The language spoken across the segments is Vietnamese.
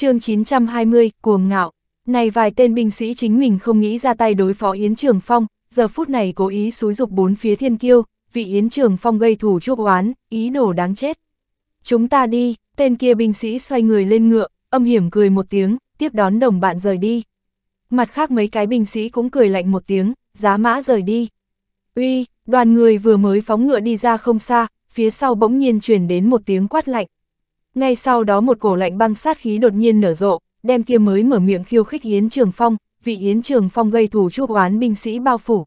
chương 920, cuồng ngạo. Này vài tên binh sĩ chính mình không nghĩ ra tay đối phó Yến Trường Phong, giờ phút này cố ý xúi dục bốn phía thiên kiêu, vị Yến Trường Phong gây thủ chuốc oán, ý nổ đáng chết. Chúng ta đi, tên kia binh sĩ xoay người lên ngựa, âm hiểm cười một tiếng, tiếp đón đồng bạn rời đi. Mặt khác mấy cái binh sĩ cũng cười lạnh một tiếng, giá mã rời đi. Uy, đoàn người vừa mới phóng ngựa đi ra không xa, phía sau bỗng nhiên truyền đến một tiếng quát lạnh, ngay sau đó một cổ lạnh băng sát khí đột nhiên nở rộ, đem kia mới mở miệng khiêu khích Yến Trường Phong, vị Yến Trường Phong gây thù chuốc oán binh sĩ bao phủ.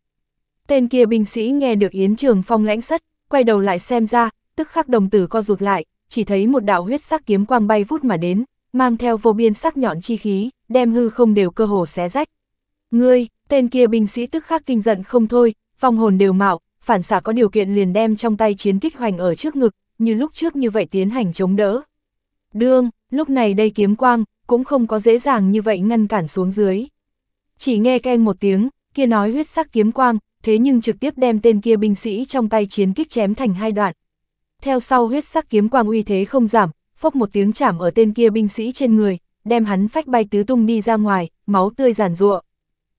Tên kia binh sĩ nghe được Yến Trường Phong lãnh sắt, quay đầu lại xem ra, tức khắc đồng tử co rụt lại, chỉ thấy một đạo huyết sắc kiếm quang bay vút mà đến, mang theo vô biên sắc nhọn chi khí, đem hư không đều cơ hồ xé rách. Ngươi, tên kia binh sĩ tức khắc kinh giận không thôi, phong hồn đều mạo, phản xạ có điều kiện liền đem trong tay chiến kích hoành ở trước ngực, như lúc trước như vậy tiến hành chống đỡ, đương, lúc này đây kiếm quang, cũng không có dễ dàng như vậy ngăn cản xuống dưới. Chỉ nghe keng một tiếng, kia nói huyết sắc kiếm quang, thế nhưng trực tiếp đem tên kia binh sĩ trong tay chiến kích chém thành hai đoạn. Theo sau huyết sắc kiếm quang uy thế không giảm, phốc một tiếng chạm ở tên kia binh sĩ trên người, đem hắn phách bay tứ tung đi ra ngoài, máu tươi giản rụa.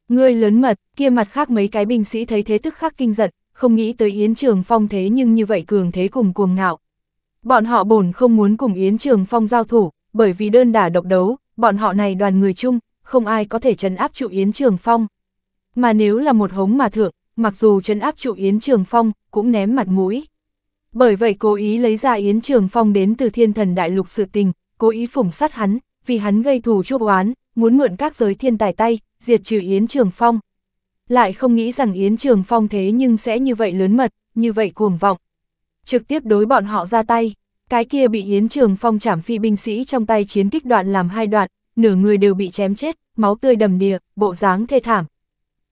Người lớn mật, kia mặt khác mấy cái binh sĩ thấy thế tức khắc kinh giận, không nghĩ tới Yến Trường Phong thế nhưng như vậy cường thế cùng cuồng ngạo, Bọn họ bổn không muốn cùng Yến Trường Phong giao thủ, bởi vì đơn đả độc đấu, bọn họ này đoàn người chung, không ai có thể trấn áp trụ Yến Trường Phong. Mà nếu là một hống mà thượng, mặc dù trấn áp trụ Yến Trường Phong, cũng ném mặt mũi. Bởi vậy cố ý lấy ra Yến Trường Phong đến từ thiên thần đại lục sự tình, cố ý phủng sát hắn, vì hắn gây thù chuốc oán, muốn mượn các giới thiên tài tay, diệt trừ Yến Trường Phong. Lại không nghĩ rằng Yến Trường Phong thế nhưng sẽ như vậy lớn mật, như vậy cuồng vọng trực tiếp đối bọn họ ra tay. Cái kia bị Yến Trường Phong chảm phi binh sĩ trong tay chiến kích đoạn làm hai đoạn, nửa người đều bị chém chết, máu tươi đầm đìa, bộ dáng thê thảm.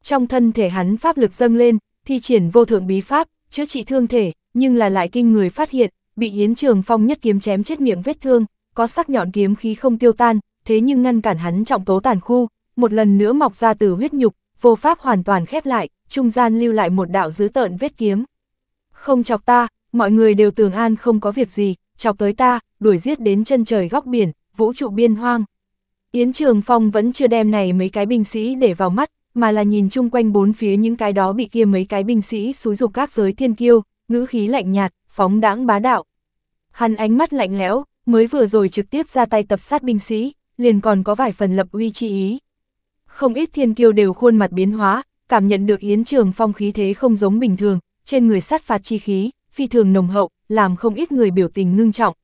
Trong thân thể hắn pháp lực dâng lên, thi triển vô thượng bí pháp, chữa trị thương thể, nhưng là lại kinh người phát hiện, bị Yến Trường Phong nhất kiếm chém chết miệng vết thương, có sắc nhọn kiếm khí không tiêu tan, thế nhưng ngăn cản hắn trọng tố tàn khu, một lần nữa mọc ra từ huyết nhục, vô pháp hoàn toàn khép lại, trung gian lưu lại một đạo dữ tợn vết kiếm. Không chọc ta, mọi người đều tường an không có việc gì, chọc tới ta, đuổi giết đến chân trời góc biển, vũ trụ biên hoang. Yến Trường Phong vẫn chưa đem này mấy cái binh sĩ để vào mắt, mà là nhìn chung quanh bốn phía những cái đó bị kia mấy cái binh sĩ xúi dục các giới thiên kiêu, ngữ khí lạnh nhạt, phóng đãng bá đạo. Hắn ánh mắt lạnh lẽo, mới vừa rồi trực tiếp ra tay tập sát binh sĩ, liền còn có vài phần lập uy chi ý. Không ít thiên kiêu đều khuôn mặt biến hóa, cảm nhận được Yến Trường Phong khí thế không giống bình thường, trên người sát phạt chi khí, phi thường nồng hậu, làm không ít người biểu tình ngưng trọng.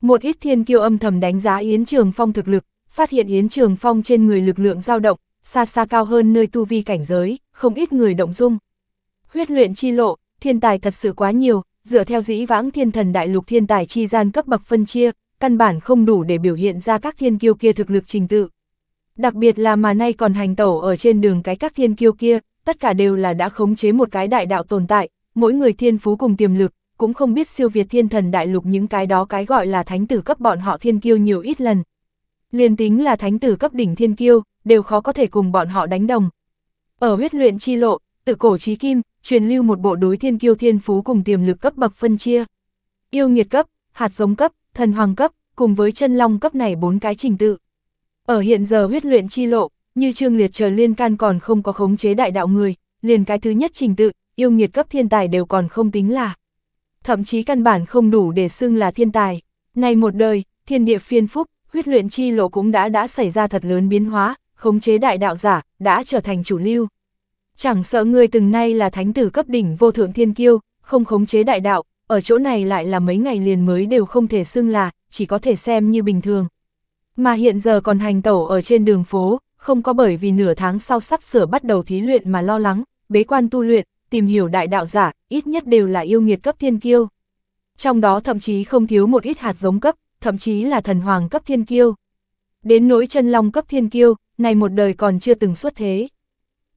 Một ít thiên kiêu âm thầm đánh giá Yến Trường Phong thực lực, phát hiện Yến Trường Phong trên người lực lượng dao động, xa xa cao hơn nơi tu vi cảnh giới, không ít người động dung. Huyết luyện chi lộ, thiên tài thật sự quá nhiều, dựa theo dĩ vãng thiên thần đại lục thiên tài chi gian cấp bậc phân chia, căn bản không đủ để biểu hiện ra các thiên kiêu kia thực lực trình tự. Đặc biệt là mà nay còn hành tẩu ở trên đường cái các thiên kiêu kia, tất cả đều là đã khống chế một cái đại đạo tồn tại, mỗi người thiên phú cùng tiềm lực, cũng không biết siêu việt thiên thần đại lục những cái đó cái gọi là thánh tử cấp bọn họ thiên kiêu nhiều ít lần. Liên tính là thánh tử cấp đỉnh thiên kiêu, đều khó có thể cùng bọn họ đánh đồng. Ở huyết luyện chi lộ, tự cổ trí kim, truyền lưu một bộ đối thiên kiêu thiên phú cùng tiềm lực cấp bậc phân chia. Yêu nghiệt cấp, hạt giống cấp, thần hoàng cấp, cùng với chân long cấp này bốn cái trình tự. Ở hiện giờ huyết luyện chi lộ, như Trương Liệt chờ liên can còn không có khống chế đại đạo người, liền cái thứ nhất trình tự, yêu nghiệt cấp thiên tài đều còn không tính là. Thậm chí căn bản không đủ để xưng là thiên tài. Nay một đời, thiên địa phiên phúc, huyết luyện chi lộ cũng đã đã xảy ra thật lớn biến hóa, khống chế đại đạo giả, đã trở thành chủ lưu. Chẳng sợ người từng nay là thánh tử cấp đỉnh vô thượng thiên kiêu, không khống chế đại đạo, ở chỗ này lại là mấy ngày liền mới đều không thể xưng là, chỉ có thể xem như bình thường. Mà hiện giờ còn hành tẩu ở trên đường phố, không có bởi vì nửa tháng sau sắp sửa bắt đầu thí luyện mà lo lắng, bế quan tu luyện, tìm hiểu đại đạo giả, ít nhất đều là yêu nghiệt cấp thiên kiêu. Trong đó thậm chí không thiếu một ít hạt giống cấp, thậm chí là thần hoàng cấp thiên kiêu. Đến nỗi chân long cấp thiên kiêu, này một đời còn chưa từng xuất thế.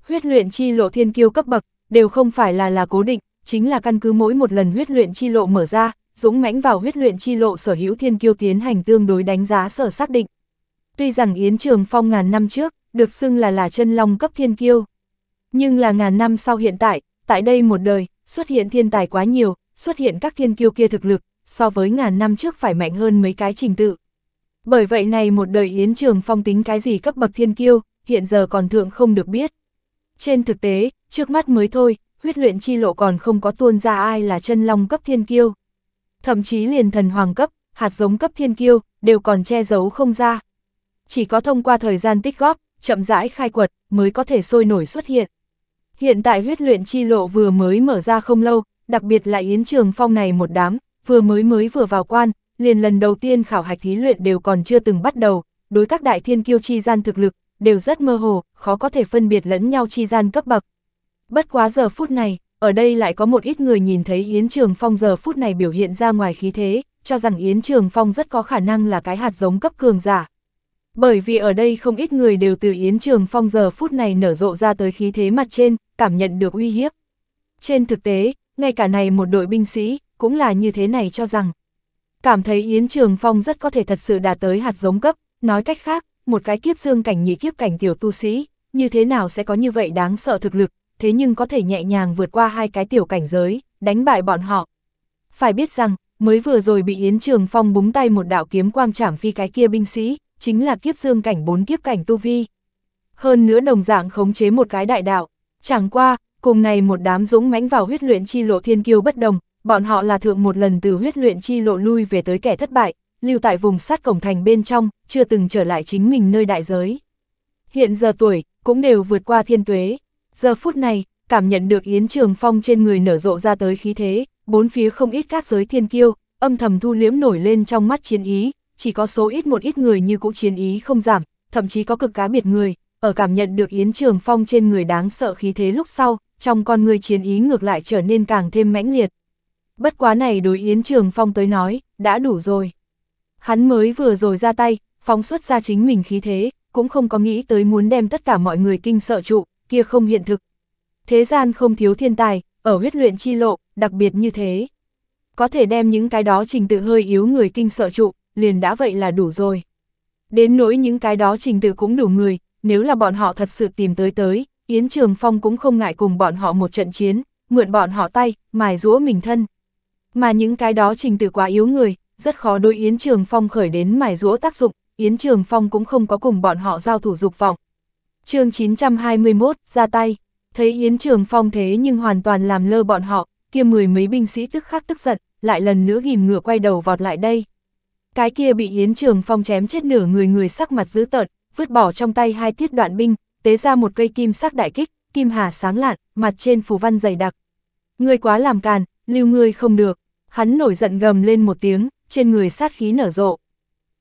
Huyết luyện chi lộ thiên kiêu cấp bậc, đều không phải là là cố định, chính là căn cứ mỗi một lần huyết luyện chi lộ mở ra, dũng mãnh vào huyết luyện chi lộ sở hữu thiên kiêu tiến hành tương đối đánh giá sở xác định. Tuy rằng Yến Trường Phong ngàn năm trước, được xưng là là chân long cấp thiên kiêu. Nhưng là ngàn năm sau hiện tại, tại đây một đời, xuất hiện thiên tài quá nhiều, xuất hiện các thiên kiêu kia thực lực, so với ngàn năm trước phải mạnh hơn mấy cái trình tự. Bởi vậy này một đời Yến Trường Phong tính cái gì cấp bậc thiên kiêu, hiện giờ còn thượng không được biết. Trên thực tế, trước mắt mới thôi, huyết luyện chi lộ còn không có tuôn ra ai là chân long cấp thiên kiêu. Thậm chí liền thần hoàng cấp, hạt giống cấp thiên kiêu, đều còn che giấu không ra. Chỉ có thông qua thời gian tích góp, chậm rãi khai quật, mới có thể sôi nổi xuất hiện. Hiện tại huyết luyện chi lộ vừa mới mở ra không lâu, đặc biệt là Yến Trường Phong này một đám, vừa mới mới vừa vào quan, liền lần đầu tiên khảo hạch thí luyện đều còn chưa từng bắt đầu, đối các đại thiên kiêu chi gian thực lực, đều rất mơ hồ, khó có thể phân biệt lẫn nhau chi gian cấp bậc. Bất quá giờ phút này, ở đây lại có một ít người nhìn thấy Yến Trường Phong giờ phút này biểu hiện ra ngoài khí thế, cho rằng Yến Trường Phong rất có khả năng là cái hạt giống cấp cường giả, bởi vì ở đây không ít người đều từ Yến Trường Phong giờ phút này nở rộ ra tới khí thế mặt trên, cảm nhận được uy hiếp. Trên thực tế, ngay cả này một đội binh sĩ, cũng là như thế này cho rằng. Cảm thấy Yến Trường Phong rất có thể thật sự đạt tới hạt giống cấp, nói cách khác, một cái kiếp dương cảnh nhị kiếp cảnh tiểu tu sĩ, như thế nào sẽ có như vậy đáng sợ thực lực, thế nhưng có thể nhẹ nhàng vượt qua hai cái tiểu cảnh giới, đánh bại bọn họ. Phải biết rằng, mới vừa rồi bị Yến Trường Phong búng tay một đạo kiếm quang chảm phi cái kia binh sĩ, chính là kiếp dương cảnh bốn kiếp cảnh tu vi. Hơn nữa đồng dạng khống chế một cái đại đạo, chẳng qua, cùng này một đám dũng mãnh vào huyết luyện chi lộ thiên kiêu bất đồng, bọn họ là thượng một lần từ huyết luyện chi lộ lui về tới kẻ thất bại, lưu tại vùng sát cổng thành bên trong, chưa từng trở lại chính mình nơi đại giới. Hiện giờ tuổi, cũng đều vượt qua thiên tuế. Giờ phút này, cảm nhận được Yến Trường Phong trên người nở rộ ra tới khí thế, bốn phía không ít các giới thiên kiêu, âm thầm thu liếm nổi lên trong mắt chiến ý, chỉ có số ít một ít người như cũ chiến ý không giảm, thậm chí có cực cá biệt người, ở cảm nhận được Yến Trường Phong trên người đáng sợ khí thế lúc sau, trong con người chiến ý ngược lại trở nên càng thêm mãnh liệt. Bất quá này đối Yến Trường Phong tới nói, đã đủ rồi. Hắn mới vừa rồi ra tay, phóng xuất ra chính mình khí thế, cũng không có nghĩ tới muốn đem tất cả mọi người kinh sợ trụ, kia không hiện thực. Thế gian không thiếu thiên tài, ở huyết luyện chi lộ, đặc biệt như thế. Có thể đem những cái đó trình tự hơi yếu người kinh sợ trụ, liền đã vậy là đủ rồi. Đến nỗi những cái đó trình tự cũng đủ người, nếu là bọn họ thật sự tìm tới tới, Yến Trường Phong cũng không ngại cùng bọn họ một trận chiến, mượn bọn họ tay, mài rũa mình thân. Mà những cái đó trình tự quá yếu người, rất khó đối Yến Trường Phong khởi đến mài rũa tác dụng, Yến Trường Phong cũng không có cùng bọn họ giao thủ dục vọng. chương 921, ra tay, thấy Yến Trường Phong thế nhưng hoàn toàn làm lơ bọn họ, kia mười mấy binh sĩ tức khắc tức giận, lại lần nữa ghim ngựa quay đầu vọt lại đây. Cái kia bị Yến Trường Phong chém chết nửa người người sắc mặt dữ tợn, vứt bỏ trong tay hai tiết đoạn binh, tế ra một cây kim sắc đại kích, kim hà sáng lạn, mặt trên phù văn dày đặc. người quá làm càn, lưu người không được. Hắn nổi giận gầm lên một tiếng, trên người sát khí nở rộ.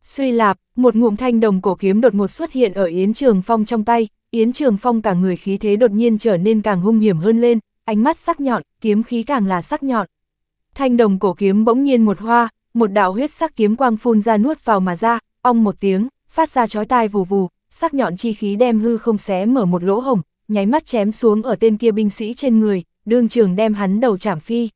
Suy lạp, một ngụm thanh đồng cổ kiếm đột ngột xuất hiện ở Yến Trường Phong trong tay, Yến Trường Phong cả người khí thế đột nhiên trở nên càng hung hiểm hơn lên, ánh mắt sắc nhọn, kiếm khí càng là sắc nhọn. Thanh đồng cổ kiếm bỗng nhiên một hoa, một đạo huyết sắc kiếm quang phun ra nuốt vào mà ra, ong một tiếng, phát ra chói tai vù vù, sắc nhọn chi khí đem hư không xé mở một lỗ hồng, nháy mắt chém xuống ở tên kia binh sĩ trên người, đương trường đem hắn đầu chảm phi.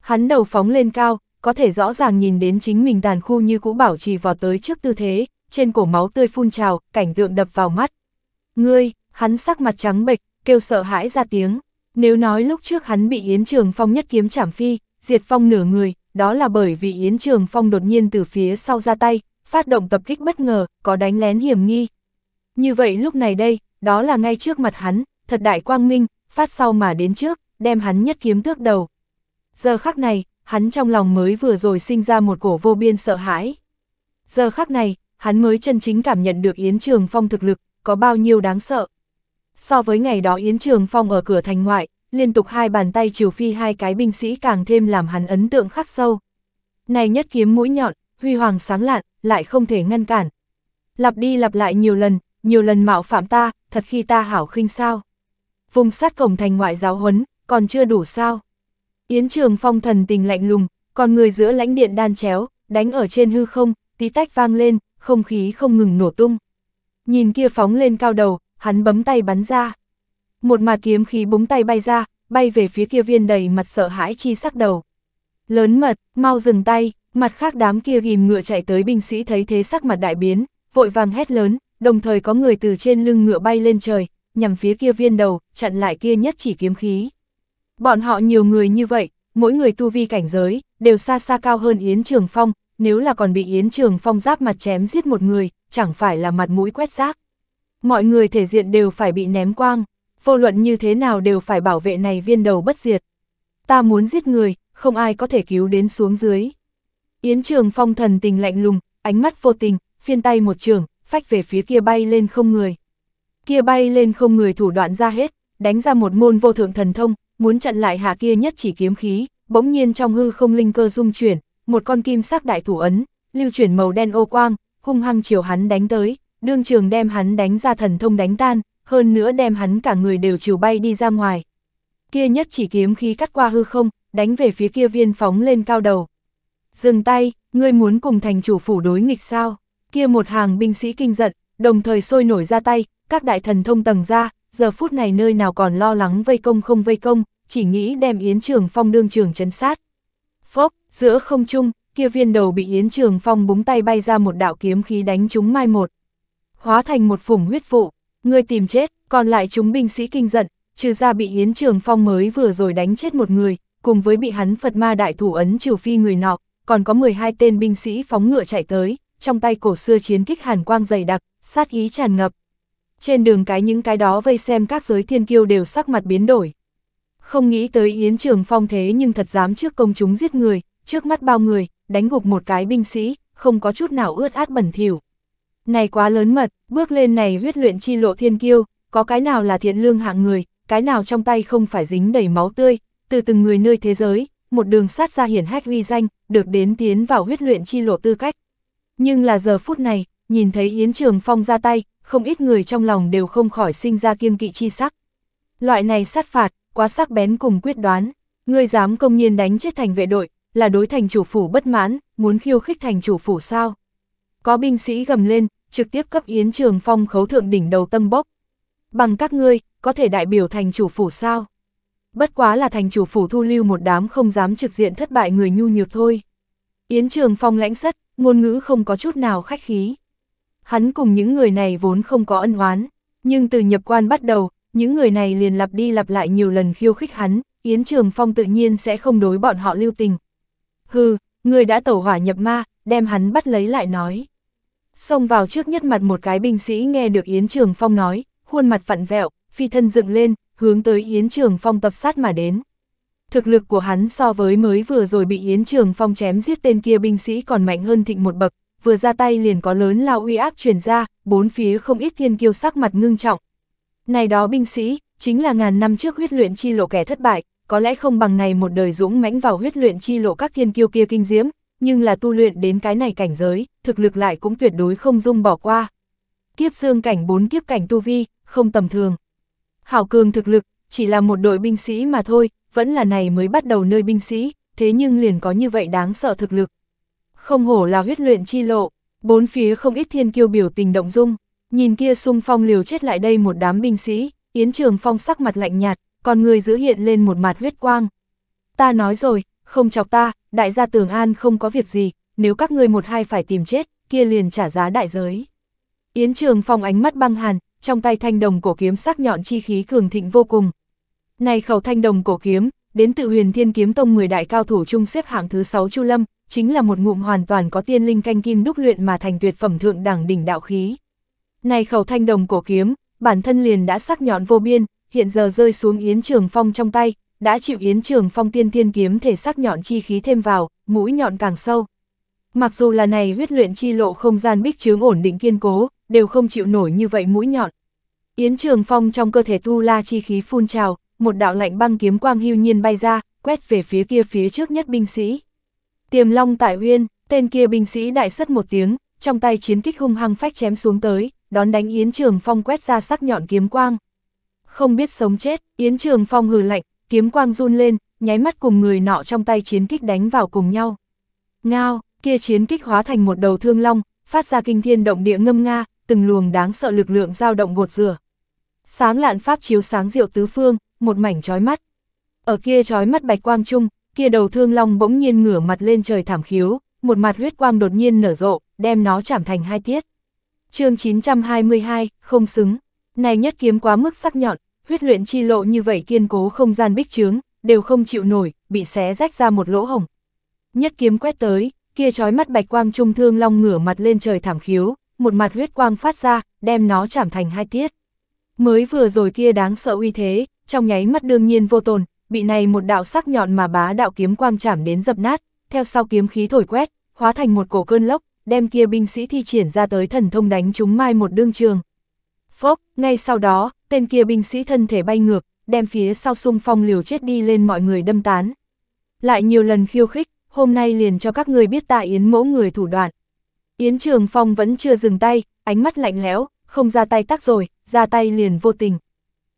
Hắn đầu phóng lên cao, có thể rõ ràng nhìn đến chính mình tàn khu như cũ bảo trì vào tới trước tư thế, trên cổ máu tươi phun trào, cảnh tượng đập vào mắt. Ngươi, hắn sắc mặt trắng bệch, kêu sợ hãi ra tiếng. Nếu nói lúc trước hắn bị Yến Trường Phong nhất kiếm chảm phi, diệt phong nửa người, đó là bởi vì Yến Trường Phong đột nhiên từ phía sau ra tay, phát động tập kích bất ngờ, có đánh lén hiểm nghi. Như vậy lúc này đây, đó là ngay trước mặt hắn, thật đại quang minh, phát sau mà đến trước, đem hắn nhất kiếm tước đầu. Giờ khắc này, hắn trong lòng mới vừa rồi sinh ra một cổ vô biên sợ hãi. Giờ khắc này, hắn mới chân chính cảm nhận được Yến Trường Phong thực lực, có bao nhiêu đáng sợ. So với ngày đó Yến Trường Phong ở cửa thành ngoại, liên tục hai bàn tay chiều phi hai cái binh sĩ càng thêm làm hắn ấn tượng khắc sâu. Này nhất kiếm mũi nhọn, huy hoàng sáng lạn, lại không thể ngăn cản. Lặp đi lặp lại nhiều lần, nhiều lần mạo phạm ta, thật khi ta hảo khinh sao. Vùng sát cổng thành ngoại giáo huấn, còn chưa đủ sao. Yến trường phong thần tình lạnh lùng, còn người giữa lãnh điện đan chéo, đánh ở trên hư không, tí tách vang lên, không khí không ngừng nổ tung. Nhìn kia phóng lên cao đầu, hắn bấm tay bắn ra. Một mặt kiếm khí búng tay bay ra, bay về phía kia viên đầy mặt sợ hãi chi sắc đầu. Lớn mật, mau dừng tay, mặt khác đám kia ghim ngựa chạy tới binh sĩ thấy thế sắc mặt đại biến, vội vàng hét lớn, đồng thời có người từ trên lưng ngựa bay lên trời, nhằm phía kia viên đầu, chặn lại kia nhất chỉ kiếm khí. Bọn họ nhiều người như vậy, mỗi người tu vi cảnh giới, đều xa xa cao hơn Yến Trường Phong, nếu là còn bị Yến Trường Phong giáp mặt chém giết một người, chẳng phải là mặt mũi quét rác. Mọi người thể diện đều phải bị ném quang vô luận như thế nào đều phải bảo vệ này viên đầu bất diệt. Ta muốn giết người, không ai có thể cứu đến xuống dưới. Yến Trường Phong thần tình lạnh lùng, ánh mắt vô tình, phiên tay một trường, phách về phía kia bay lên không người. Kia bay lên không người thủ đoạn ra hết, đánh ra một môn vô thượng thần thông, muốn chặn lại hạ kia nhất chỉ kiếm khí, bỗng nhiên trong hư không linh cơ dung chuyển, một con kim sắc đại thủ ấn, lưu chuyển màu đen ô quang, hung hăng chiều hắn đánh tới, đương trường đem hắn đánh ra thần thông đánh tan, hơn nữa đem hắn cả người đều chiều bay đi ra ngoài. Kia nhất chỉ kiếm khí cắt qua hư không, đánh về phía kia viên phóng lên cao đầu. Dừng tay, ngươi muốn cùng thành chủ phủ đối nghịch sao? Kia một hàng binh sĩ kinh giận, đồng thời sôi nổi ra tay, các đại thần thông tầng ra, giờ phút này nơi nào còn lo lắng vây công không vây công, chỉ nghĩ đem Yến Trường Phong đương trường chấn sát. Phốc, giữa không trung, kia viên đầu bị Yến Trường Phong búng tay bay ra một đạo kiếm khí đánh trúng mai một. Hóa thành một phủng huyết vụ. Ngươi tìm chết, còn lại chúng binh sĩ kinh giận, trừ ra bị Yến Trường Phong mới vừa rồi đánh chết một người, cùng với bị hắn Phật ma đại thủ ấn trừ phi người nọ, còn có 12 tên binh sĩ phóng ngựa chạy tới, trong tay cổ xưa chiến kích hàn quang dày đặc, sát ý tràn ngập. Trên đường cái những cái đó vây xem các giới thiên kiêu đều sắc mặt biến đổi. Không nghĩ tới Yến Trường Phong thế nhưng thật dám trước công chúng giết người, trước mắt bao người, đánh gục một cái binh sĩ, không có chút nào ướt át bẩn thỉu. Này quá lớn mật, bước lên này huyết luyện chi lộ thiên kiêu, có cái nào là thiện lương hạng người, cái nào trong tay không phải dính đầy máu tươi, từ từng người nơi thế giới, một đường sát ra hiển hách uy danh, được đến tiến vào huyết luyện chi lộ tư cách. Nhưng là giờ phút này, nhìn thấy Yến Trường Phong ra tay, không ít người trong lòng đều không khỏi sinh ra kiêng kỵ chi sắc. Loại này sát phạt, quá sắc bén cùng quyết đoán, người dám công nhiên đánh chết thành vệ đội, là đối thành chủ phủ bất mãn, muốn khiêu khích thành chủ phủ sao? Có binh sĩ gầm lên, trực tiếp cấp Yến Trường Phong khấu thượng đỉnh đầu tâm bốc. Bằng các ngươi, có thể đại biểu thành chủ phủ sao? Bất quá là thành chủ phủ thu lưu một đám không dám trực diện thất bại người nhu nhược thôi. Yến Trường Phong lãnh sắt, ngôn ngữ không có chút nào khách khí. Hắn cùng những người này vốn không có ân oán, nhưng từ nhập quan bắt đầu, những người này liền lặp đi lặp lại nhiều lần khiêu khích hắn, Yến Trường Phong tự nhiên sẽ không đối bọn họ lưu tình. Hừ, người đã tẩu hỏa nhập ma, đem hắn bắt lấy lại nói. Xông vào trước nhất mặt một cái binh sĩ nghe được Yến Trường Phong nói, khuôn mặt vặn vẹo, phi thân dựng lên, hướng tới Yến Trường Phong tập sát mà đến. Thực lực của hắn so với mới vừa rồi bị Yến Trường Phong chém giết tên kia binh sĩ còn mạnh hơn thịnh một bậc, vừa ra tay liền có lớn lao uy áp chuyển ra, bốn phía không ít thiên kiêu sắc mặt ngưng trọng. Này đó binh sĩ, chính là ngàn năm trước huyết luyện chi lộ kẻ thất bại, có lẽ không bằng này một đời dũng mãnh vào huyết luyện chi lộ các thiên kiêu kia kinh diễm, nhưng là tu luyện đến cái này cảnh giới, thực lực lại cũng tuyệt đối không dung bỏ qua. Kiếp dương cảnh bốn kiếp cảnh tu vi, không tầm thường. Hảo cường thực lực, chỉ là một đội binh sĩ mà thôi, vẫn là này mới bắt đầu nơi binh sĩ, thế nhưng liền có như vậy đáng sợ thực lực. Không hổ là huyết luyện chi lộ, bốn phía không ít thiên kiêu biểu tình động dung, nhìn kia sung phong liều chết lại đây một đám binh sĩ, Yến Trường Phong sắc mặt lạnh nhạt, còn người giữ hiện lên một mặt huyết quang. Ta nói rồi, không chọc ta, đại gia Tường An không có việc gì, nếu các ngươi một hai phải tìm chết, kia liền trả giá đại giới. Yến Trường Phong ánh mắt băng hàn, trong tay thanh đồng cổ kiếm sắc nhọn chi khí cường thịnh vô cùng. Này khẩu thanh đồng cổ kiếm, đến từ huyền thiên kiếm tông 10 đại cao thủ chung xếp hạng thứ 6 Chu Lâm, chính là một ngụm hoàn toàn có tiên linh canh kim đúc luyện mà thành tuyệt phẩm thượng đẳng đỉnh đạo khí. Này khẩu thanh đồng cổ kiếm, bản thân liền đã sắc nhọn vô biên, hiện giờ rơi xuống Yến Trường Phong trong tay, đã chịu Yến Trường Phong tiên tiên kiếm thể sắc nhọn chi khí thêm vào, mũi nhọn càng sâu. Mặc dù là này huyết luyện chi lộ không gian bích chướng ổn định kiên cố, đều không chịu nổi như vậy mũi nhọn. Yến Trường Phong trong cơ thể tu la chi khí phun trào, một đạo lạnh băng kiếm quang hưu nhiên bay ra, quét về phía kia phía trước nhất binh sĩ. Tiềm Long tại huyên tên kia binh sĩ đại sất một tiếng, trong tay chiến kích hung hăng phách chém xuống tới, đón đánh Yến Trường Phong quét ra sắc nhọn kiếm quang. Không biết sống chết, Yến Trường Phong hừ lạnh, kiếm quang run lên, nháy mắt cùng người nọ trong tay chiến kích đánh vào cùng nhau. Ngao, kia chiến kích hóa thành một đầu thương long, phát ra kinh thiên động địa ngâm nga, từng luồng đáng sợ lực lượng dao động gột rửa. Sáng lạn pháp chiếu sáng diệu tứ phương, một mảnh chói mắt. Ở kia chói mắt bạch quang trung, kia đầu thương long bỗng nhiên ngửa mặt lên trời thảm khiếu, một mặt huyết quang đột nhiên nở rộ, đem nó chảm thành hai tiết. Chương 922, không xứng. Này nhất kiếm quá mức sắc nhọn, huyết luyện chi lộ như vậy kiên cố không gian bích trướng, đều không chịu nổi, bị xé rách ra một lỗ hồng. Nhất kiếm quét tới, kia trói mắt bạch quang trung thương long ngửa mặt lên trời thảm khiếu, một mặt huyết quang phát ra, đem nó chảm thành hai tiết. Mới vừa rồi kia đáng sợ uy thế, trong nháy mắt đương nhiên vô tồn, bị này một đạo sắc nhọn mà bá đạo kiếm quang chảm đến dập nát, theo sau kiếm khí thổi quét, hóa thành một cổ cơn lốc, đem kia binh sĩ thi triển ra tới thần thông đánh chúng mai một đương trường. Phốc, ngay sau đó, tên kia binh sĩ thân thể bay ngược, đem phía sau sung phong liều chết đi lên mọi người đâm tán. Lại nhiều lần khiêu khích, hôm nay liền cho các người biết ta Yến mỗ người thủ đoạn. Yến Trường Phong vẫn chưa dừng tay, ánh mắt lạnh lẽo, không ra tay tắc rồi, ra tay liền vô tình.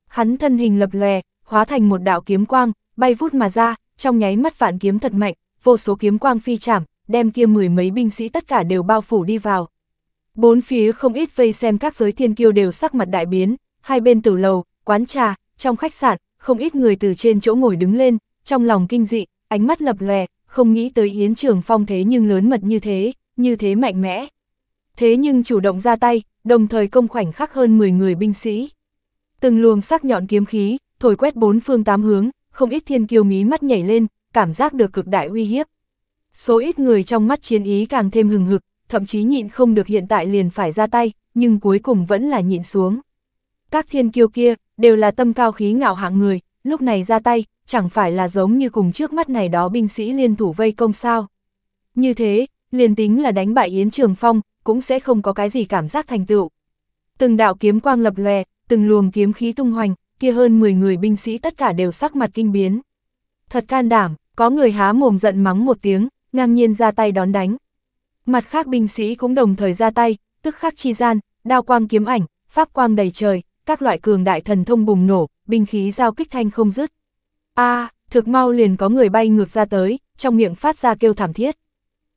Hắn thân hình lập lòe, hóa thành một đạo kiếm quang, bay vút mà ra, trong nháy mắt vạn kiếm thật mạnh, vô số kiếm quang phi chảm, đem kia mười mấy binh sĩ tất cả đều bao phủ đi vào. Bốn phía không ít vây xem các giới thiên kiêu đều sắc mặt đại biến, hai bên tử lầu, quán trà, trong khách sạn, không ít người từ trên chỗ ngồi đứng lên, trong lòng kinh dị, ánh mắt lập lòe, không nghĩ tới Yến Trường Phong thế nhưng lớn mật như thế, như thế mạnh mẽ. Thế nhưng chủ động ra tay, đồng thời công khoảnh khắc hơn 10 người binh sĩ. Từng luồng sắc nhọn kiếm khí, thổi quét bốn phương tám hướng, không ít thiên kiêu mí mắt nhảy lên, cảm giác được cực đại uy hiếp. Số ít người trong mắt chiến ý càng thêm hừng hực, thậm chí nhịn không được hiện tại liền phải ra tay, nhưng cuối cùng vẫn là nhịn xuống các thiên kiêu kia, đều là tâm cao khí ngạo hạng người, lúc này ra tay, chẳng phải là giống như cùng trước mắt này đó binh sĩ liên thủ vây công sao. Như thế, liền tính là đánh bại Yến Trường Phong, cũng sẽ không có cái gì cảm giác thành tựu. Từng đạo kiếm quang lập lòe, từng luồng kiếm khí tung hoành, kia hơn 10 người binh sĩ tất cả đều sắc mặt kinh biến. Thật can đảm, có người há mồm giận mắng một tiếng, ngang nhiên ra tay đón đánh. Mặt khác binh sĩ cũng đồng thời ra tay, tức khắc chi gian, đao quang kiếm ảnh, pháp quang đầy trời, các loại cường đại thần thông bùng nổ, binh khí giao kích thanh không dứt. A, thực mau liền có người bay ngược ra tới, trong miệng phát ra kêu thảm thiết.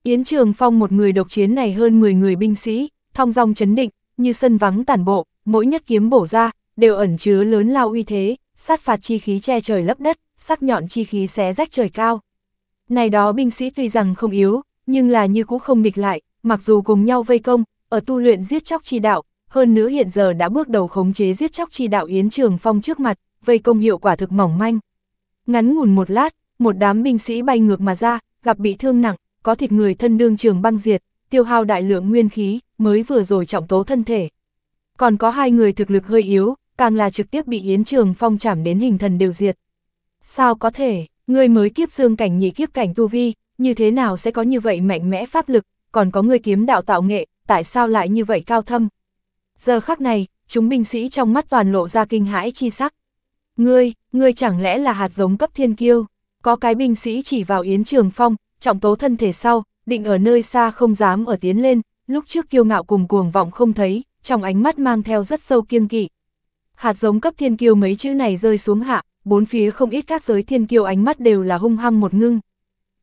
Yến Trường Phong một người độc chiến này hơn 10 người binh sĩ, thong dong chấn định, như sân vắng tản bộ, mỗi nhất kiếm bổ ra, đều ẩn chứa lớn lao uy thế, sát phạt chi khí che trời lấp đất, sắc nhọn chi khí xé rách trời cao. Này đó binh sĩ tuy rằng không yếu, nhưng là như cũ không địch lại, mặc dù cùng nhau vây công, ở tu luyện giết chóc chi đạo, hơn nữa hiện giờ đã bước đầu khống chế giết chóc chi đạo Yến Trường Phong trước mặt, vây công hiệu quả thực mỏng manh. Ngắn ngủn một lát, một đám binh sĩ bay ngược mà ra, gặp bị thương nặng, có thịt người thân đương trường băng diệt, tiêu hao đại lượng nguyên khí, mới vừa rồi trọng tố thân thể. Còn có hai người thực lực hơi yếu, càng là trực tiếp bị Yến Trường Phong chảm đến hình thần đều diệt. Sao có thể, người mới kiếp dương cảnh nhị kiếp cảnh tu vi, như thế nào sẽ có như vậy mạnh mẽ pháp lực, còn có người kiếm đạo tạo nghệ, tại sao lại như vậy cao thâm, giờ khắc này, chúng binh sĩ trong mắt toàn lộ ra kinh hãi chi sắc. Ngươi, ngươi chẳng lẽ là hạt giống cấp thiên kiêu? Có cái binh sĩ chỉ vào Yến Trường Phong, trọng tố thân thể sau, định ở nơi xa không dám ở tiến lên, lúc trước kiêu ngạo cùng cuồng vọng không thấy, trong ánh mắt mang theo rất sâu kiêng kỵ. Hạt giống cấp thiên kiêu mấy chữ này rơi xuống hạ, bốn phía không ít các giới thiên kiêu ánh mắt đều là hung hăng một ngưng.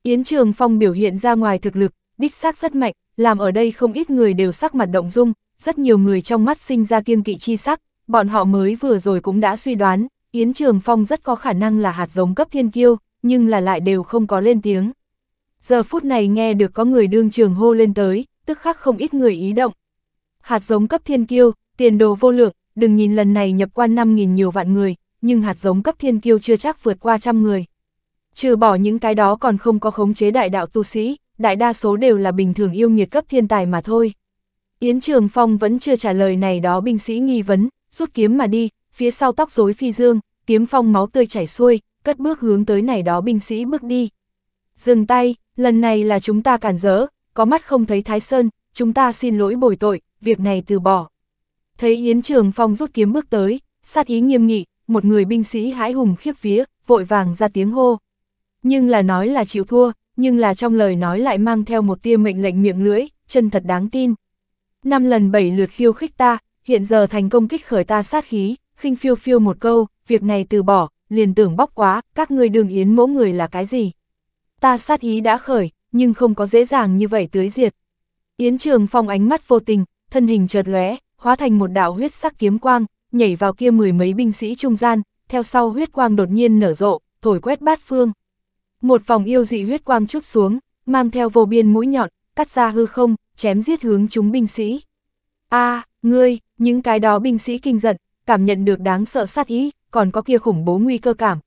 Yến Trường Phong biểu hiện ra ngoài thực lực, đích xác rất mạnh, làm ở đây không ít người đều sắc mặt động dung, rất nhiều người trong mắt sinh ra kiêng kỵ chi sắc, bọn họ mới vừa rồi cũng đã suy đoán, Yến Trường Phong rất có khả năng là hạt giống cấp thiên kiêu, nhưng là lại đều không có lên tiếng. Giờ phút này nghe được có người đương trường hô lên tới, tức khắc không ít người ý động. Hạt giống cấp thiên kiêu, tiền đồ vô lượng, đừng nhìn lần này nhập quan 5.000 nhiều vạn người, nhưng hạt giống cấp thiên kiêu chưa chắc vượt qua trăm người. Trừ bỏ những cái đó còn không có khống chế đại đạo tu sĩ, đại đa số đều là bình thường yêu nghiệt cấp thiên tài mà thôi. Yến Trường Phong vẫn chưa trả lời này đó binh sĩ nghi vấn, rút kiếm mà đi, phía sau tóc rối phi dương, kiếm phong máu tươi chảy xuôi, cất bước hướng tới này đó binh sĩ bước đi. Dừng tay, lần này là chúng ta cản rỡ, có mắt không thấy Thái Sơn, chúng ta xin lỗi bồi tội, việc này từ bỏ. Thấy Yến Trường Phong rút kiếm bước tới, sát ý nghiêm nghị, một người binh sĩ hãi hùng khiếp vía, vội vàng ra tiếng hô. Nhưng là nói là chịu thua, nhưng là trong lời nói lại mang theo một tia mệnh lệnh miệng lưỡi, chân thật đáng tin. Năm lần bảy lượt khiêu khích ta, hiện giờ thành công kích khởi ta sát khí, khinh phiêu phiêu một câu, việc này từ bỏ, liền tưởng bóc quá, các ngươi đường yến mỗ người là cái gì. Ta sát ý đã khởi, nhưng không có dễ dàng như vậy tưới diệt. Yến Trường Phong ánh mắt vô tình, thân hình chợt lóe, hóa thành một đạo huyết sắc kiếm quang, nhảy vào kia mười mấy binh sĩ trung gian, theo sau huyết quang đột nhiên nở rộ, thổi quét bát phương. Một vòng yêu dị huyết quang chút xuống, mang theo vô biên mũi nhọn, cắt ra hư không, chém giết hướng chúng binh sĩ. a ngươi, những cái đó binh sĩ kinh giận, cảm nhận được đáng sợ sát ý, còn có kia khủng bố nguy cơ cảm.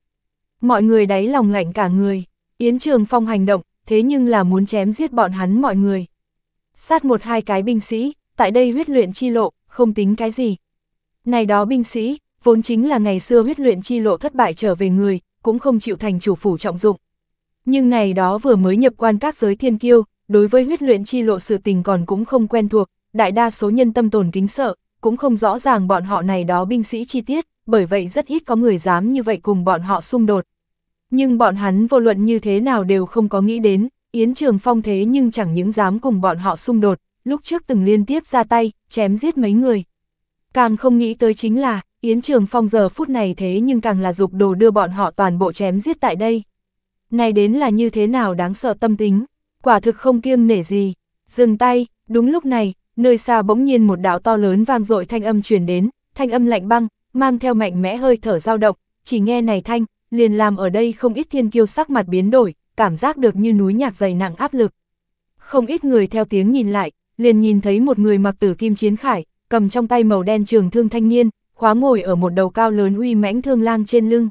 Mọi người đáy lòng lạnh cả người, Yến Trường Phong hành động, thế nhưng là muốn chém giết bọn hắn mọi người. Sát một hai cái binh sĩ, tại đây huyết luyện chi lộ, không tính cái gì. Này đó binh sĩ, vốn chính là ngày xưa huyết luyện chi lộ thất bại trở về người, cũng không chịu thành chủ phủ trọng dụng. Nhưng này đó vừa mới nhập quan các giới thiên kiêu, đối với huyết luyện chi lộ sự tình còn cũng không quen thuộc, đại đa số nhân tâm tồn kính sợ, cũng không rõ ràng bọn họ này đó binh sĩ chi tiết, bởi vậy rất ít có người dám như vậy cùng bọn họ xung đột. Nhưng bọn hắn vô luận như thế nào đều không có nghĩ đến, Yến Trường Phong thế nhưng chẳng những dám cùng bọn họ xung đột, lúc trước từng liên tiếp ra tay, chém giết mấy người. Càng không nghĩ tới chính là, Yến Trường Phong giờ phút này thế nhưng càng là dục đồ đưa bọn họ toàn bộ chém giết tại đây. Này đến là như thế nào đáng sợ tâm tính quả thực không kiêng nể gì. Dừng tay, đúng lúc này, nơi xa bỗng nhiên một đạo to lớn vang dội thanh âm truyền đến, thanh âm lạnh băng, mang theo mạnh mẽ hơi thở dao động, chỉ nghe này thanh, liền làm ở đây không ít thiên kiêu sắc mặt biến đổi, cảm giác được như núi nhạc dày nặng áp lực. Không ít người theo tiếng nhìn lại, liền nhìn thấy một người mặc tử kim chiến khải, cầm trong tay màu đen trường thương thanh niên, khóa ngồi ở một đầu cao lớn uy mãnh thương lang trên lưng.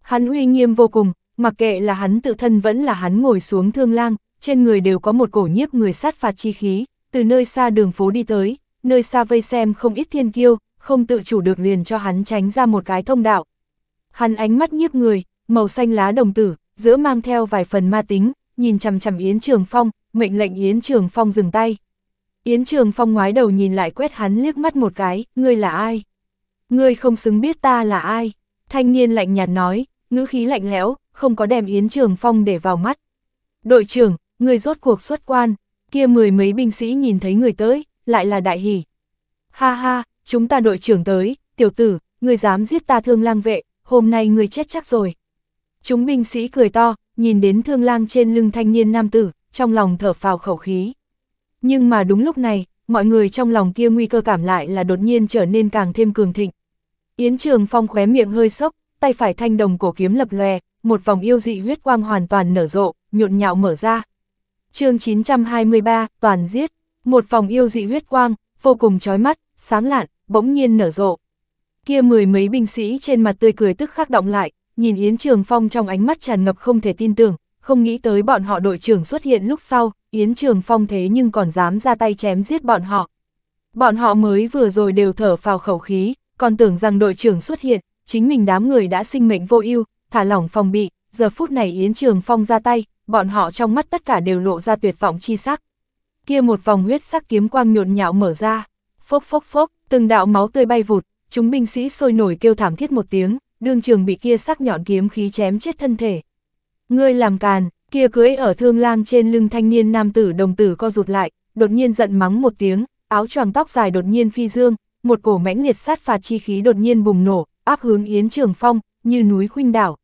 Hắn uy nghiêm vô cùng, mặc kệ là hắn tự thân vẫn là hắn ngồi xuống thương lang, trên người đều có một cổ nhiếp người sát phạt chi khí, từ nơi xa đường phố đi tới, nơi xa vây xem không ít thiên kiêu, không tự chủ được liền cho hắn tránh ra một cái thông đạo. Hắn ánh mắt nhiếp người, màu xanh lá đồng tử, giữa mang theo vài phần ma tính, nhìn chằm chằm Yến Trường Phong, mệnh lệnh Yến Trường Phong dừng tay. Yến Trường Phong ngoái đầu nhìn lại quét hắn liếc mắt một cái, ngươi là ai? Ngươi không xứng biết ta là ai? Thanh niên lạnh nhạt nói, ngữ khí lạnh lẽo, không có đem Yến Trường Phong để vào mắt. Đội trưởng, người rốt cuộc xuất quan, kia mười mấy binh sĩ nhìn thấy người tới, lại là đại hỉ. Ha ha, chúng ta đội trưởng tới, tiểu tử, người dám giết ta thương lang vệ, hôm nay người chết chắc rồi. Chúng binh sĩ cười to, nhìn đến thương lang trên lưng thanh niên nam tử, trong lòng thở phào khẩu khí. Nhưng mà đúng lúc này, mọi người trong lòng kia nguy cơ cảm lại là đột nhiên trở nên càng thêm cường thịnh. Yến Trường Phong khóe miệng hơi sốc, tay phải thanh đồng cổ kiếm lập lòe, một vòng yêu dị huyết quang hoàn toàn nở rộ, nhộn nhạo mở ra, chương 923, toàn giết, một phòng yêu dị huyết quang, vô cùng chói mắt, sáng lạn, bỗng nhiên nở rộ. Kia mười mấy binh sĩ trên mặt tươi cười tức khắc động lại, nhìn Yến Trường Phong trong ánh mắt tràn ngập không thể tin tưởng, không nghĩ tới bọn họ đội trưởng xuất hiện lúc sau, Yến Trường Phong thế nhưng còn dám ra tay chém giết bọn họ. Bọn họ mới vừa rồi đều thở phào khẩu khí, còn tưởng rằng đội trưởng xuất hiện, chính mình đám người đã sinh mệnh vô ưu, thả lỏng phòng bị, giờ phút này Yến Trường Phong ra tay, bọn họ trong mắt tất cả đều lộ ra tuyệt vọng chi sắc. Kia một vòng huyết sắc kiếm quang nhộn nhạo mở ra, phốc phốc phốc, từng đạo máu tươi bay vụt, chúng binh sĩ sôi nổi kêu thảm thiết một tiếng, đương trường bị kia sắc nhọn kiếm khí chém chết thân thể. Ngươi làm càn, kia cưỡi ở thương lang trên lưng thanh niên nam tử đồng tử co rụt lại, đột nhiên giận mắng một tiếng, áo choàng tóc dài đột nhiên phi dương, một cổ mãnh liệt sát phạt chi khí đột nhiên bùng nổ, áp hướng Yến Trường Phong, như núi khuynh đảo.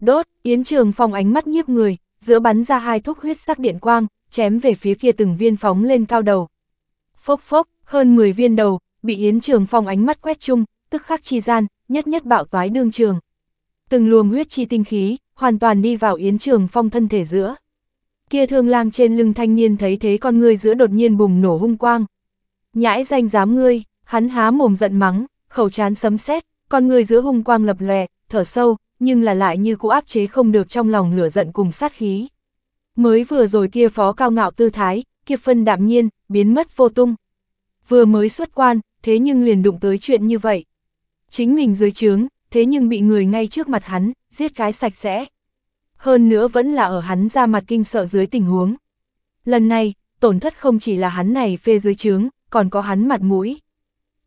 Đốt, Yến Trường Phong ánh mắt nhiếp người, giữa bắn ra hai thúc huyết sắc điện quang, chém về phía kia từng viên phóng lên cao đầu. Phốc phốc, hơn 10 viên đầu, bị Yến Trường Phong ánh mắt quét chung, tức khắc chi gian, nhất nhất bạo toái đương trường. Từng luồng huyết chi tinh khí, hoàn toàn đi vào Yến Trường Phong thân thể giữa. Kia thương lang trên lưng thanh niên thấy thế con ngươi giữa đột nhiên bùng nổ hung quang. Nhãi danh dám ngươi, hắn há mồm giận mắng, khẩu chán sấm sét, con người giữa hung quang lập lòe, thở sâu, nhưng là lại như cũ áp chế không được trong lòng lửa giận cùng sát khí. Mới vừa rồi kia phó cao ngạo tư thái, kia phân đạm nhiên, biến mất vô tung. Vừa mới xuất quan, thế nhưng liền đụng tới chuyện như vậy. Chính mình dưới trướng, thế nhưng bị người ngay trước mặt hắn, giết cái sạch sẽ. Hơn nữa vẫn là ở hắn ra mặt kinh sợ dưới tình huống. Lần này, tổn thất không chỉ là hắn này phê dưới trướng, còn có hắn mặt mũi.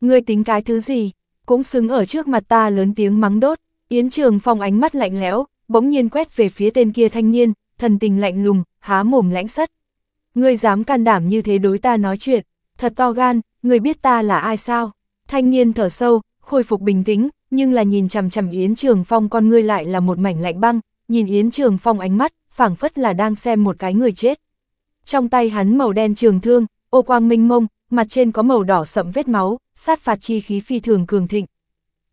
Ngươi tính cái thứ gì, cũng xứng ở trước mặt ta lớn tiếng mắng đốt. Yến Trường Phong ánh mắt lạnh lẽo, bỗng nhiên quét về phía tên kia thanh niên, thần tình lạnh lùng, há mồm lãnh sắt. Ngươi dám can đảm như thế đối ta nói chuyện, thật to gan, ngươi biết ta là ai sao? Thanh niên thở sâu, khôi phục bình tĩnh, nhưng là nhìn chằm chằm Yến Trường Phong con ngươi lại là một mảnh lạnh băng, nhìn Yến Trường Phong ánh mắt, phảng phất là đang xem một cái người chết. Trong tay hắn màu đen trường thương, ô quang minh mông, mặt trên có màu đỏ sậm vết máu, sát phạt chi khí phi thường cường thịnh,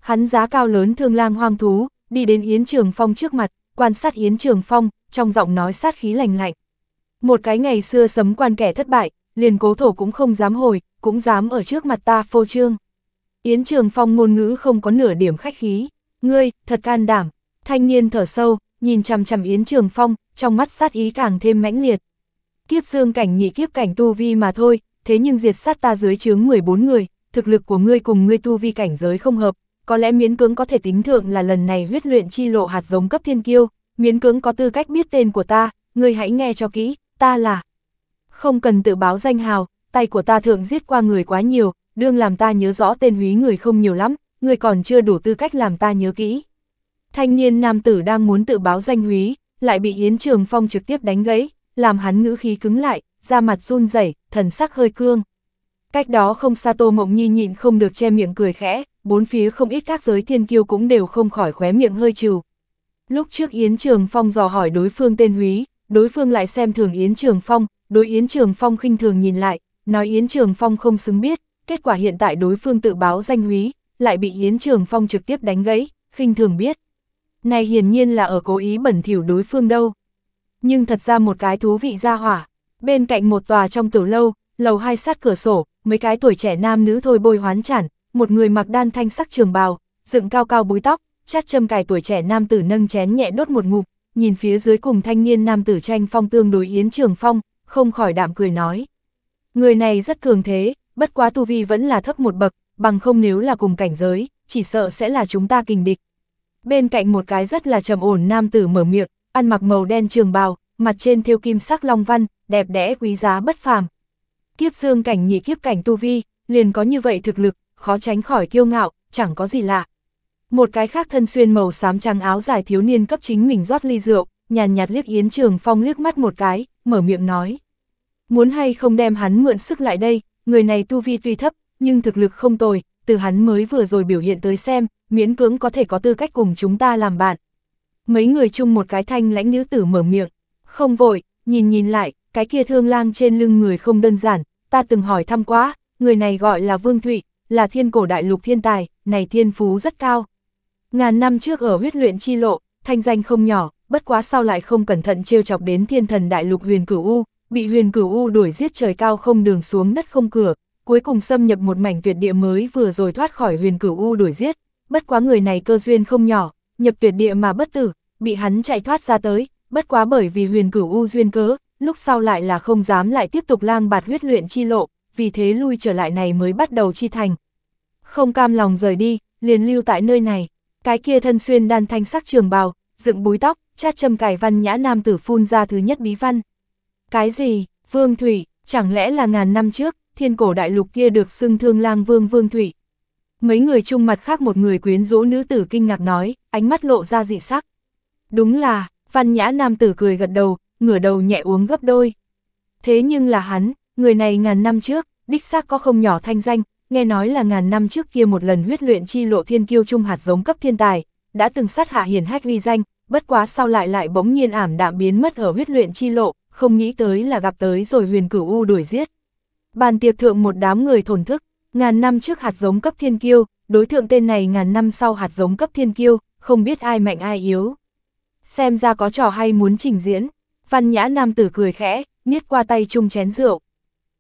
Hắn giá cao lớn thương lang hoang thú, đi đến Yến Trường Phong trước mặt, quan sát Yến Trường Phong, trong giọng nói sát khí lành lạnh. Một cái ngày xưa sấm quan kẻ thất bại, liền cố thổ cũng không dám hồi, cũng dám ở trước mặt ta phô trương. Yến Trường Phong ngôn ngữ không có nửa điểm khách khí, ngươi, thật can đảm, thanh niên thở sâu, nhìn chằm chằm Yến Trường Phong, trong mắt sát ý càng thêm mãnh liệt. Kiếp dương cảnh nhị kiếp cảnh tu vi mà thôi, thế nhưng diệt sát ta dưới chướng 14 người, thực lực của ngươi cùng ngươi tu vi cảnh giới không hợp, có lẽ miến cứng có thể tính thượng là lần này huyết luyện chi lộ hạt giống cấp thiên kiêu, miến cứng có tư cách biết tên của ta, người hãy nghe cho kỹ, ta là. Không cần tự báo danh hào, tay của ta thượng giết qua người quá nhiều, đương làm ta nhớ rõ tên húy người không nhiều lắm, người còn chưa đủ tư cách làm ta nhớ kỹ. Thanh niên nam tử đang muốn tự báo danh húy, lại bị Yến Trường Phong trực tiếp đánh gãy, làm hắn ngữ khí cứng lại, da mặt run rẩy, thần sắc hơi cương. Cách đó không xa Tô Mộng Nhi nhịn không được che miệng cười khẽ, bốn phía không ít các giới thiên kiêu cũng đều không khỏi khóe miệng hơi trừ. Lúc trước Yến Trường Phong dò hỏi đối phương tên Húy, đối phương lại xem thường Yến Trường Phong, đối Yến Trường Phong khinh thường nhìn lại, nói Yến Trường Phong không xứng biết, kết quả hiện tại đối phương tự báo danh Húy, lại bị Yến Trường Phong trực tiếp đánh gãy, khinh thường biết. Này hiển nhiên là ở cố ý bẩn thỉu đối phương đâu. Nhưng thật ra một cái thú vị ra hỏa, bên cạnh một tòa trong tiểu lâu, lầu hai sát cửa sổ, mấy cái tuổi trẻ nam nữ thôi bôi hoán chản, một người mặc đan thanh sắc trường bào, dựng cao cao búi tóc, chát châm cài tuổi trẻ nam tử nâng chén nhẹ đốt một ngụm, nhìn phía dưới cùng thanh niên nam tử tranh phong tương đối Yến Trường Phong, không khỏi đạm cười nói. Người này rất cường thế, bất quá tu vi vẫn là thấp một bậc, bằng không nếu là cùng cảnh giới, chỉ sợ sẽ là chúng ta kình địch. Bên cạnh một cái rất là trầm ổn nam tử mở miệng, ăn mặc màu đen trường bào, mặt trên thêu kim sắc long văn, đẹp đẽ quý giá bất phàm. Kiếp dương cảnh nhị kiếp cảnh tu vi, liền có như vậy thực lực, khó tránh khỏi kiêu ngạo, chẳng có gì lạ. Một cái khác thân xuyên màu xám trắng áo dài thiếu niên cấp chính mình rót ly rượu, nhàn nhạt liếc Yến Trường Phong liếc mắt một cái, mở miệng nói. Muốn hay không đem hắn mượn sức lại đây, người này tu vi tuy thấp, nhưng thực lực không tồi, từ hắn mới vừa rồi biểu hiện tới xem, miễn cưỡng có thể có tư cách cùng chúng ta làm bạn. Mấy người chung một cái thanh lãnh nữ tử mở miệng, không vội, nhìn nhìn lại, cái kia thương lang trên lưng người không đơn giản, ta từng hỏi thăm quá, người này gọi là Vương Thụy, là thiên cổ đại lục thiên tài, này thiên phú rất cao. Ngàn năm trước ở huyết luyện chi lộ, thanh danh không nhỏ, bất quá sau lại không cẩn thận trêu chọc đến thiên thần đại lục huyền cửu U, bị huyền cửu U đuổi giết trời cao không đường xuống đất không cửa, cuối cùng xâm nhập một mảnh tuyệt địa mới vừa rồi thoát khỏi huyền cửu U đuổi giết, bất quá người này cơ duyên không nhỏ, nhập tuyệt địa mà bất tử, bị hắn chạy thoát ra tới, bất quá bởi vì huyền cửu U duyên cớ, lúc sau lại là không dám lại tiếp tục lang bạt huyết luyện chi lộ, vì thế lui trở lại này mới bắt đầu chi thành. Không cam lòng rời đi, liền lưu tại nơi này, cái kia thân xuyên đan thanh sắc trường bào, dựng búi tóc, chát châm cải văn nhã nam tử phun ra thứ nhất bí văn. Cái gì, Vương Thủy, chẳng lẽ là ngàn năm trước, thiên cổ đại lục kia được xưng thương lang Vương Vương Thủy. Mấy người chung mặt khác một người quyến rũ nữ tử kinh ngạc nói, ánh mắt lộ ra dị sắc. Đúng là, văn nhã nam tử cười gật đầu, ngửa đầu nhẹ uống gấp đôi. Thế nhưng là hắn, người này ngàn năm trước, đích xác có không nhỏ thanh danh, nghe nói là ngàn năm trước kia một lần huyết luyện chi lộ thiên kiêu trung hạt giống cấp thiên tài, đã từng sát hạ hiển hách uy danh, bất quá sau lại lại bỗng nhiên ảm đạm biến mất ở huyết luyện chi lộ, không nghĩ tới là gặp tới rồi huyền cửu u đuổi giết. Bàn tiệc thượng một đám người thổn thức, ngàn năm trước hạt giống cấp thiên kiêu, đối tượng tên này ngàn năm sau hạt giống cấp thiên kiêu, không biết ai mạnh ai yếu. Xem ra có trò hay muốn trình diễn, văn nhã nam tử cười khẽ, niết qua tay chung chén rượu,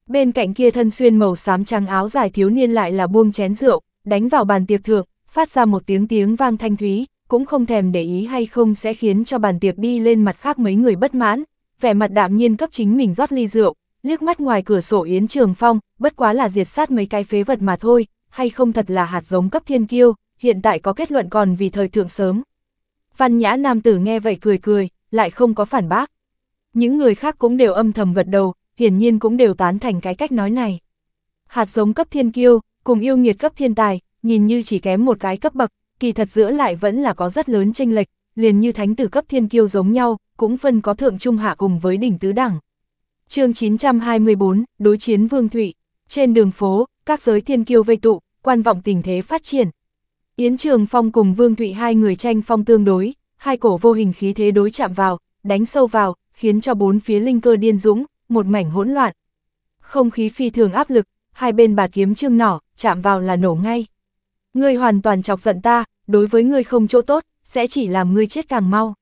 Bên cạnh kia thân xuyên màu xám trắng áo dài thiếu niên lại là buông chén rượu, đánh vào bàn tiệc thượng, phát ra một tiếng tiếng vang thanh thúy, cũng không thèm để ý hay không sẽ khiến cho bàn tiệc đi lên mặt khác mấy người bất mãn, vẻ mặt đạm nhiên cấp chính mình rót ly rượu, liếc mắt ngoài cửa sổ Yến Trường Phong, bất quá là diệt sát mấy cái phế vật mà thôi, hay không thật là hạt giống cấp thiên kiêu, hiện tại có kết luận còn vì thời thượng sớm. Văn nhã nam tử nghe vậy cười cười, lại không có phản bác. Những người khác cũng đều âm thầm gật đầu, hiển nhiên cũng đều tán thành cái cách nói này. Hạt giống cấp thiên kiêu, cùng yêu nghiệt cấp thiên tài, nhìn như chỉ kém một cái cấp bậc, kỳ thật giữa lại vẫn là có rất lớn chênh lệch, liền như thánh tử cấp thiên kiêu giống nhau, cũng phân có thượng trung hạ cùng với đỉnh tứ đẳng. chương 924, đối chiến Vương Thụy, trên đường phố, các giới thiên kiêu vây tụ, quan vọng tình thế phát triển. Yến Trường Phong cùng Vương Thụy hai người tranh phong tương đối, hai cổ vô hình khí thế đối chạm vào, đánh sâu vào, khiến cho bốn phía linh cơ điên dũng, một mảnh hỗn loạn. Không khí phi thường áp lực, hai bên bạt kiếm trương nỏ, chạm vào là nổ ngay. Ngươi hoàn toàn chọc giận ta, đối với ngươi không chỗ tốt, sẽ chỉ làm ngươi chết càng mau.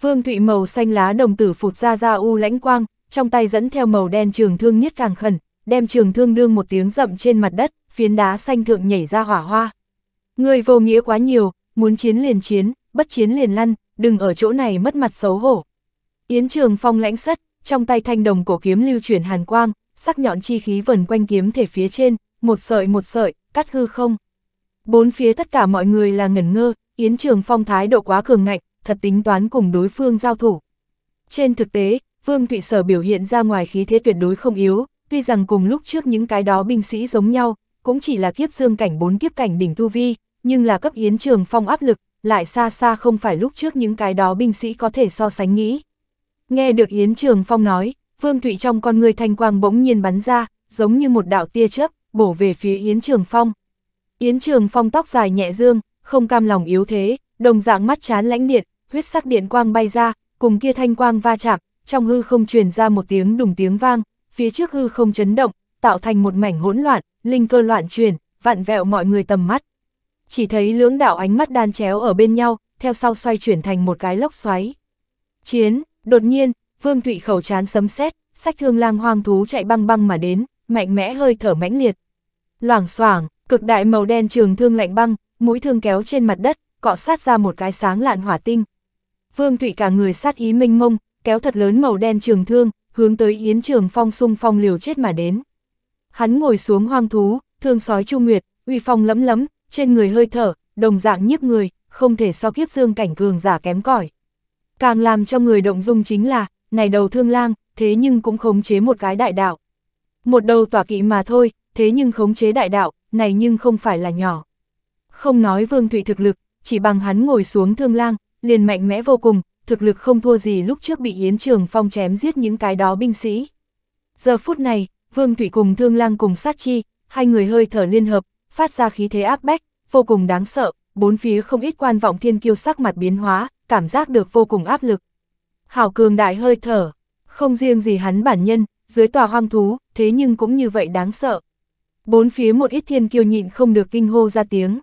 Vương Thụy màu xanh lá đồng tử phụt ra ra u lãnh quang, trong tay dẫn theo màu đen trường thương nhất càng khẩn, đem trường thương đương một tiếng rậm trên mặt đất, phiến đá xanh thượng nhảy ra hỏa hoa. Ngươi vô nghĩa quá nhiều, muốn chiến liền chiến, bất chiến liền lăn, đừng ở chỗ này mất mặt xấu hổ. Yến Trường Phong lãnh sắt trong tay thanh đồng cổ kiếm lưu chuyển hàn quang, sắc nhọn chi khí vần quanh kiếm thể phía trên, một sợi một sợi, cắt hư không. Bốn phía tất cả mọi người là ngẩn ngơ, Yến Trường Phong thái độ quá cường ngạnh, thật tính toán cùng đối phương giao thủ. Trên thực tế, Vương Thụy Sở biểu hiện ra ngoài khí thế tuyệt đối không yếu, tuy rằng cùng lúc trước những cái đó binh sĩ giống nhau, cũng chỉ là kiếp dương cảnh bốn kiếp cảnh đỉnh tu vi, nhưng là cấp Yến Trường Phong áp lực, lại xa xa không phải lúc trước những cái đó binh sĩ có thể so sánh nghĩ. Nghe được Yến Trường Phong nói, Vương Thụy trong con người thanh quang bỗng nhiên bắn ra, giống như một đạo tia chớp, bổ về phía Yến Trường Phong. Yến Trường Phong tóc dài nhẹ dương, không cam lòng yếu thế, đồng dạng mắt chán lãnh điện, huyết sắc điện quang bay ra, cùng kia thanh quang va chạm, trong hư không truyền ra một tiếng đùng tiếng vang, phía trước hư không chấn động, tạo thành một mảnh hỗn loạn, linh cơ loạn truyền, vạn vẹo mọi người tầm mắt. Chỉ thấy lưỡng đạo ánh mắt đan chéo ở bên nhau, theo sau xoay chuyển thành một cái lốc xoáy. Chiến, Đột nhiên, Vương Thụy khẩu chán sấm sét, sách thương lang hoang thú chạy băng băng mà đến, mạnh mẽ hơi thở mãnh liệt. Loảng xoảng, cực đại màu đen trường thương lạnh băng, mũi thương kéo trên mặt đất, cọ sát ra một cái sáng lạn hỏa tinh. Vương Thụy cả người sát ý minh mông, kéo thật lớn màu đen trường thương, hướng tới Yến Trường Phong xung phong liều chết mà đến. Hắn ngồi xuống hoang thú, thương sói Chu Nguyệt, uy phong lẫm lẫm, trên người hơi thở, đồng dạng nhiếp người, không thể so kiếp dương cảnh cường giả kém cỏi. Càng làm cho người động dung chính là, này đầu thương lang, thế nhưng cũng khống chế một cái đại đạo. Một đầu tỏa kỵ mà thôi, thế nhưng khống chế đại đạo, này nhưng không phải là nhỏ. Không nói Vương Thụy thực lực, chỉ bằng hắn ngồi xuống thương lang, liền mạnh mẽ vô cùng, thực lực không thua gì lúc trước bị Yến Trường Phong chém giết những cái đó binh sĩ. Giờ phút này, Vương thủy cùng thương lang cùng sát chi, hai người hơi thở liên hợp, phát ra khí thế áp bách, vô cùng đáng sợ, bốn phía không ít quan vọng thiên kiêu sắc mặt biến hóa, cảm giác được vô cùng áp lực. Hảo cường đại hơi thở, không riêng gì hắn bản nhân, dưới tòa hoang thú, thế nhưng cũng như vậy đáng sợ. Bốn phía một ít thiên kiêu nhịn không được kinh hô ra tiếng.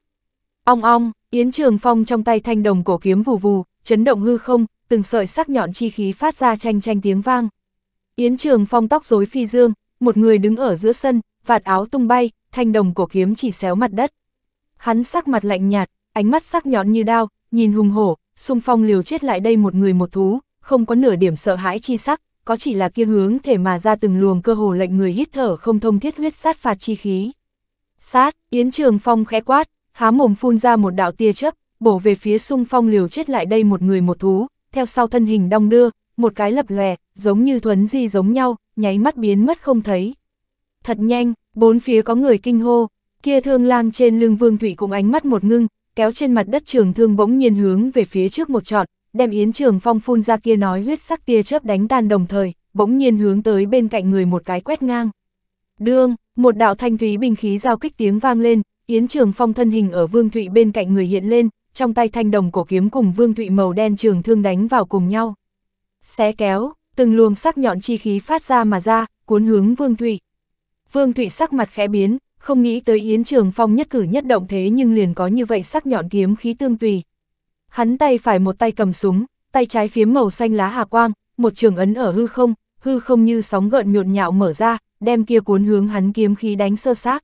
Ong ong, Yến Trường Phong trong tay thanh đồng cổ kiếm vù vù, chấn động hư không, từng sợi sắc nhọn chi khí phát ra tranh tranh tiếng vang. Yến Trường Phong tóc rối phi dương, một người đứng ở giữa sân, vạt áo tung bay, thanh đồng cổ kiếm chỉ xéo mặt đất. Hắn sắc mặt lạnh nhạt, ánh mắt sắc nhọn như đao, nhìn hùng hổ, xung phong liều chết lại đây một người một thú, không có nửa điểm sợ hãi chi sắc, có chỉ là kia hướng thể mà ra từng luồng cơ hồ lệnh người hít thở không thông thiết huyết sát phạt chi khí. Sát, Yến Trường Phong khẽ quát, há mồm phun ra một đạo tia chớp, bổ về phía xung phong liều chết lại đây một người một thú, theo sau thân hình đong đưa, một cái lập lòe, giống như thuấn di giống nhau, nháy mắt biến mất không thấy. Thật nhanh, bốn phía có người kinh hô, kia thương lang trên lưng Vương Thủy cũng ánh mắt một ngưng, kéo trên mặt đất trường thương bỗng nhiên hướng về phía trước một trọn, đem Yến Trường Phong phun ra kia nói huyết sắc tia chớp đánh tan đồng thời, bỗng nhiên hướng tới bên cạnh người một cái quét ngang. Đương, một đạo thanh thúy binh khí giao kích tiếng vang lên, Yến Trường Phong thân hình ở Vương Thụy bên cạnh người hiện lên, trong tay thanh đồng cổ kiếm cùng Vương Thụy màu đen trường thương đánh vào cùng nhau. Xé kéo, từng luồng sắc nhọn chi khí phát ra mà ra, cuốn hướng Vương Thụy. Vương Thụy sắc mặt khẽ biến, không nghĩ tới Yến Trường Phong nhất cử nhất động thế nhưng liền có như vậy sắc nhọn kiếm khí tương tùy. Hắn tay phải một tay cầm súng, tay trái phía màu xanh lá hà quang, một trường ấn ở hư không, hư không như sóng gợn nhộn nhạo mở ra, đem kia cuốn hướng hắn kiếm khí đánh sơ xác.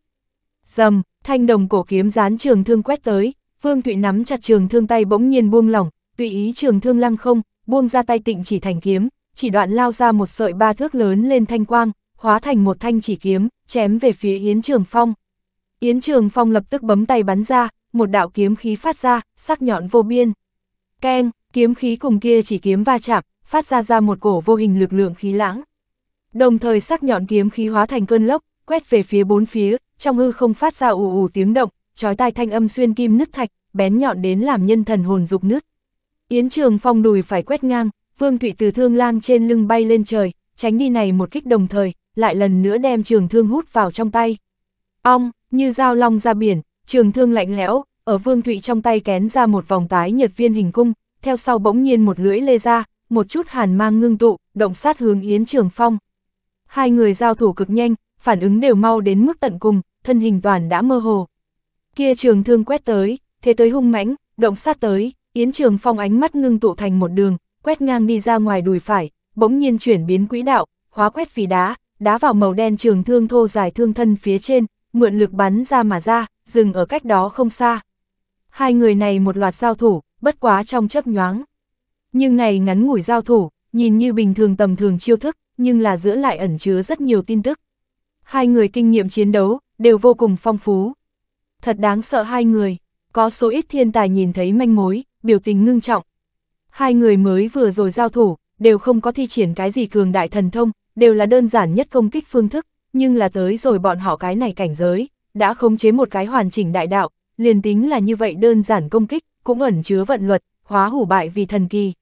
Dầm, thanh đồng cổ kiếm dán trường thương quét tới, Vương Thụy nắm chặt trường thương tay bỗng nhiên buông lỏng, tùy ý trường thương lăng không, buông ra tay tịnh chỉ thành kiếm, chỉ đoạn lao ra một sợi ba thước lớn lên thanh quang, hóa thành một thanh chỉ kiếm, chém về phía Yến Trường Phong. Yến Trường Phong lập tức bấm tay bắn ra, một đạo kiếm khí phát ra, sắc nhọn vô biên. Keng, kiếm khí cùng kia chỉ kiếm va chạm, phát ra ra một cổ vô hình lực lượng khí lãng. Đồng thời sắc nhọn kiếm khí hóa thành cơn lốc, quét về phía bốn phía, trong hư không phát ra ù ù tiếng động, trói tai thanh âm xuyên kim nứt thạch, bén nhọn đến làm nhân thần hồn dục nứt. Yến Trường Phong đùi phải quét ngang, Vương Thụy từ thương lang trên lưng bay lên trời, tránh đi này một kích đồng thời, lại lần nữa đem trường thương hút vào trong tay. Ong, như dao long ra biển, trường thương lạnh lẽo, ở Vương Thụy trong tay kén ra một vòng tái nhật viên hình cung, theo sau bỗng nhiên một lưỡi lê ra, một chút hàn mang ngưng tụ, động sát hướng Yến Trường Phong. Hai người giao thủ cực nhanh, phản ứng đều mau đến mức tận cùng, thân hình toàn đã mơ hồ. Kia trường thương quét tới, thế tới hung mãnh, động sát tới, Yến Trường Phong ánh mắt ngưng tụ thành một đường, quét ngang đi ra ngoài đùi phải, bỗng nhiên chuyển biến quỹ đạo, hóa quét vì đá, đá vào màu đen trường thương thô dài thương thân phía trên, mượn lực bắn ra mà ra, dừng ở cách đó không xa. Hai người này một loạt giao thủ, bất quá trong chấp nhoáng. Nhưng này ngắn ngủi giao thủ, nhìn như bình thường tầm thường chiêu thức, nhưng là giữa lại ẩn chứa rất nhiều tin tức. Hai người kinh nghiệm chiến đấu, đều vô cùng phong phú. Thật đáng sợ hai người, có số ít thiên tài nhìn thấy manh mối, biểu tình ngưng trọng. Hai người mới vừa rồi giao thủ, đều không có thi triển cái gì cường đại thần thông, đều là đơn giản nhất công kích phương thức, nhưng là tới rồi bọn họ cái này cảnh giới, đã khống chế một cái hoàn chỉnh đại đạo, liền tính là như vậy đơn giản công kích, cũng ẩn chứa vận luật, hóa hủ bại vì thần kỳ.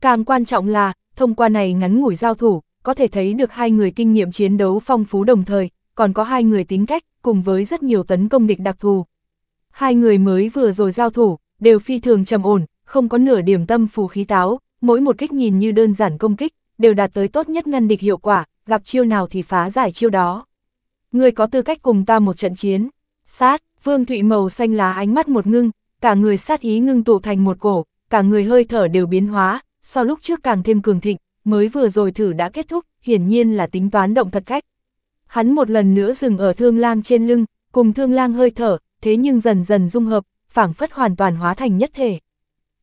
Càng quan trọng là, thông qua này ngắn ngủi giao thủ, có thể thấy được hai người kinh nghiệm chiến đấu phong phú đồng thời, còn có hai người tính cách, cùng với rất nhiều tấn công địch đặc thù. Hai người mới vừa rồi giao thủ, đều phi thường trầm ổn, không có nửa điểm tâm phù khí táo, mỗi một kích nhìn như đơn giản công kích, đều đạt tới tốt nhất ngân địch hiệu quả, gặp chiêu nào thì phá giải chiêu đó. Người có tư cách cùng ta một trận chiến. Sát, Vương Thụy màu xanh lá ánh mắt một ngưng, cả người sát ý ngưng tụ thành một cổ, cả người hơi thở đều biến hóa, so lúc trước càng thêm cường thịnh, mới vừa rồi thử đã kết thúc, hiển nhiên là tính toán động thật cách. Hắn một lần nữa dừng ở thương lang trên lưng, cùng thương lang hơi thở, thế nhưng dần dần dung hợp, phảng phất hoàn toàn hóa thành nhất thể.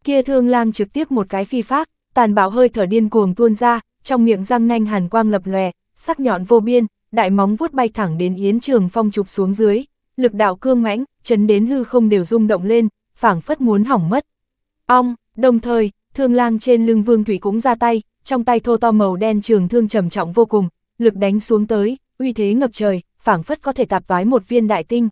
Kia thương lang trực tiếp một cái phi phác, tàn bạo hơi thở điên cuồng tuôn ra, trong miệng răng nanh hàn quang lập lòe, sắc nhọn vô biên, đại móng vuốt bay thẳng đến Yến Trường Phong chụp xuống dưới, lực đạo cương mãnh, chấn đến hư không đều rung động lên, phảng phất muốn hỏng mất. Ong, đồng thời, thương lang trên lưng Vương Thủy cũng ra tay, trong tay thô to màu đen trường thương trầm trọng vô cùng, lực đánh xuống tới, uy thế ngập trời, phảng phất có thể tạp vái một viên đại tinh.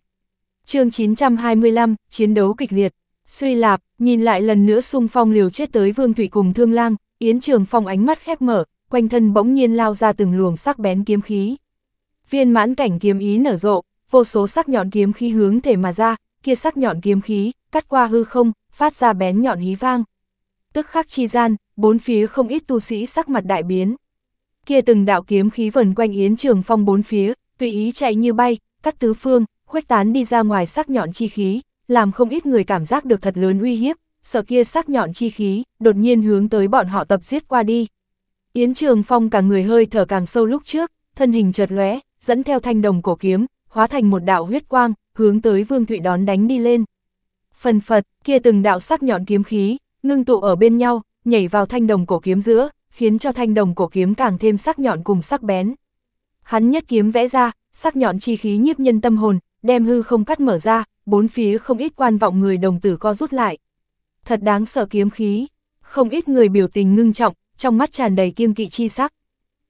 chương 925, chiến đấu kịch liệt. Suy lạp, nhìn lại lần nữa xung phong liều chết tới Vương Thủy cùng Thương Lang, Yến Trường Phong ánh mắt khép mở, quanh thân bỗng nhiên lao ra từng luồng sắc bén kiếm khí. Viên mãn cảnh kiếm ý nở rộ, vô số sắc nhọn kiếm khí hướng thể mà ra, kia sắc nhọn kiếm khí, cắt qua hư không, phát ra bén nhọn hí vang. Tức khắc chi gian, bốn phía không ít tu sĩ sắc mặt đại biến. Kia từng đạo kiếm khí vần quanh yến trường phong bốn phía, tùy ý chạy như bay, cắt tứ phương, khuếch tán đi ra ngoài sắc nhọn chi khí, làm không ít người cảm giác được thật lớn uy hiếp, sợ kia sắc nhọn chi khí, đột nhiên hướng tới bọn họ tập giết qua đi. Yến Trường Phong cả người hơi thở càng sâu lúc trước, thân hình chợt lóe, dẫn theo thanh đồng cổ kiếm, hóa thành một đạo huyết quang, hướng tới Vương Thụy đón đánh đi lên. Phần phật, kia từng đạo sắc nhọn kiếm khí, ngưng tụ ở bên nhau, nhảy vào thanh đồng cổ kiếm giữa, khiến cho thanh đồng cổ kiếm càng thêm sắc nhọn cùng sắc bén. Hắn nhất kiếm vẽ ra, sắc nhọn chi khí nhiếp nhân tâm hồn, đem hư không cắt mở ra, bốn phía không ít quan vọng người đồng tử co rút lại. Thật đáng sợ kiếm khí, không ít người biểu tình ngưng trọng, trong mắt tràn đầy kiêng kỵ chi sắc.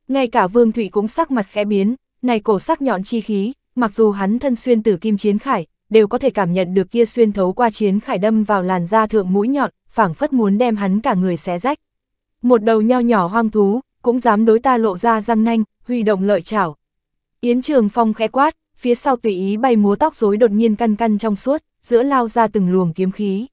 Ngay cả Vương Thụy cũng sắc mặt khẽ biến, này cổ sắc nhọn chi khí, mặc dù hắn thân xuyên tử kim chiến khải, đều có thể cảm nhận được kia xuyên thấu qua chiến khải đâm vào làn da thượng mũi nhọn, phảng phất muốn đem hắn cả người xé rách. Một đầu nho nhỏ hoang thú, cũng dám đối ta lộ ra răng nanh, huy động lợi chảo. Yến Trường Phong khẽ quát, phía sau tùy ý bay múa tóc rối đột nhiên căn căn trong suốt, giữa lao ra từng luồng kiếm khí.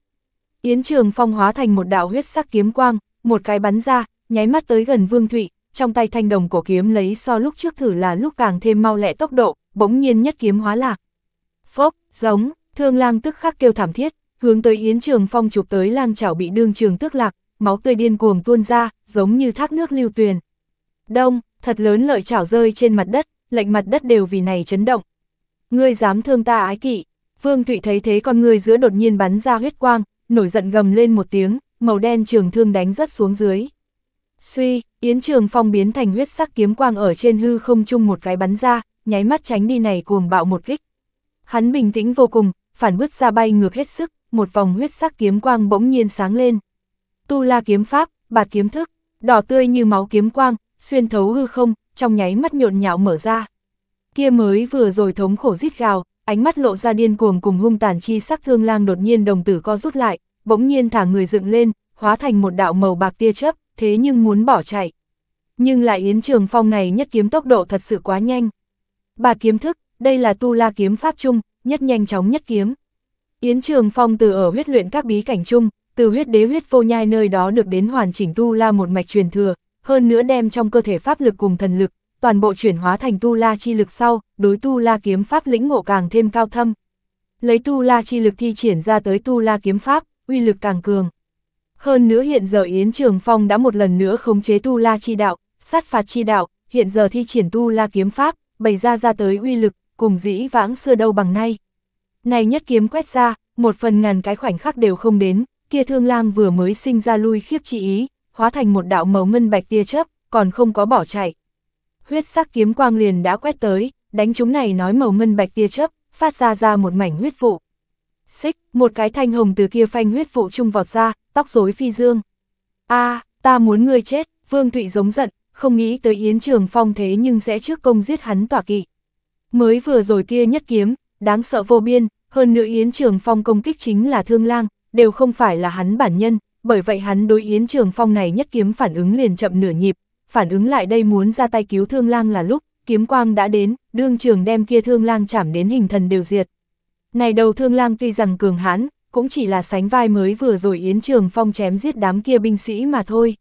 Yến Trường Phong hóa thành một đạo huyết sắc kiếm quang, một cái bắn ra, nháy mắt tới gần Vương Thụy, trong tay thanh đồng cổ kiếm lấy so lúc trước thử là lúc càng thêm mau lẹ tốc độ, bỗng nhiên nhất kiếm hóa lạc. Phốc, giống, thương lang tức khắc kêu thảm thiết, hướng tới Yến Trường Phong chụp tới lang chảo bị đương trường tước lạc, máu tươi điên cuồng tuôn ra, giống như thác nước lưu tuyền. Đông, thật lớn lợi chảo rơi trên mặt đất, lệnh mặt đất đều vì này chấn động. Ngươi dám thương ta ái kỵ, Vương Thụy thấy thế con người giữa đột nhiên bắn ra huyết quang, nổi giận gầm lên một tiếng, màu đen trường thương đánh rất xuống dưới. Suy, Yến Trường Phong biến thành huyết sắc kiếm quang ở trên hư không chung một cái bắn ra, nháy mắt tránh đi này cuồng bạo một kích. Hắn bình tĩnh vô cùng, phản bước ra bay ngược hết sức, một vòng huyết sắc kiếm quang bỗng nhiên sáng lên. Tu la kiếm pháp, bạt kiếm thức, đỏ tươi như máu kiếm quang, xuyên thấu hư không, trong nháy mắt nhộn nhạo mở ra. Kia mới vừa rồi thống khổ rít gào, ánh mắt lộ ra điên cuồng cùng hung tàn chi sắc thương lang đột nhiên đồng tử co rút lại, bỗng nhiên thả người dựng lên, hóa thành một đạo màu bạc tia chớp, thế nhưng muốn bỏ chạy. Nhưng lại Yến Trường Phong này nhất kiếm tốc độ thật sự quá nhanh. Bà kiếm thức, đây là tu la kiếm pháp chung, nhất nhanh chóng nhất kiếm. Yến Trường Phong từ ở huyết luyện các bí cảnh chung, từ huyết đế huyết vô nhai nơi đó được đến hoàn chỉnh tu la một mạch truyền thừa, hơn nữa đem trong cơ thể pháp lực cùng thần lực, toàn bộ chuyển hóa thành tu la chi lực sau, đối tu la kiếm pháp lĩnh ngộ càng thêm cao thâm. Lấy tu la chi lực thi triển ra tới tu la kiếm pháp, uy lực càng cường. Hơn nữa hiện giờ Yến Trường Phong đã một lần nữa khống chế tu la chi đạo, sát phạt chi đạo, hiện giờ thi triển tu la kiếm pháp, bày ra ra tới uy lực, cùng dĩ vãng xưa đâu bằng nay. Này nhất kiếm quét ra, một phần ngàn cái khoảnh khắc đều không đến, kia thương lang vừa mới sinh ra lui khiếp chi ý, hóa thành một đạo màu ngân bạch tia chớp, còn không có bỏ chạy. Huyết sắc kiếm quang liền đã quét tới, đánh chúng này nói màu ngân bạch tia chớp, phát ra ra một mảnh huyết vụ. Xích, một cái thanh hồng từ kia phanh huyết vụ trung vọt ra, tóc rối phi dương. a ta muốn ngươi chết, Vương Thụy giống giận, không nghĩ tới Yến Trường Phong thế nhưng sẽ trước công giết hắn tỏa kỵ. Mới vừa rồi kia nhất kiếm, đáng sợ vô biên, hơn nữa Yến Trường Phong công kích chính là thương lang, đều không phải là hắn bản nhân, bởi vậy hắn đối Yến Trường Phong này nhất kiếm phản ứng liền chậm nửa nhịp, phản ứng lại đây muốn ra tay cứu thương lang là lúc, kiếm quang đã đến, đương trường đem kia thương lang chảm đến hình thần đều diệt. Này đầu thương lang tuy rằng cường hãn, cũng chỉ là sánh vai mới vừa rồi Yến Trường Phong chém giết đám kia binh sĩ mà thôi.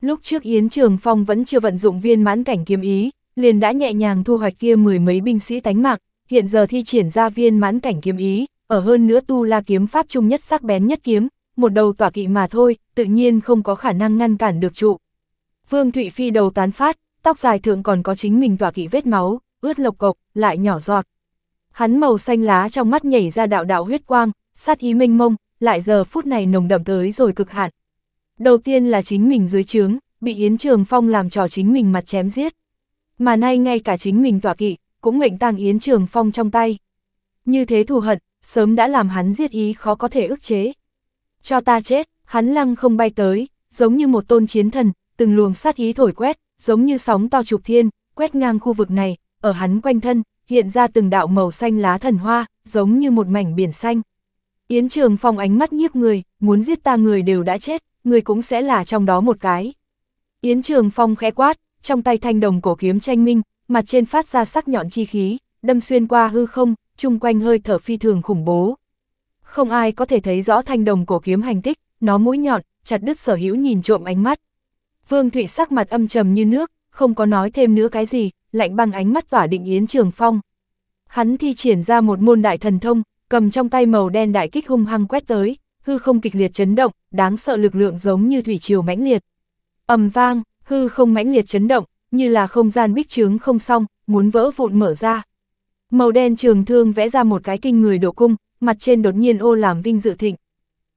Lúc trước Yến Trường Phong vẫn chưa vận dụng viên mãn cảnh kiếm ý, liền đã nhẹ nhàng thu hoạch kia mười mấy binh sĩ tánh mạng, hiện giờ thi triển ra viên mãn cảnh kiếm ý, ở hơn nữa tu la kiếm pháp trung nhất sắc bén nhất kiếm, một đầu tỏa kỵ mà thôi, tự nhiên không có khả năng ngăn cản được trụ. Vương Thụy Phi đầu tán phát, tóc dài thượng còn có chính mình tỏa kỵ vết máu, ướt lộc cộc, lại nhỏ giọt. Hắn màu xanh lá trong mắt nhảy ra đạo đạo huyết quang, sát ý mênh mông, lại giờ phút này nồng đậm tới rồi cực hạn. Đầu tiên là chính mình dưới trướng, bị Yến Trường Phong làm trò chính mình mặt chém giết. Mà nay ngay cả chính mình tỏa kỵ, cũng mệnh tàng Yến Trường Phong trong tay. Như thế thù hận, sớm đã làm hắn giết ý khó có thể ức chế. Cho ta chết, hắn lăng không bay tới, giống như một tôn chiến thần, từng luồng sát ý thổi quét, giống như sóng to trục thiên, quét ngang khu vực này, ở hắn quanh thân, hiện ra từng đạo màu xanh lá thần hoa, giống như một mảnh biển xanh. Yến Trường Phong ánh mắt nhiếp người, muốn giết ta người đều đã chết, người cũng sẽ là trong đó một cái. Yến Trường Phong khẽ quát, trong tay thanh đồng cổ kiếm tranh minh, mặt trên phát ra sắc nhọn chi khí, đâm xuyên qua hư không, chung quanh hơi thở phi thường khủng bố. Không ai có thể thấy rõ thanh đồng cổ kiếm hành tích, nó mũi nhọn, chặt đứt sở hữu nhìn trộm ánh mắt. Vương Thụy sắc mặt âm trầm như nước, không có nói thêm nữa cái gì, lạnh băng ánh mắt tỏa định Yến Trường Phong. Hắn thi triển ra một môn đại thần thông, cầm trong tay màu đen đại kích hung hăng quét tới, hư không kịch liệt chấn động, đáng sợ lực lượng giống như thủy triều mãnh liệt. ầm vang, hư không mãnh liệt chấn động, như là không gian bích trướng không xong, muốn vỡ vụn mở ra. Màu đen trường thương vẽ ra một cái kinh người độ cung, mặt trên đột nhiên ô làm vinh dự thịnh.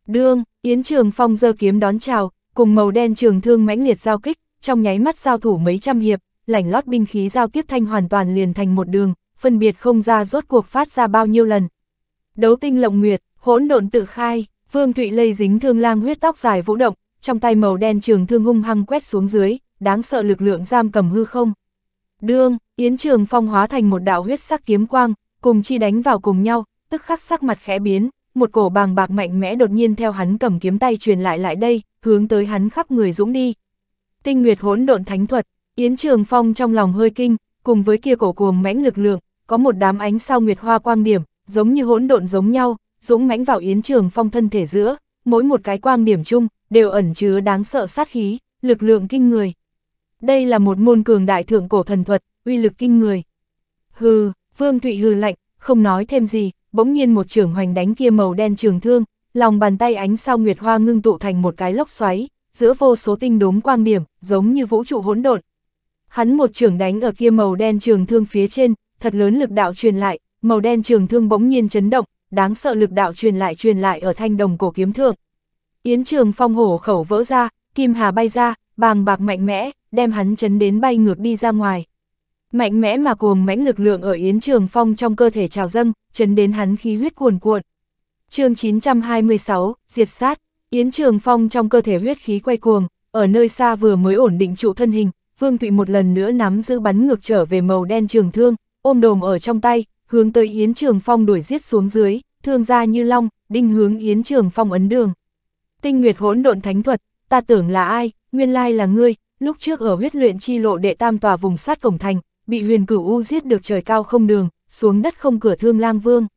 Đương, Yến Trường Phong giơ kiếm đón chào, cùng màu đen trường thương mãnh liệt giao kích, trong nháy mắt giao thủ mấy trăm hiệp, lạnh lót binh khí giao tiếp thanh hoàn toàn liền thành một đường, phân biệt không ra rốt cuộc phát ra bao nhiêu lần, đấu tinh lộng nguyệt, hỗn độn tự khai, Vương Thụy lây dính thương lang huyết tóc dài vũ động, trong tay màu đen trường thương hung hăng quét xuống dưới, đáng sợ lực lượng giam cầm hư không. Đương, Yến Trường Phong hóa thành một đạo huyết sắc kiếm quang, cùng chi đánh vào cùng nhau, tức khắc sắc mặt khẽ biến, một cổ bàng bạc mạnh mẽ đột nhiên theo hắn cầm kiếm tay truyền lại lại đây, hướng tới hắn khắp người dũng đi. Tinh Nguyệt Hỗn Độn Thánh Thuật, Yến Trường Phong trong lòng hơi kinh, cùng với kia cổ cuồng mãnh lực lượng, có một đám ánh sao nguyệt hoa quang điểm, giống như hỗn độn giống nhau, dũng mãnh vào Yến Trường Phong thân thể giữa, mỗi một cái quang điểm chung, đều ẩn chứa đáng sợ sát khí, lực lượng kinh người. Đây là một môn cường đại thượng cổ thần thuật, uy lực kinh người. Hừ, Vương Thụy hừ lạnh, không nói thêm gì, bỗng nhiên một trường hoành đánh kia màu đen trường thương, lòng bàn tay ánh sao nguyệt hoa ngưng tụ thành một cái lốc xoáy, giữa vô số tinh đốm quang điểm, giống như vũ trụ hỗn độn. Hắn một trường đánh ở kia màu đen trường thương phía trên, thật lớn lực đạo truyền lại, màu đen trường thương bỗng nhiên chấn động, đáng sợ lực đạo truyền lại truyền lại ở thanh đồng cổ kiếm thượng. Yến trường phong hổ khẩu vỡ ra, kim hà bay ra, bàng bạc mạnh mẽ, đem hắn chấn đến bay ngược đi ra ngoài. Mạnh mẽ mà cuồng mãnh lực lượng ở Yến Trường Phong trong cơ thể trào dâng, chấn đến hắn khí huyết cuồn cuộn. chương 926, Diệt sát, Yến Trường Phong trong cơ thể huyết khí quay cuồng, ở nơi xa vừa mới ổn định trụ thân hình, Vương Thụy một lần nữa nắm giữ bắn ngược trở về màu đen trường thương, ôm đồm ở trong tay, hướng tới Yến Trường Phong đuổi giết xuống dưới, thương ra như long, đinh hướng Yến Trường Phong ấn đường. Tinh Nguyệt hỗn độn thánh thuật, ta tưởng là ai, nguyên lai là ngươi, lúc trước ở huyết luyện chi lộ đệ tam tòa vùng sát cổng thành, bị huyền cửu u giết được trời cao không đường, xuống đất không cửa thương lang vương.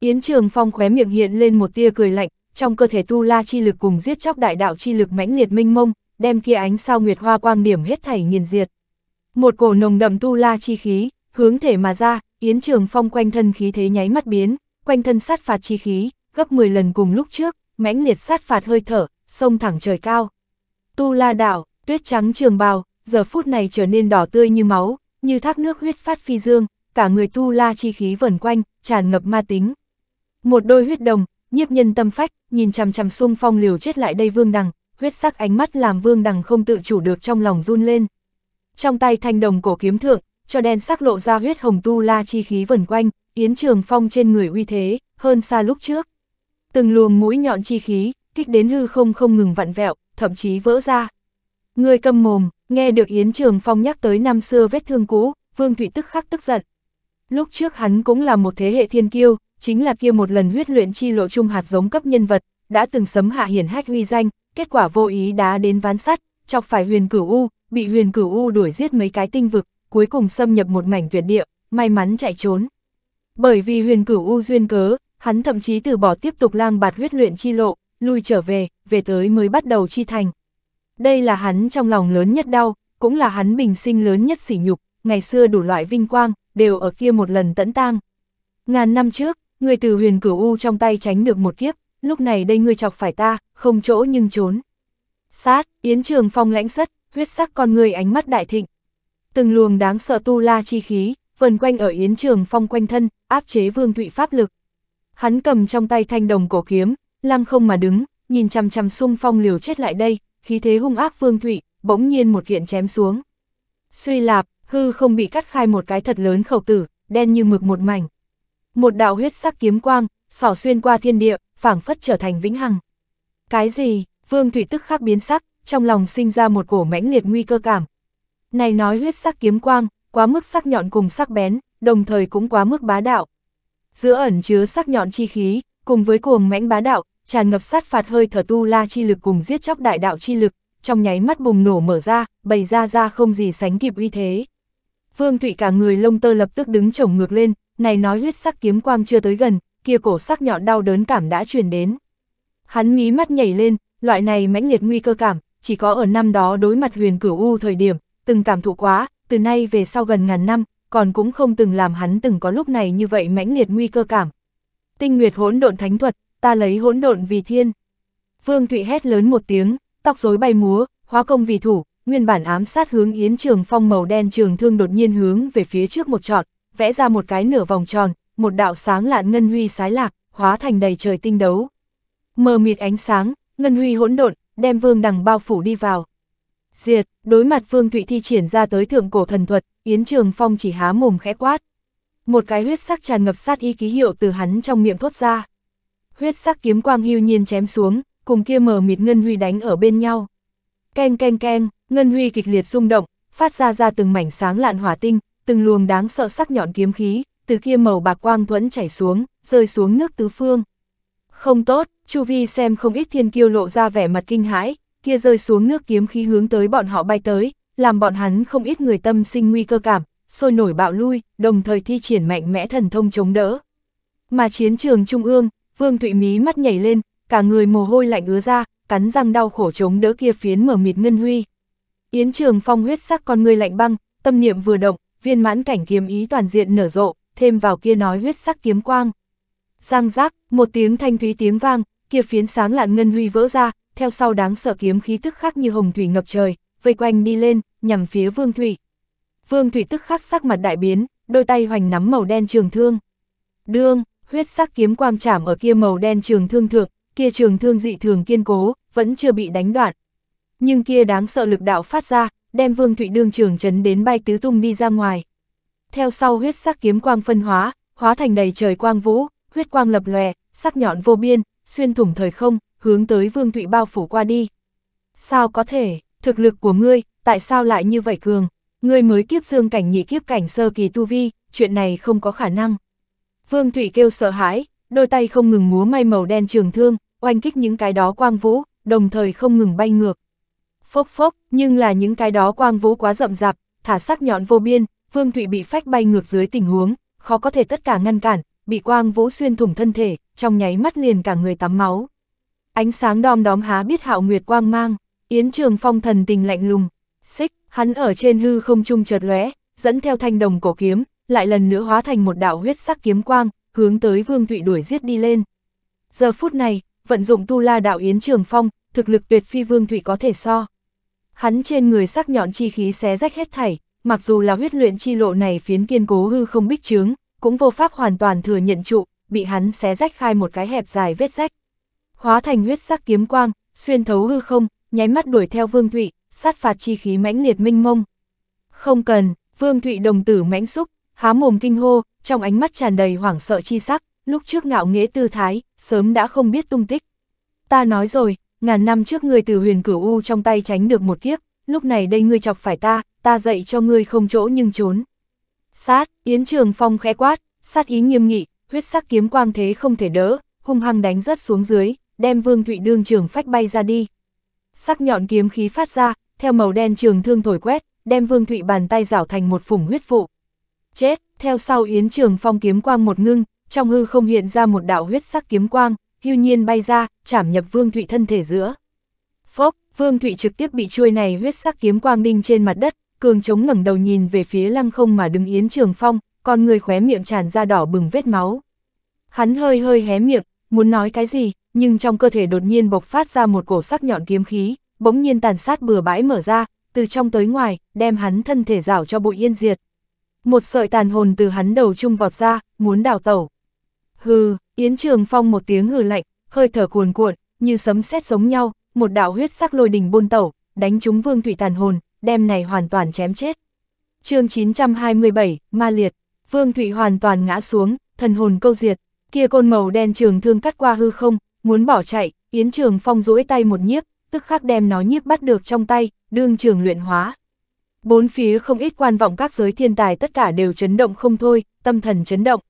Yến Trường Phong khóe miệng hiện lên một tia cười lạnh, trong cơ thể tu la chi lực cùng giết chóc đại đạo chi lực mãnh liệt minh mông, đem kia ánh sao nguyệt hoa quang điểm hết thảy nghiền diệt. Một cổ nồng đậm tu la chi khí, hướng thể mà ra, Yến Trường Phong quanh thân khí thế nháy mắt biến, quanh thân sát phạt chi khí, gấp 10 lần cùng lúc trước, mãnh liệt sát phạt hơi thở, sông thẳng trời cao. Tu La đảo, tuyết trắng trường bào, giờ phút này trở nên đỏ tươi như máu, như thác nước huyết phát phi dương, cả người Tu La chi khí vẩn quanh, tràn ngập ma tính. Một đôi huyết đồng, nhiếp nhân tâm phách, nhìn chằm chằm xung phong liều chết lại đây Vương Đằng, huyết sắc ánh mắt làm Vương Đằng không tự chủ được trong lòng run lên. Trong tay thanh đồng cổ kiếm thượng, cho đen sắc lộ ra huyết hồng tu la chi khí vẩn quanh, Yến Trường Phong trên người uy thế, hơn xa lúc trước. Từng luồng mũi nhọn chi khí, kích đến hư không không ngừng vặn vẹo, thậm chí vỡ ra. Người câm mồm, nghe được Yến Trường Phong nhắc tới năm xưa vết thương cũ, Vương Thụy tức khắc tức giận. Lúc trước hắn cũng là một thế hệ thiên kiêu, chính là kia một lần huyết luyện chi lộ trung hạt giống cấp nhân vật, đã từng sấm hạ hiển hách huy danh, kết quả vô ý đá đến ván sắt, chọc phải huyền cửu U, bị huyền cửu U đuổi giết mấy cái tinh vực, cuối cùng xâm nhập một mảnh tuyệt địa, may mắn chạy trốn. Bởi vì huyền cửu u duyên cớ, hắn thậm chí từ bỏ tiếp tục lang bạt huyết luyện chi lộ, lui trở về, về tới mới bắt đầu chi thành. Đây là hắn trong lòng lớn nhất đau, cũng là hắn bình sinh lớn nhất sỉ nhục, ngày xưa đủ loại vinh quang, đều ở kia một lần tẫn tang. Ngàn năm trước, người từ huyền cửu u trong tay tránh được một kiếp, lúc này đây ngươi chọc phải ta, không chỗ nhưng trốn. Sát, Yến Trường Phong lãnh sất, huyết sắc con người ánh mắt đại thịnh, từng luồng đáng sợ tu la chi khí, vần quanh ở yến trường phong quanh thân, áp chế vương thụy pháp lực. Hắn cầm trong tay thanh đồng cổ kiếm, lăng không mà đứng, nhìn chằm chằm xung phong liều chết lại đây, khí thế hung ác vương thụy, bỗng nhiên một kiện chém xuống. Suy lạp, hư không bị cắt khai một cái thật lớn khẩu tử, đen như mực một mảnh. Một đạo huyết sắc kiếm quang, xỏ xuyên qua thiên địa, phảng phất trở thành vĩnh hằng. Cái gì? Vương Thủy tức khắc biến sắc, trong lòng sinh ra một cổ mãnh liệt nguy cơ cảm, này nói huyết sắc kiếm quang, quá mức sắc nhọn cùng sắc bén, đồng thời cũng quá mức bá đạo. Giữa ẩn chứa sắc nhọn chi khí, cùng với cuồng mãnh bá đạo, tràn ngập sát phạt hơi thở tu la chi lực cùng giết chóc đại đạo chi lực, trong nháy mắt bùng nổ mở ra, bày ra ra không gì sánh kịp uy thế. Vương Thụy cả người lông tơ lập tức đứng chổng ngược lên, này nói huyết sắc kiếm quang chưa tới gần, kia cổ sắc nhọn đau đớn cảm đã truyền đến. Hắn mí mắt nhảy lên, loại này mãnh liệt nguy cơ cảm, chỉ có ở năm đó đối mặt huyền cửu u thời điểm, từng cảm thụ quá, từ nay về sau gần ngàn năm, còn cũng không từng làm hắn từng có lúc này như vậy mãnh liệt nguy cơ cảm. Tinh Nguyệt hỗn độn thánh thuật, ta lấy hỗn độn vì thiên. Vương Thụy hét lớn một tiếng, tóc rối bay múa, hóa công vì thủ, nguyên bản ám sát hướng Yến Trường Phong màu đen trường thương đột nhiên hướng về phía trước một trọn, vẽ ra một cái nửa vòng tròn, một đạo sáng lạn ngân huy sái lạc, hóa thành đầy trời tinh đấu. Mờ mịt ánh sáng, ngân huy hỗn độn, đem Vương Đằng bao phủ đi vào. Diệt, đối mặt phương Thụy thi triển ra tới thượng cổ thần thuật, Yến Trường Phong chỉ há mồm khẽ quát. Một cái huyết sắc tràn ngập sát y ký hiệu từ hắn trong miệng thốt ra. Huyết sắc kiếm quang hưu nhiên chém xuống, cùng kia mờ mịt Ngân Huy đánh ở bên nhau. Keng keng keng, Ngân Huy kịch liệt rung động, phát ra ra từng mảnh sáng lạn hỏa tinh, từng luồng đáng sợ sắc nhọn kiếm khí, từ kia màu bạc quang thuẫn chảy xuống, rơi xuống nước tứ phương. Không tốt, Chu Vi xem không ít thiên kiêu lộ ra vẻ mặt kinh hãi, kia rơi xuống nước kiếm khí hướng tới bọn họ bay tới, làm bọn hắn không ít người tâm sinh nguy cơ cảm, sôi nổi bạo lui, đồng thời thi triển mạnh mẽ thần thông chống đỡ. Mà chiến trường trung ương, Vương Thụy Mí mắt nhảy lên, cả người mồ hôi lạnh ứa ra, cắn răng đau khổ chống đỡ kia phiến mở mịt ngân huy. Yến Trường Phong huyết sắc con người lạnh băng, tâm niệm vừa động, viên mãn cảnh kiếm ý toàn diện nở rộ, thêm vào kia nói huyết sắc kiếm quang. Giang giác, một tiếng thanh thúy tiếng vang, kia phiến sáng lạn ngân huy vỡ ra, theo sau đáng sợ kiếm khí tức khác như hồng thủy ngập trời, vây quanh đi lên, nhằm phía Vương Thủy. Vương Thủy tức khắc sắc mặt đại biến, đôi tay hoành nắm màu đen trường thương. Đương, huyết sắc kiếm quang chạm ở kia màu đen trường thương thượng, kia trường thương dị thường kiên cố, vẫn chưa bị đánh đoạn. Nhưng kia đáng sợ lực đạo phát ra, đem Vương Thủy đương trường chấn đến bay tứ tung đi ra ngoài. Theo sau huyết sắc kiếm quang phân hóa, hóa thành đầy trời quang vũ, huyết quang lập lòe, sắc nhọn vô biên, xuyên thủng thời không, hướng tới Vương Thụy bao phủ qua đi. Sao có thể, thực lực của ngươi, tại sao lại như vậy cường? Ngươi mới kiếp dương cảnh nhị kiếp cảnh sơ kỳ tu vi, chuyện này không có khả năng. Vương Thụy kêu sợ hãi, đôi tay không ngừng múa may màu đen trường thương, oanh kích những cái đó quang vũ, đồng thời không ngừng bay ngược. Phốc phốc, nhưng là những cái đó quang vũ quá rậm rạp, thả sắc nhọn vô biên, Vương Thụy bị phách bay ngược dưới tình huống, khó có thể tất cả ngăn cản, bị quang vũ xuyên thủng thân thể, trong nháy mắt liền cả người tắm máu. Ánh sáng đom đóm há biết hạo nguyệt quang mang, Yến Trường Phong thần tình lạnh lùng, xích, hắn ở trên hư không trung chợt lóe, dẫn theo thanh đồng cổ kiếm, lại lần nữa hóa thành một đạo huyết sắc kiếm quang, hướng tới Vương Thụy đuổi giết đi lên. Giờ phút này, vận dụng tu la đạo Yến Trường Phong, thực lực tuyệt phi Vương Thụy có thể so. Hắn trên người sắc nhọn chi khí xé rách hết thảy, mặc dù là huyết luyện chi lộ này phiến kiên cố hư không bích trướng, cũng vô pháp hoàn toàn thừa nhận trụ, bị hắn xé rách khai một cái hẹp dài vết rách hóa thành huyết sắc kiếm quang, xuyên thấu hư không, nháy mắt đuổi theo Vương Thụy, sát phạt chi khí mãnh liệt minh mông. Không cần, Vương Thụy đồng tử mãnh xúc, há mồm kinh hô, trong ánh mắt tràn đầy hoảng sợ chi sắc, lúc trước ngạo nghễ tư thái, sớm đã không biết tung tích. Ta nói rồi, ngàn năm trước ngươi từ huyền cửu u trong tay tránh được một kiếp, lúc này đây ngươi chọc phải ta, ta dạy cho ngươi không chỗ nhưng trốn. Sát, Yến Trường Phong khẽ quát, sát ý nghiêm nghị, huyết sắc kiếm quang thế không thể đỡ, hung hăng đánh rất xuống dưới, đem Vương Thụy đương trường phách bay ra đi. Sắc nhọn kiếm khí phát ra, theo màu đen trường thương thổi quét, đem Vương Thụy bàn tay rảo thành một phủng huyết vụ. Chết, theo sau Yến Trường Phong kiếm quang một ngưng, trong hư không hiện ra một đạo huyết sắc kiếm quang, hưu nhiên bay ra, chảm nhập Vương Thụy thân thể giữa. Phốc, Vương Thụy trực tiếp bị chuôi này huyết sắc kiếm quang đinh trên mặt đất, cường chống ngẩng đầu nhìn về phía lăng không mà đứng Yến Trường Phong, con người khóe miệng tràn ra đỏ bừng vết máu. Hắn hơi hơi hé miệng, muốn nói cái gì, nhưng trong cơ thể đột nhiên bộc phát ra một cổ sắc nhọn kiếm khí, bỗng nhiên tàn sát bừa bãi mở ra, từ trong tới ngoài, đem hắn thân thể rảo cho bụi yên diệt. Một sợi tàn hồn từ hắn đầu trung vọt ra, muốn đào tẩu. Hừ, Yến Trường Phong một tiếng hừ lạnh, hơi thở cuồn cuộn, như sấm sét giống nhau, một đạo huyết sắc lôi đình buôn tẩu, đánh trúng Vương Thủy tàn hồn, đem này hoàn toàn chém chết. Chương 927, Ma liệt, Vương Thủy hoàn toàn ngã xuống, thần hồn câu diệt, kia côn màu đen trường thương cắt qua hư không, Muốn bỏ chạy, Yến Trường Phong duỗi tay một nhiếp, tức khắc đem nó nhiếp bắt được trong tay, đương trường luyện hóa. Bốn phía không ít quan vọng các giới thiên tài tất cả đều chấn động không thôi, tâm thần chấn động.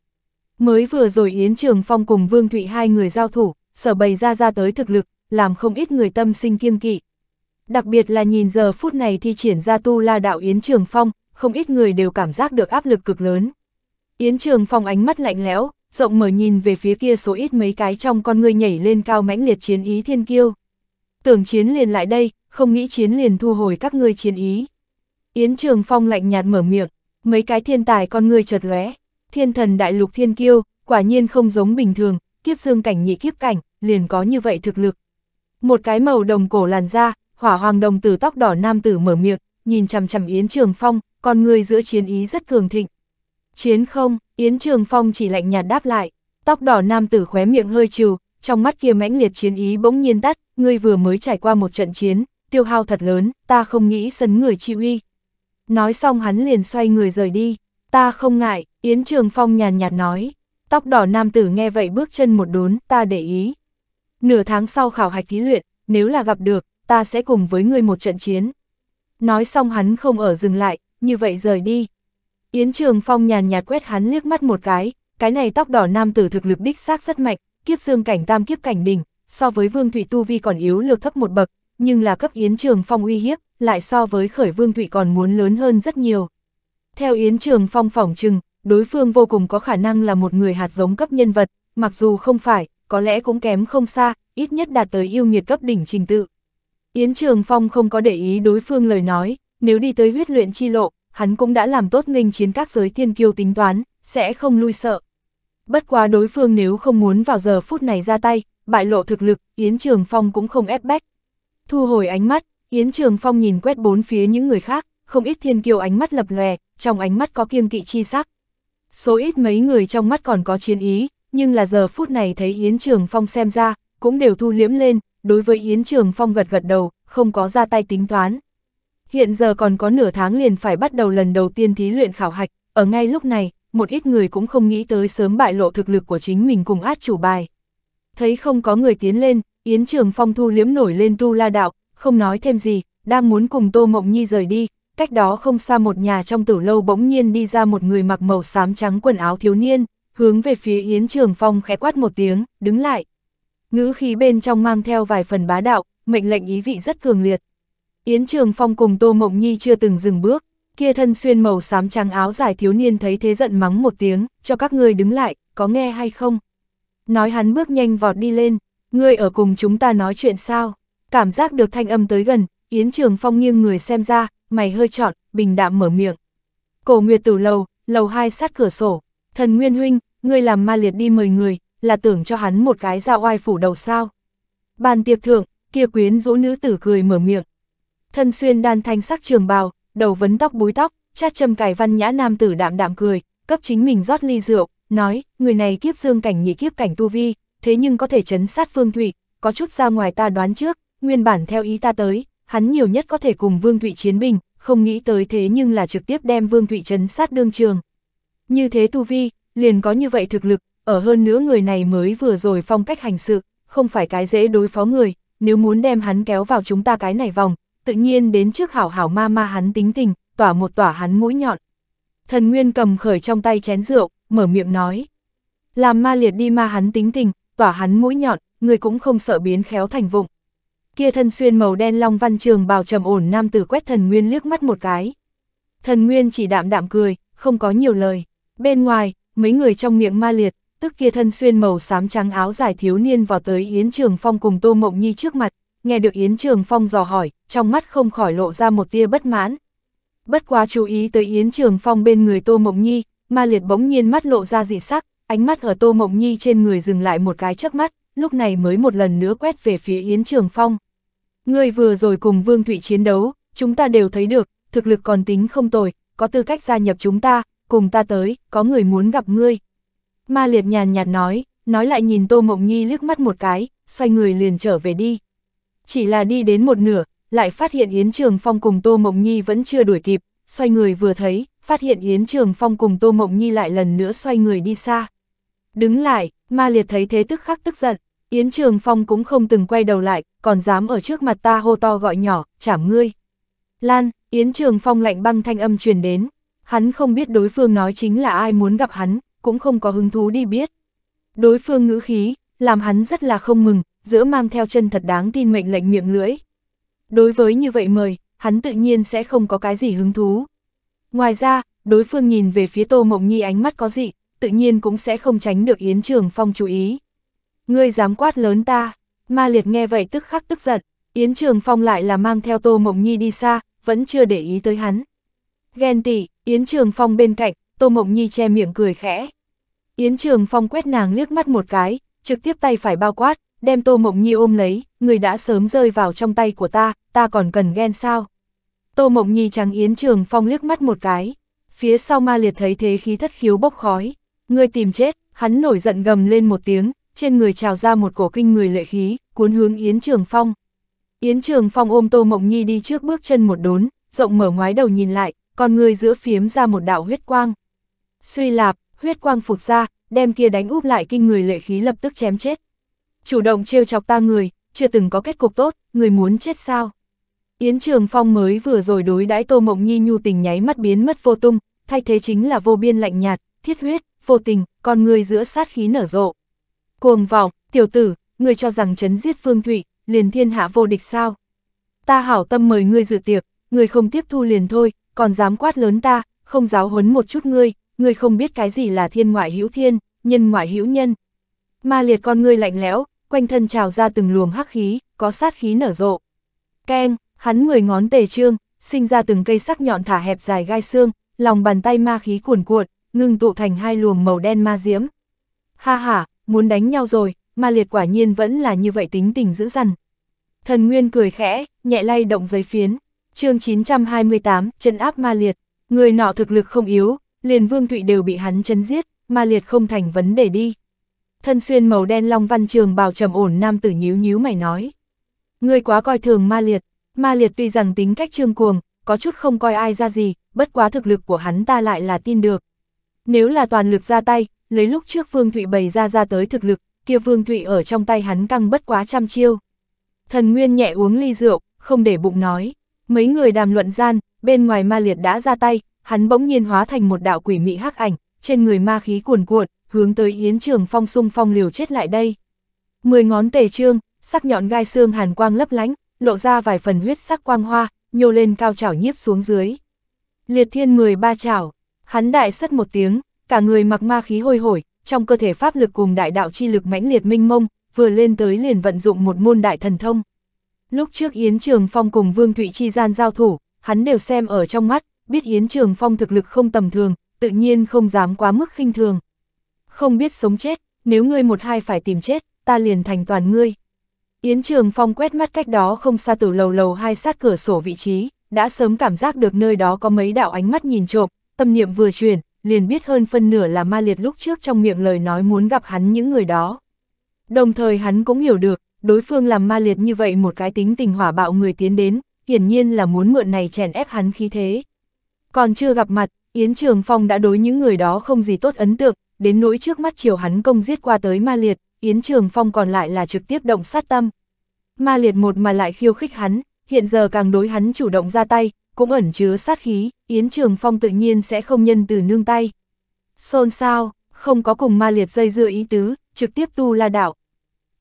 Mới vừa rồi Yến Trường Phong cùng Vương Thụy hai người giao thủ, sở bày ra ra tới thực lực, làm không ít người tâm sinh kiêng kỵ. Đặc biệt là nhìn giờ phút này thi triển ra tu la đạo Yến Trường Phong, không ít người đều cảm giác được áp lực cực lớn. Yến Trường Phong ánh mắt lạnh lẽo, rộng mở nhìn về phía kia số ít mấy cái trong con người nhảy lên cao mãnh liệt chiến ý thiên kiêu. Tưởng chiến liền lại đây, không nghĩ chiến liền thu hồi các ngươi chiến ý. Yến Trường Phong lạnh nhạt mở miệng, mấy cái thiên tài con ngươi chợt lóe. Thiên thần đại lục thiên kiêu, quả nhiên không giống bình thường, kiếp dương cảnh nhị kiếp cảnh, liền có như vậy thực lực. Một cái màu đồng cổ làn da, hỏa hoàng đồng tử tóc đỏ nam tử mở miệng, nhìn chằm chằm Yến Trường Phong, con người giữa chiến ý rất cường thịnh, Chiến không, Yến Trường Phong chỉ lạnh nhạt đáp lại, tóc đỏ nam tử khóe miệng hơi trừ, trong mắt kia mãnh liệt chiến ý bỗng nhiên tắt, ngươi vừa mới trải qua một trận chiến, tiêu hao thật lớn, ta không nghĩ sấn người chịu uy. Nói xong hắn liền xoay người rời đi, ta không ngại, Yến Trường Phong nhàn nhạt nói. Tóc đỏ nam tử nghe vậy bước chân một đốn, ta để ý. Nửa tháng sau khảo hạch thí luyện, nếu là gặp được, ta sẽ cùng với ngươi một trận chiến. Nói xong hắn không ở dừng lại, như vậy rời đi. Yến Trường Phong nhàn nhạt quét hắn liếc mắt một cái, cái này tóc đỏ nam tử thực lực đích xác rất mạnh, kiếp dương cảnh tam kiếp cảnh đỉnh, so với Vương Thụy tu vi còn yếu lược thấp một bậc, nhưng là cấp Yến Trường Phong uy hiếp, lại so với khởi Vương Thụy còn muốn lớn hơn rất nhiều. Theo Yến Trường Phong phỏng trừng, đối phương vô cùng có khả năng là một người hạt giống cấp nhân vật, mặc dù không phải, có lẽ cũng kém không xa, ít nhất đạt tới yêu nghiệt cấp đỉnh trình tự. Yến Trường Phong không có để ý đối phương lời nói, nếu đi tới huyết luyện chi lộ, hắn cũng đã làm tốt nghênh chiến các giới tiên kiêu tính toán, sẽ không lui sợ. Bất quá đối phương nếu không muốn vào giờ phút này ra tay, bại lộ thực lực, Yến Trường Phong cũng không ép bách. Thu hồi ánh mắt, Yến Trường Phong nhìn quét bốn phía những người khác, không ít thiên kiêu ánh mắt lập lòe, trong ánh mắt có kiêng kỵ chi sắc. Số ít mấy người trong mắt còn có chiến ý, nhưng là giờ phút này thấy Yến Trường Phong xem ra, cũng đều thu liễm lên, đối với Yến Trường Phong gật gật đầu, không có ra tay tính toán. Hiện giờ còn có nửa tháng liền phải bắt đầu lần đầu tiên thí luyện khảo hạch, ở ngay lúc này, một ít người cũng không nghĩ tới sớm bại lộ thực lực của chính mình cùng át chủ bài. Thấy không có người tiến lên, Yến Trường Phong thu liếm nổi lên tu la đạo, không nói thêm gì, đang muốn cùng Tô Mộng Nhi rời đi, cách đó không xa một nhà trong tử lâu bỗng nhiên đi ra một người mặc màu xám trắng quần áo thiếu niên, hướng về phía Yến Trường Phong khẽ quát một tiếng, đứng lại. Ngữ khí bên trong mang theo vài phần bá đạo, mệnh lệnh ý vị rất cường liệt. Yến Trường Phong cùng Tô Mộng Nhi chưa từng dừng bước, kia thân xuyên màu xám trắng áo dài thiếu niên thấy thế giận mắng một tiếng, cho các người đứng lại, có nghe hay không? Nói hắn bước nhanh vọt đi lên, ngươi ở cùng chúng ta nói chuyện sao? Cảm giác được thanh âm tới gần, Yến Trường Phong nghiêng người xem ra, mày hơi trọn, bình đạm mở miệng. Cổ Nguyệt Tử Lầu, lầu hai sát cửa sổ, thần Nguyên Huynh, ngươi làm ma liệt đi mời người, là tưởng cho hắn một cái ra oai phủ đầu sao. Bàn tiệc thượng, kia quyến rũ nữ tử cười mở miệng, thân xuyên đan thanh sắc trường bào, đầu vấn tóc búi tóc, chát châm cải văn nhã nam tử đạm đạm cười, cấp chính mình rót ly rượu, nói, người này kiếp dương cảnh nhị kiếp cảnh tu vi, thế nhưng có thể chấn sát Vương Thụy, có chút ra ngoài ta đoán trước, nguyên bản theo ý ta tới, hắn nhiều nhất có thể cùng Vương Thụy chiến bình, không nghĩ tới thế nhưng là trực tiếp đem Vương Thụy chấn sát đương trường. Như thế tu vi, liền có như vậy thực lực, ở hơn nữa người này mới vừa rồi phong cách hành sự, không phải cái dễ đối phó người, nếu muốn đem hắn kéo vào chúng ta cái này vòng, tự nhiên đến trước hảo hảo ma ma hắn tính tình, tỏa một tỏa hắn mũi nhọn. Thần Nguyên cầm khởi trong tay chén rượu, mở miệng nói. Làm ma liệt đi ma hắn tính tình, tỏa hắn mũi nhọn, người cũng không sợ biến khéo thành vụng. Kia thân xuyên màu đen long văn trường bào trầm ổn nam tử quét thần Nguyên liếc mắt một cái. Thần Nguyên chỉ đạm đạm cười, không có nhiều lời. Bên ngoài, mấy người trong miệng ma liệt, tức kia thân xuyên màu xám trắng áo dài thiếu niên vào tới Yến Trường Phong cùng Tô Mộng Nhi trước mặt, nghe được Yến Trường Phong dò hỏi, trong mắt không khỏi lộ ra một tia bất mãn. Bất quá chú ý tới Yến Trường Phong bên người Tô Mộng Nhi, ma liệt bỗng nhiên mắt lộ ra dị sắc, ánh mắt ở Tô Mộng Nhi trên người dừng lại một cái chớp mắt, lúc này mới một lần nữa quét về phía Yến Trường Phong. Người vừa rồi cùng Vương Thụy chiến đấu, chúng ta đều thấy được, thực lực còn tính không tồi, có tư cách gia nhập chúng ta, cùng ta tới, có người muốn gặp ngươi. Ma liệt nhàn nhạt nói, nói lại nhìn Tô Mộng Nhi liếc mắt một cái, xoay người liền trở về đi chỉ là đi đến một nửa, lại phát hiện Yến Trường Phong cùng Tô Mộng Nhi vẫn chưa đuổi kịp, xoay người vừa thấy, phát hiện Yến Trường Phong cùng Tô Mộng Nhi lại lần nữa xoay người đi xa. Đứng lại, ma liệt thấy thế tức khắc tức giận, Yến Trường Phong cũng không từng quay đầu lại, còn dám ở trước mặt ta hô to gọi nhỏ, chảm ngươi. Lan, Yến Trường Phong lạnh băng thanh âm truyền đến, hắn không biết đối phương nói chính là ai muốn gặp hắn, cũng không có hứng thú đi biết. Đối phương ngữ khí, làm hắn rất là không mừng, giữa mang theo chân thật đáng tin mệnh lệnh miệng lưỡi. Đối với như vậy mời, hắn tự nhiên sẽ không có cái gì hứng thú. Ngoài ra, đối phương nhìn về phía Tô Mộng Nhi ánh mắt có dị, tự nhiên cũng sẽ không tránh được Yến Trường Phong chú ý. Ngươi dám quát lớn ta, ma liệt nghe vậy tức khắc tức giận, Yến Trường Phong lại là mang theo Tô Mộng Nhi đi xa, vẫn chưa để ý tới hắn. Ghen tị, Yến Trường Phong bên cạnh, Tô Mộng Nhi che miệng cười khẽ. Yến Trường Phong quét nàng liếc mắt một cái, trực tiếp tay phải bao quát, đem Tô Mộng Nhi ôm lấy, người đã sớm rơi vào trong tay của ta, ta còn cần ghen sao. Tô Mộng Nhi trắng Yến Trường Phong liếc mắt một cái, phía sau ma liệt thấy thế khí thất khiếu bốc khói, người tìm chết, hắn nổi giận gầm lên một tiếng, trên người trào ra một cổ kinh người lệ khí, cuốn hướng Yến Trường Phong. Yến Trường Phong ôm Tô Mộng Nhi đi trước bước chân một đốn, rộng mở ngoái đầu nhìn lại, còn người giữa phiếm ra một đạo huyết quang. Suy lạp, huyết quang phục ra, đem kia đánh úp lại kinh người lệ khí lập tức chém chết chủ động trêu chọc ta người, chưa từng có kết cục tốt, người muốn chết sao. Yến Trường Phong mới vừa rồi đối đãi Tô Mộng Nhi nhu tình nháy mắt biến mất vô tung, thay thế chính là vô biên lạnh nhạt, thiết huyết, vô tình, con người giữa sát khí nở rộ. Cuồng vọng, tiểu tử, người cho rằng chấn giết Phương Thụy, liền thiên hạ vô địch sao. Ta hảo tâm mời ngươi dự tiệc, người không tiếp thu liền thôi, còn dám quát lớn ta, không giáo huấn một chút ngươi, ngươi không biết cái gì là thiên ngoại hữu thiên, nhân ngoại hữu nhân. Ma liệt con ngươi lạnh lẽo, quanh thân trào ra từng luồng hắc khí, có sát khí nở rộ. Keng, hắn mười ngón tề trương, sinh ra từng cây sắc nhọn thả hẹp dài gai xương, lòng bàn tay ma khí cuồn cuộn, ngưng tụ thành hai luồng màu đen ma diễm. Ha ha, muốn đánh nhau rồi, ma liệt quả nhiên vẫn là như vậy tính tình dữ dằn. Thần Nguyên cười khẽ, nhẹ lay động giấy phiến. chương 928, chân áp ma liệt. Người nọ thực lực không yếu, liền vương thụy đều bị hắn chân giết, ma liệt không thành vấn đề đi thân xuyên màu đen long văn trường bào trầm ổn nam tử nhíu nhíu mày nói. Ngươi quá coi thường ma liệt, ma liệt tuy rằng tính cách trương cuồng, có chút không coi ai ra gì, bất quá thực lực của hắn ta lại là tin được. Nếu là toàn lực ra tay, lấy lúc trước Vương Thụy bày ra ra tới thực lực, kia Vương Thụy ở trong tay hắn căng bất quá trăm chiêu. Thần Nguyên nhẹ uống ly rượu, không để bụng nói. Mấy người đàm luận gian, bên ngoài ma liệt đã ra tay, hắn bỗng nhiên hóa thành một đạo quỷ mị hắc ảnh, trên người ma khí cuồn cuộn, hướng tới Yến Trường Phong xung phong liều chết lại đây. Mười ngón tề trương, sắc nhọn gai xương hàn quang lấp lánh, lộ ra vài phần huyết sắc quang hoa, nhô lên cao chảo nhiếp xuống dưới. Liệt thiên người ba chảo, hắn đại sất một tiếng, cả người mặc ma khí hôi hổi, trong cơ thể pháp lực cùng đại đạo chi lực mãnh liệt minh mông, vừa lên tới liền vận dụng một môn đại thần thông. Lúc trước Yến Trường Phong cùng Vương Thụy Chi gian giao thủ, hắn đều xem ở trong mắt, biết Yến Trường Phong thực lực không tầm thường, tự nhiên không dám quá mức khinh thường không biết sống chết, nếu ngươi một hai phải tìm chết, ta liền thành toàn ngươi. Yến Trường Phong quét mắt cách đó không xa từ lầu lầu hai sát cửa sổ vị trí, đã sớm cảm giác được nơi đó có mấy đạo ánh mắt nhìn trộm, tâm niệm vừa chuyển, liền biết hơn phân nửa là ma liệt lúc trước trong miệng lời nói muốn gặp hắn những người đó. Đồng thời hắn cũng hiểu được, đối phương làm ma liệt như vậy một cái tính tình hỏa bạo người tiến đến, hiển nhiên là muốn mượn này chèn ép hắn khí thế. Còn chưa gặp mặt, Yến Trường Phong đã đối những người đó không gì tốt ấn tượng, đến nỗi trước mắt chiều hắn công giết qua tới ma liệt, Yến Trường Phong còn lại là trực tiếp động sát tâm. Ma liệt một mà lại khiêu khích hắn, hiện giờ càng đối hắn chủ động ra tay, cũng ẩn chứa sát khí, Yến Trường Phong tự nhiên sẽ không nhân từ nương tay. Xôn sao, không có cùng ma liệt dây dưa ý tứ, trực tiếp tu la đạo.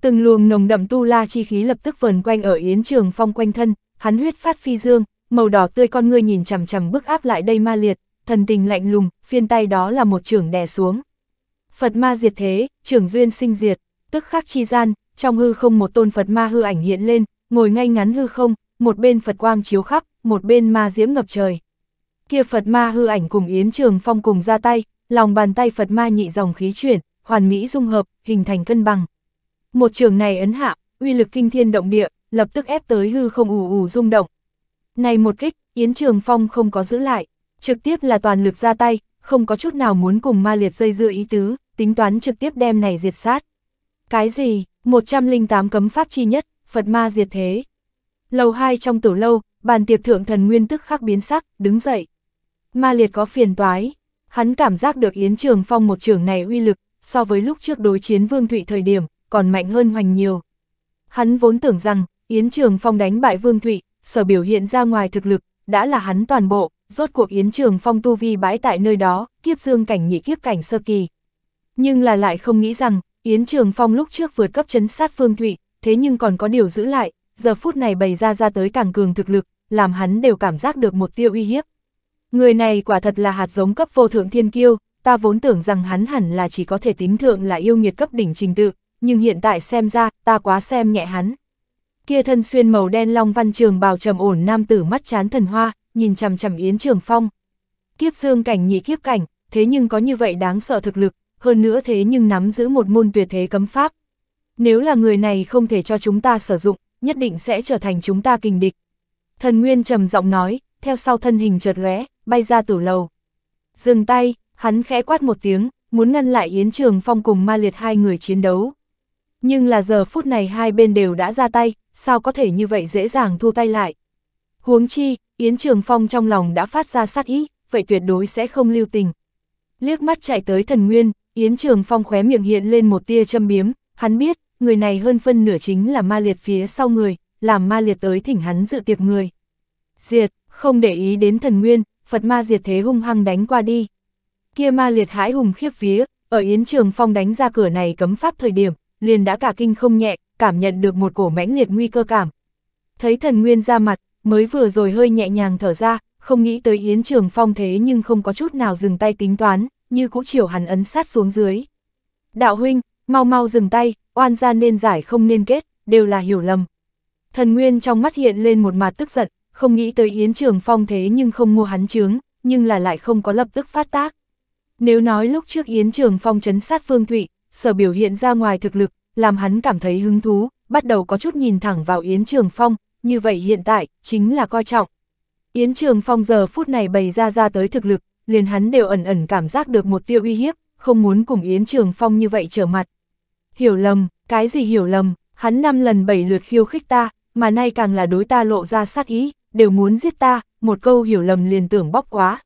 Từng luồng nồng đậm tu la chi khí lập tức vờn quanh ở Yến Trường Phong quanh thân, hắn huyết phát phi dương, màu đỏ tươi con ngươi nhìn chằm chằm bức áp lại đây ma liệt, thần tình lạnh lùng, phiên tay đó là một trường đè xuống. Phật ma diệt thế, trưởng duyên sinh diệt, tức khắc chi gian, trong hư không một tôn Phật ma hư ảnh hiện lên, ngồi ngay ngắn hư không, một bên Phật quang chiếu khắp, một bên ma diễm ngập trời. Kia Phật ma hư ảnh cùng Yến Trường Phong cùng ra tay, lòng bàn tay Phật ma nhị dòng khí chuyển, hoàn mỹ dung hợp, hình thành cân bằng. Một trường này ấn hạ, uy lực kinh thiên động địa, lập tức ép tới hư không ù ù rung động. Này một kích, Yến Trường Phong không có giữ lại, trực tiếp là toàn lực ra tay, không có chút nào muốn cùng ma liệt dây dưa ý tứ tính toán trực tiếp đem này diệt sát. Cái gì, 108 cấm pháp chi nhất, Phật ma diệt thế. Lầu 2 trong tử lâu, bàn tiệc thượng thần nguyên tức khắc biến sắc, đứng dậy. Ma liệt có phiền toái, hắn cảm giác được Yến Trường Phong một trường này uy lực, so với lúc trước đối chiến Vương Thụy thời điểm, còn mạnh hơn hoành nhiều. Hắn vốn tưởng rằng, Yến Trường Phong đánh bại Vương Thụy, sở biểu hiện ra ngoài thực lực, đã là hắn toàn bộ, rốt cuộc Yến Trường Phong tu vi bãi tại nơi đó, kiếp dương cảnh nhị kiếp cảnh sơ kỳ, nhưng là lại không nghĩ rằng, Yến Trường Phong lúc trước vượt cấp chấn sát Phương Thụy, thế nhưng còn có điều giữ lại, giờ phút này bày ra ra tới càng cường thực lực, làm hắn đều cảm giác được một tiêu uy hiếp. Người này quả thật là hạt giống cấp vô thượng thiên kiêu, ta vốn tưởng rằng hắn hẳn là chỉ có thể tính thượng là yêu nghiệt cấp đỉnh trình tự, nhưng hiện tại xem ra, ta quá xem nhẹ hắn. Kia thân xuyên màu đen long văn trường bào trầm ổn nam tử mắt chán thần hoa, nhìn chằm chằm Yến Trường Phong. Kiếp dương cảnh nhị kiếp cảnh, thế nhưng có như vậy đáng sợ thực lực, hơn nữa thế nhưng nắm giữ một môn tuyệt thế cấm pháp. Nếu là người này không thể cho chúng ta sử dụng, nhất định sẽ trở thành chúng ta kình địch. Thần Nguyên trầm giọng nói, theo sau thân hình chợt lóe, bay ra tử lầu. Dừng tay, hắn khẽ quát một tiếng, muốn ngăn lại Yến Trường Phong cùng ma liệt hai người chiến đấu. Nhưng là giờ phút này hai bên đều đã ra tay, sao có thể như vậy dễ dàng thu tay lại. Huống chi, Yến Trường Phong trong lòng đã phát ra sát ý, vậy tuyệt đối sẽ không lưu tình. Liếc mắt chạy tới thần nguyên, Yến Trường Phong khóe miệng hiện lên một tia châm biếm, hắn biết, người này hơn phân nửa chính là ma liệt phía sau người, làm ma liệt tới thỉnh hắn dự tiệc người. Diệt, không để ý đến thần nguyên, Phật ma diệt thế hung hăng đánh qua đi. Kia ma liệt hãi hùng khiếp phía ở Yến Trường Phong đánh ra cửa này cấm pháp thời điểm, liền đã cả kinh không nhẹ, cảm nhận được một cổ mãnh liệt nguy cơ cảm. Thấy thần nguyên ra mặt, mới vừa rồi hơi nhẹ nhàng thở ra, không nghĩ tới Yến Trường Phong thế nhưng không có chút nào dừng tay tính toán, như cũ chiều hắn ấn sát xuống dưới. Đạo huynh, mau mau dừng tay, oan gia nên giải không nên kết, đều là hiểu lầm. Thần Nguyên trong mắt hiện lên một mặt tức giận, không nghĩ tới Yến Trường Phong thế nhưng không mua hắn chướng, nhưng là lại không có lập tức phát tác. Nếu nói lúc trước Yến Trường Phong chấn sát Phương Thụy, sở biểu hiện ra ngoài thực lực, làm hắn cảm thấy hứng thú, bắt đầu có chút nhìn thẳng vào Yến Trường Phong, như vậy hiện tại, chính là coi trọng. Yến Trường Phong giờ phút này bày ra ra tới thực lực, liền hắn đều ẩn ẩn cảm giác được một tiêu uy hiếp, không muốn cùng Yến Trường Phong như vậy trở mặt. Hiểu lầm, cái gì hiểu lầm, hắn năm lần bảy lượt khiêu khích ta, mà nay càng là đối ta lộ ra sát ý, đều muốn giết ta, một câu hiểu lầm liền tưởng bóc quá.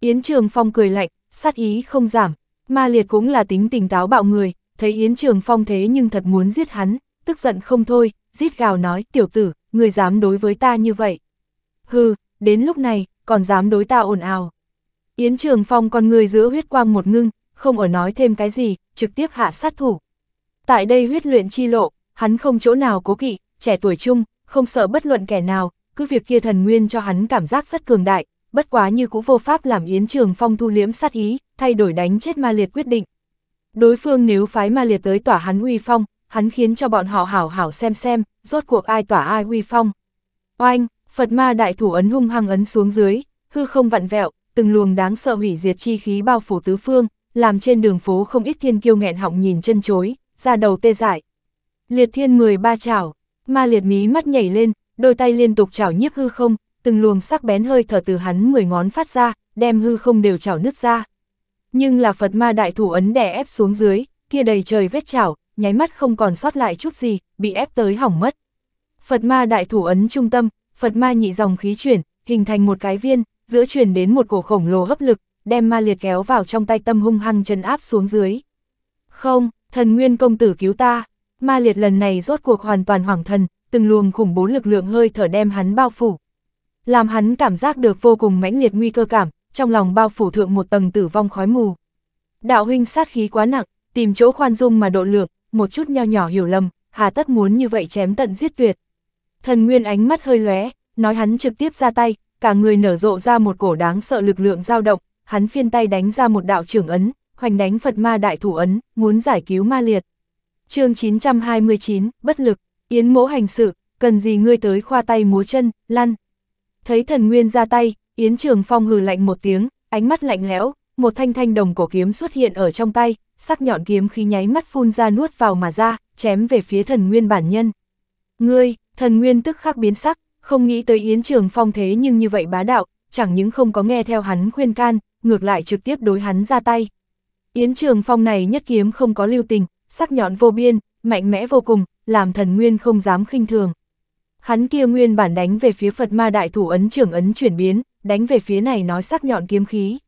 Yến Trường Phong cười lạnh, sát ý không giảm, ma liệt cũng là tính tình táo bạo người, thấy Yến Trường Phong thế nhưng thật muốn giết hắn, tức giận không thôi, giết gào nói, tiểu tử, người dám đối với ta như vậy. Hừ, đến lúc này, còn dám đối ta ồn ào. Yến Trường Phong con người giữa huyết quang một ngưng, không ở nói thêm cái gì, trực tiếp hạ sát thủ. Tại đây huyết luyện chi lộ, hắn không chỗ nào cố kỵ, trẻ tuổi chung, không sợ bất luận kẻ nào, cứ việc kia thần nguyên cho hắn cảm giác rất cường đại, bất quá như cũ vô pháp làm Yến Trường Phong thu liễm sát ý, thay đổi đánh chết ma liệt quyết định. Đối phương nếu phái ma liệt tới tỏa hắn uy phong, hắn khiến cho bọn họ hảo hảo xem xem, rốt cuộc ai tỏa ai uy phong. Oanh, Phật ma đại thủ ấn hung hăng ấn xuống dưới, hư không vặn vẹo, từng luồng đáng sợ hủy diệt chi khí bao phủ tứ phương, làm trên đường phố không ít thiên kiêu nghẹn họng nhìn chân chối, ra đầu tê dại. Liệt thiên ba chảo, ma liệt mí mắt nhảy lên, đôi tay liên tục chảo nhiếp hư không, từng luồng sắc bén hơi thở từ hắn 10 ngón phát ra, đem hư không đều chảo nứt ra. Nhưng là Phật ma đại thủ ấn đè ép xuống dưới, kia đầy trời vết chảo, nháy mắt không còn sót lại chút gì, bị ép tới hỏng mất. Phật ma đại thủ ấn trung tâm, Phật ma nhị dòng khí chuyển, hình thành một cái viên, giữa truyền đến một cổ khổng lồ hấp lực, đem ma liệt kéo vào trong tay tâm hung hăng chân áp xuống dưới. Không, thần nguyên công tử cứu ta, ma liệt lần này rốt cuộc hoàn toàn hoảng thần, từng luồng khủng bố lực lượng hơi thở đem hắn bao phủ. Làm hắn cảm giác được vô cùng mãnh liệt nguy cơ cảm, trong lòng bao phủ thượng một tầng tử vong khói mù. Đạo huynh sát khí quá nặng, tìm chỗ khoan dung mà độ lượng, một chút nho nhỏ hiểu lầm, hà tất muốn như vậy chém tận giết tuyệt. Thần Nguyên ánh mắt hơi lóe, nói hắn trực tiếp ra tay, cả người nở rộ ra một cổ đáng sợ lực lượng dao động, hắn phiên tay đánh ra một đạo trưởng ấn, hoành đánh Phật ma đại thủ ấn, muốn giải cứu ma liệt. chương 929, bất lực, yến mỗ hành sự, cần gì ngươi tới khoa tay múa chân, lăn. Thấy thần nguyên ra tay, yến trường phong hừ lạnh một tiếng, ánh mắt lạnh lẽo, một thanh thanh đồng cổ kiếm xuất hiện ở trong tay, sắc nhọn kiếm khi nháy mắt phun ra nuốt vào mà ra, chém về phía thần nguyên bản nhân. Ngươi, thần nguyên tức khắc biến sắc, không nghĩ tới Yến Trường Phong thế nhưng như vậy bá đạo, chẳng những không có nghe theo hắn khuyên can, ngược lại trực tiếp đối hắn ra tay. Yến Trường Phong này nhất kiếm không có lưu tình, sắc nhọn vô biên, mạnh mẽ vô cùng, làm thần nguyên không dám khinh thường. Hắn kia nguyên bản đánh về phía Phật ma đại thủ ấn trưởng ấn chuyển biến, đánh về phía này nói sắc nhọn kiếm khí.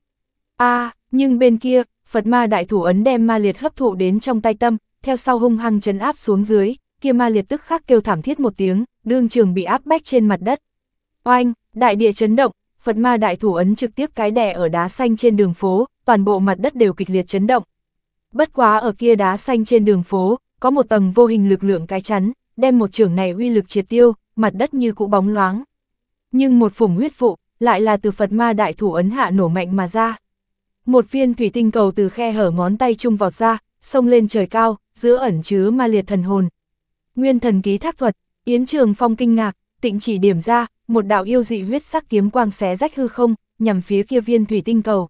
a nhưng bên kia, Phật ma đại thủ ấn đem ma liệt hấp thụ đến trong tay tâm, theo sau hung hăng chấn áp xuống dưới, kia ma liệt tức khắc kêu thảm thiết một tiếng, đương trường bị áp bách trên mặt đất. Oanh, đại địa chấn động, Phật ma đại thủ ấn trực tiếp cái đè ở đá xanh trên đường phố, toàn bộ mặt đất đều kịch liệt chấn động. Bất quá ở kia đá xanh trên đường phố, có một tầng vô hình lực lượng cái chắn, đem một trường này uy lực triệt tiêu, mặt đất như cũ bóng loáng. Nhưng một phủng huyết vụ, lại là từ Phật ma đại thủ ấn hạ nổ mạnh mà ra. Một viên thủy tinh cầu từ khe hở ngón tay trung vọt ra, sông lên trời cao, giữa ẩn chứa ma liệt thần hồn, Nguyên thần ký thác thuật, Yến Trường Phong kinh ngạc, tịnh chỉ điểm ra, một đạo yêu dị huyết sắc kiếm quang xé rách hư không, nhằm phía kia viên thủy tinh cầu.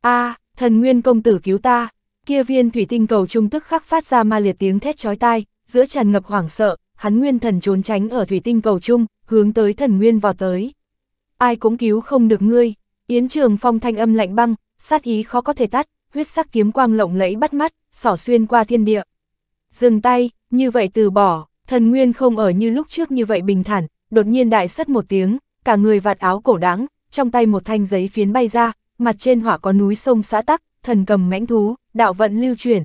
A, thần nguyên công tử cứu ta. Kia viên thủy tinh cầu trung tức khắc phát ra ma liệt tiếng thét chói tai, giữa tràn ngập hoảng sợ, hắn nguyên thần trốn tránh ở thủy tinh cầu trung, hướng tới thần nguyên vào tới. Ai cũng cứu không được ngươi. Yến Trường Phong thanh âm lạnh băng, sát ý khó có thể tắt, huyết sắc kiếm quang lộng lẫy bắt mắt, xỏ xuyên qua thiên địa. Dừng tay, như vậy từ bỏ, thần nguyên không ở như lúc trước như vậy bình thản, đột nhiên đại sắt một tiếng, cả người vạt áo cổ đáng, trong tay một thanh giấy phiến bay ra, mặt trên hỏa có núi sông xã tắc, thần cầm mãnh thú, đạo vận lưu chuyển.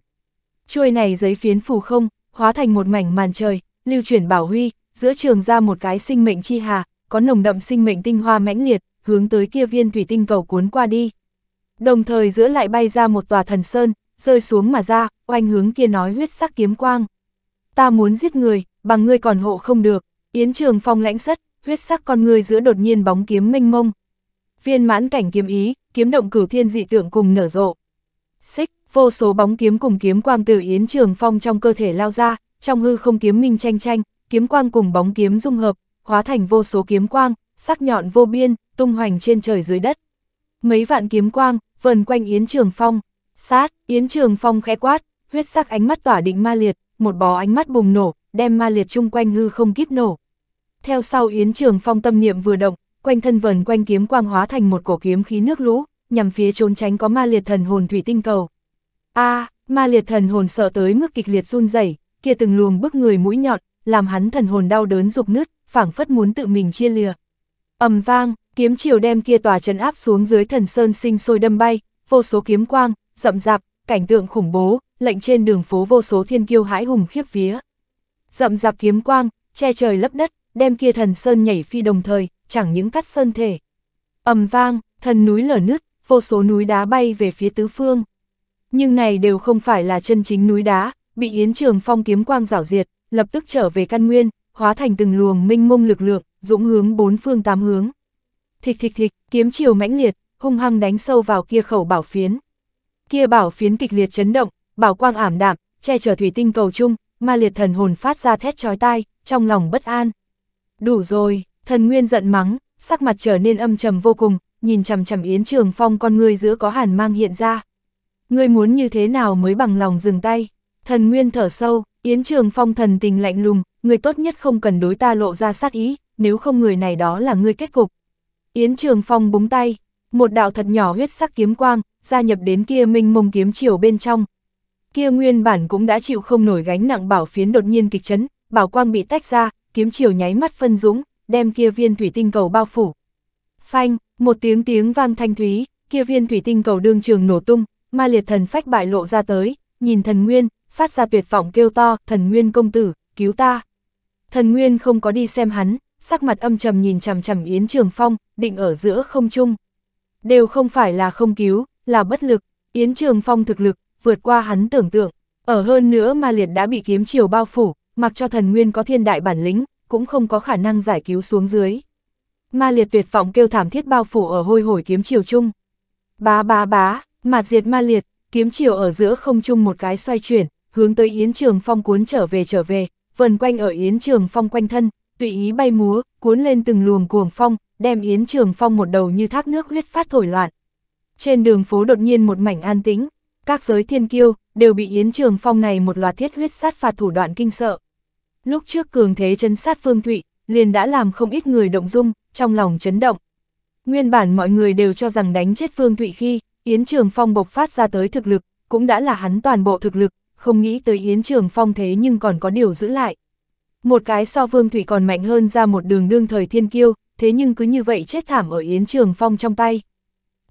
Chuôi này giấy phiến phù không, hóa thành một mảnh màn trời, lưu chuyển bảo huy, giữa trường ra một cái sinh mệnh chi hà, có nồng đậm sinh mệnh tinh hoa mãnh liệt, hướng tới kia viên thủy tinh cầu cuốn qua đi. Đồng thời giữa lại bay ra một tòa thần sơn, rơi xuống mà ra, oanh hướng kia nói huyết sắc kiếm quang. Ta muốn giết người, bằng ngươi còn hộ không được, Yến Trường Phong lãnh sất, huyết sắc con người giữa đột nhiên bóng kiếm mênh mông. Viên mãn cảnh kiếm ý, kiếm động cửu thiên dị tượng cùng nở rộ. Xích, vô số bóng kiếm cùng kiếm quang từ Yến Trường Phong trong cơ thể lao ra, trong hư không kiếm minh tranh tranh, kiếm quang cùng bóng kiếm dung hợp, hóa thành vô số kiếm quang, sắc nhọn vô biên, tung hoành trên trời dưới đất. Mấy vạn kiếm quang, vần quanh Yến Trường Phong. Sát, Yến Trường Phong khẽ quát, huyết sắc ánh mắt tỏa định ma liệt, một bó ánh mắt bùng nổ, đem ma liệt chung quanh hư không kíp nổ. Theo sau Yến Trường Phong tâm niệm vừa động, quanh thân vần quanh kiếm quang hóa thành một cổ kiếm khí nước lũ, nhằm phía trốn tránh có ma liệt thần hồn thủy tinh cầu. A, ma liệt thần hồn sợ tới mức kịch liệt run rẩy, kia từng luồng bức người mũi nhọn, làm hắn thần hồn đau đớn dục nứt, phảng phất muốn tự mình chia lìa. Ầm vang, kiếm chiều đem kia tòa trấn áp xuống dưới thần sơn sinh sôi đâm bay, vô số kiếm quang, rậm rạp, cảnh tượng khủng bố, lệnh trên đường phố vô số thiên kiêu hãi hùng khiếp vía. Rậm rạp kiếm quang, che trời lấp đất, đem kia thần sơn nhảy phi đồng thời, chẳng những cắt sơn thể. ầm vang, thần núi lở nứt, vô số núi đá bay về phía tứ phương. Nhưng này đều không phải là chân chính núi đá, bị Yến Trường Phong kiếm quang rảo diệt, lập tức trở về căn nguyên, hóa thành từng luồng minh mông lực lượng, dũng hướng bốn phương tám hướng. Thịch thịch thịch, kiếm chiều mãnh liệt, hung hăng đánh sâu vào kia khẩu bảo phiến. Kia bảo phiến kịch liệt chấn động, bảo quang ảm đạm, che chở thủy tinh cầu chung, ma liệt thần hồn phát ra thét chói tai, trong lòng bất an. Đủ rồi, thần nguyên giận mắng, sắc mặt trở nên âm trầm vô cùng, nhìn chằm chằm Yến Trường Phong con ngươi giữa có hàn mang hiện ra. Ngươi muốn như thế nào mới bằng lòng dừng tay? Thần nguyên thở sâu, Yến Trường Phong thần tình lạnh lùng, người tốt nhất không cần đối ta lộ ra sát ý, nếu không người này đó là ngươi kết cục. Yến Trường Phong búng tay, một đạo thật nhỏ huyết sắc kiếm quang, gia nhập đến kia minh mông kiếm chiều bên trong, kia nguyên bản cũng đã chịu không nổi gánh nặng bảo phiến đột nhiên kịch chấn, bảo quang bị tách ra, kiếm chiều nháy mắt phân dũng, đem kia viên thủy tinh cầu bao phủ. Phanh, một tiếng tiếng vang thanh thúy, kia viên thủy tinh cầu đương trường nổ tung, ma liệt thần phách bại lộ ra tới, nhìn thần nguyên, phát ra tuyệt vọng kêu to, thần nguyên công tử, cứu ta. Thần nguyên không có đi xem hắn, sắc mặt âm trầm nhìn chằm chằm Yến Trường Phong, định ở giữa không trung. Đều không phải là không cứu, là bất lực, Yến Trường Phong thực lực, vượt qua hắn tưởng tượng. Ở hơn nữa ma liệt đã bị kiếm chiều bao phủ, mặc cho thần nguyên có thiên đại bản lĩnh, cũng không có khả năng giải cứu xuống dưới. Ma liệt tuyệt vọng kêu thảm thiết bao phủ ở hôi hổi kiếm chiều chung. Bá bá bá, mạt diệt ma liệt, kiếm chiều ở giữa không chung một cái xoay chuyển, hướng tới Yến Trường Phong cuốn trở về trở về, vần quanh ở Yến Trường Phong quanh thân, tùy ý bay múa, cuốn lên từng luồng cuồng phong, đem Yến Trường Phong một đầu như thác nước huyết phát thổi loạn. Trên đường phố đột nhiên một mảnh an tĩnh, các giới thiên kiêu, đều bị Yến Trường Phong này một loạt thiết huyết sát phạt thủ đoạn kinh sợ. Lúc trước cường thế chấn sát Phương Thụy, liền đã làm không ít người động dung, trong lòng chấn động. Nguyên bản mọi người đều cho rằng đánh chết Phương Thụy khi, Yến Trường Phong bộc phát ra tới thực lực, cũng đã là hắn toàn bộ thực lực, không nghĩ tới Yến Trường Phong thế nhưng còn có điều giữ lại. Một cái so Phương Thụy còn mạnh hơn ra một đường đương thời thiên kiêu, thế nhưng cứ như vậy chết thảm ở Yến Trường Phong trong tay.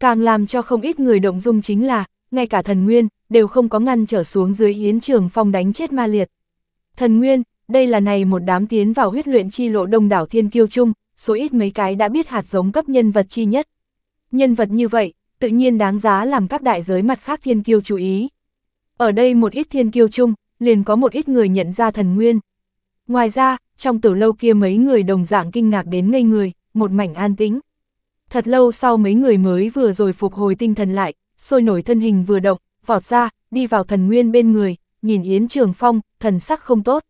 Càng làm cho không ít người động dung chính là, ngay cả thần nguyên, đều không có ngăn trở xuống dưới Yến Trường Phong đánh chết ma liệt. Thần nguyên, đây là này một đám tiến vào huyết luyện chi lộ đông đảo thiên kiêu chung, số ít mấy cái đã biết hạt giống cấp nhân vật chi nhất. Nhân vật như vậy, tự nhiên đáng giá làm các đại giới mặt khác thiên kiêu chú ý. Ở đây một ít thiên kiêu chung, liền có một ít người nhận ra thần nguyên. Ngoài ra, trong tử lâu kia mấy người đồng dạng kinh ngạc đến ngây người, một mảnh an tĩnh. Thật lâu sau mấy người mới vừa rồi phục hồi tinh thần lại, sôi nổi thân hình vừa động, vọt ra, đi vào thần nguyên bên người, nhìn Yến Trường Phong, thần sắc không tốt.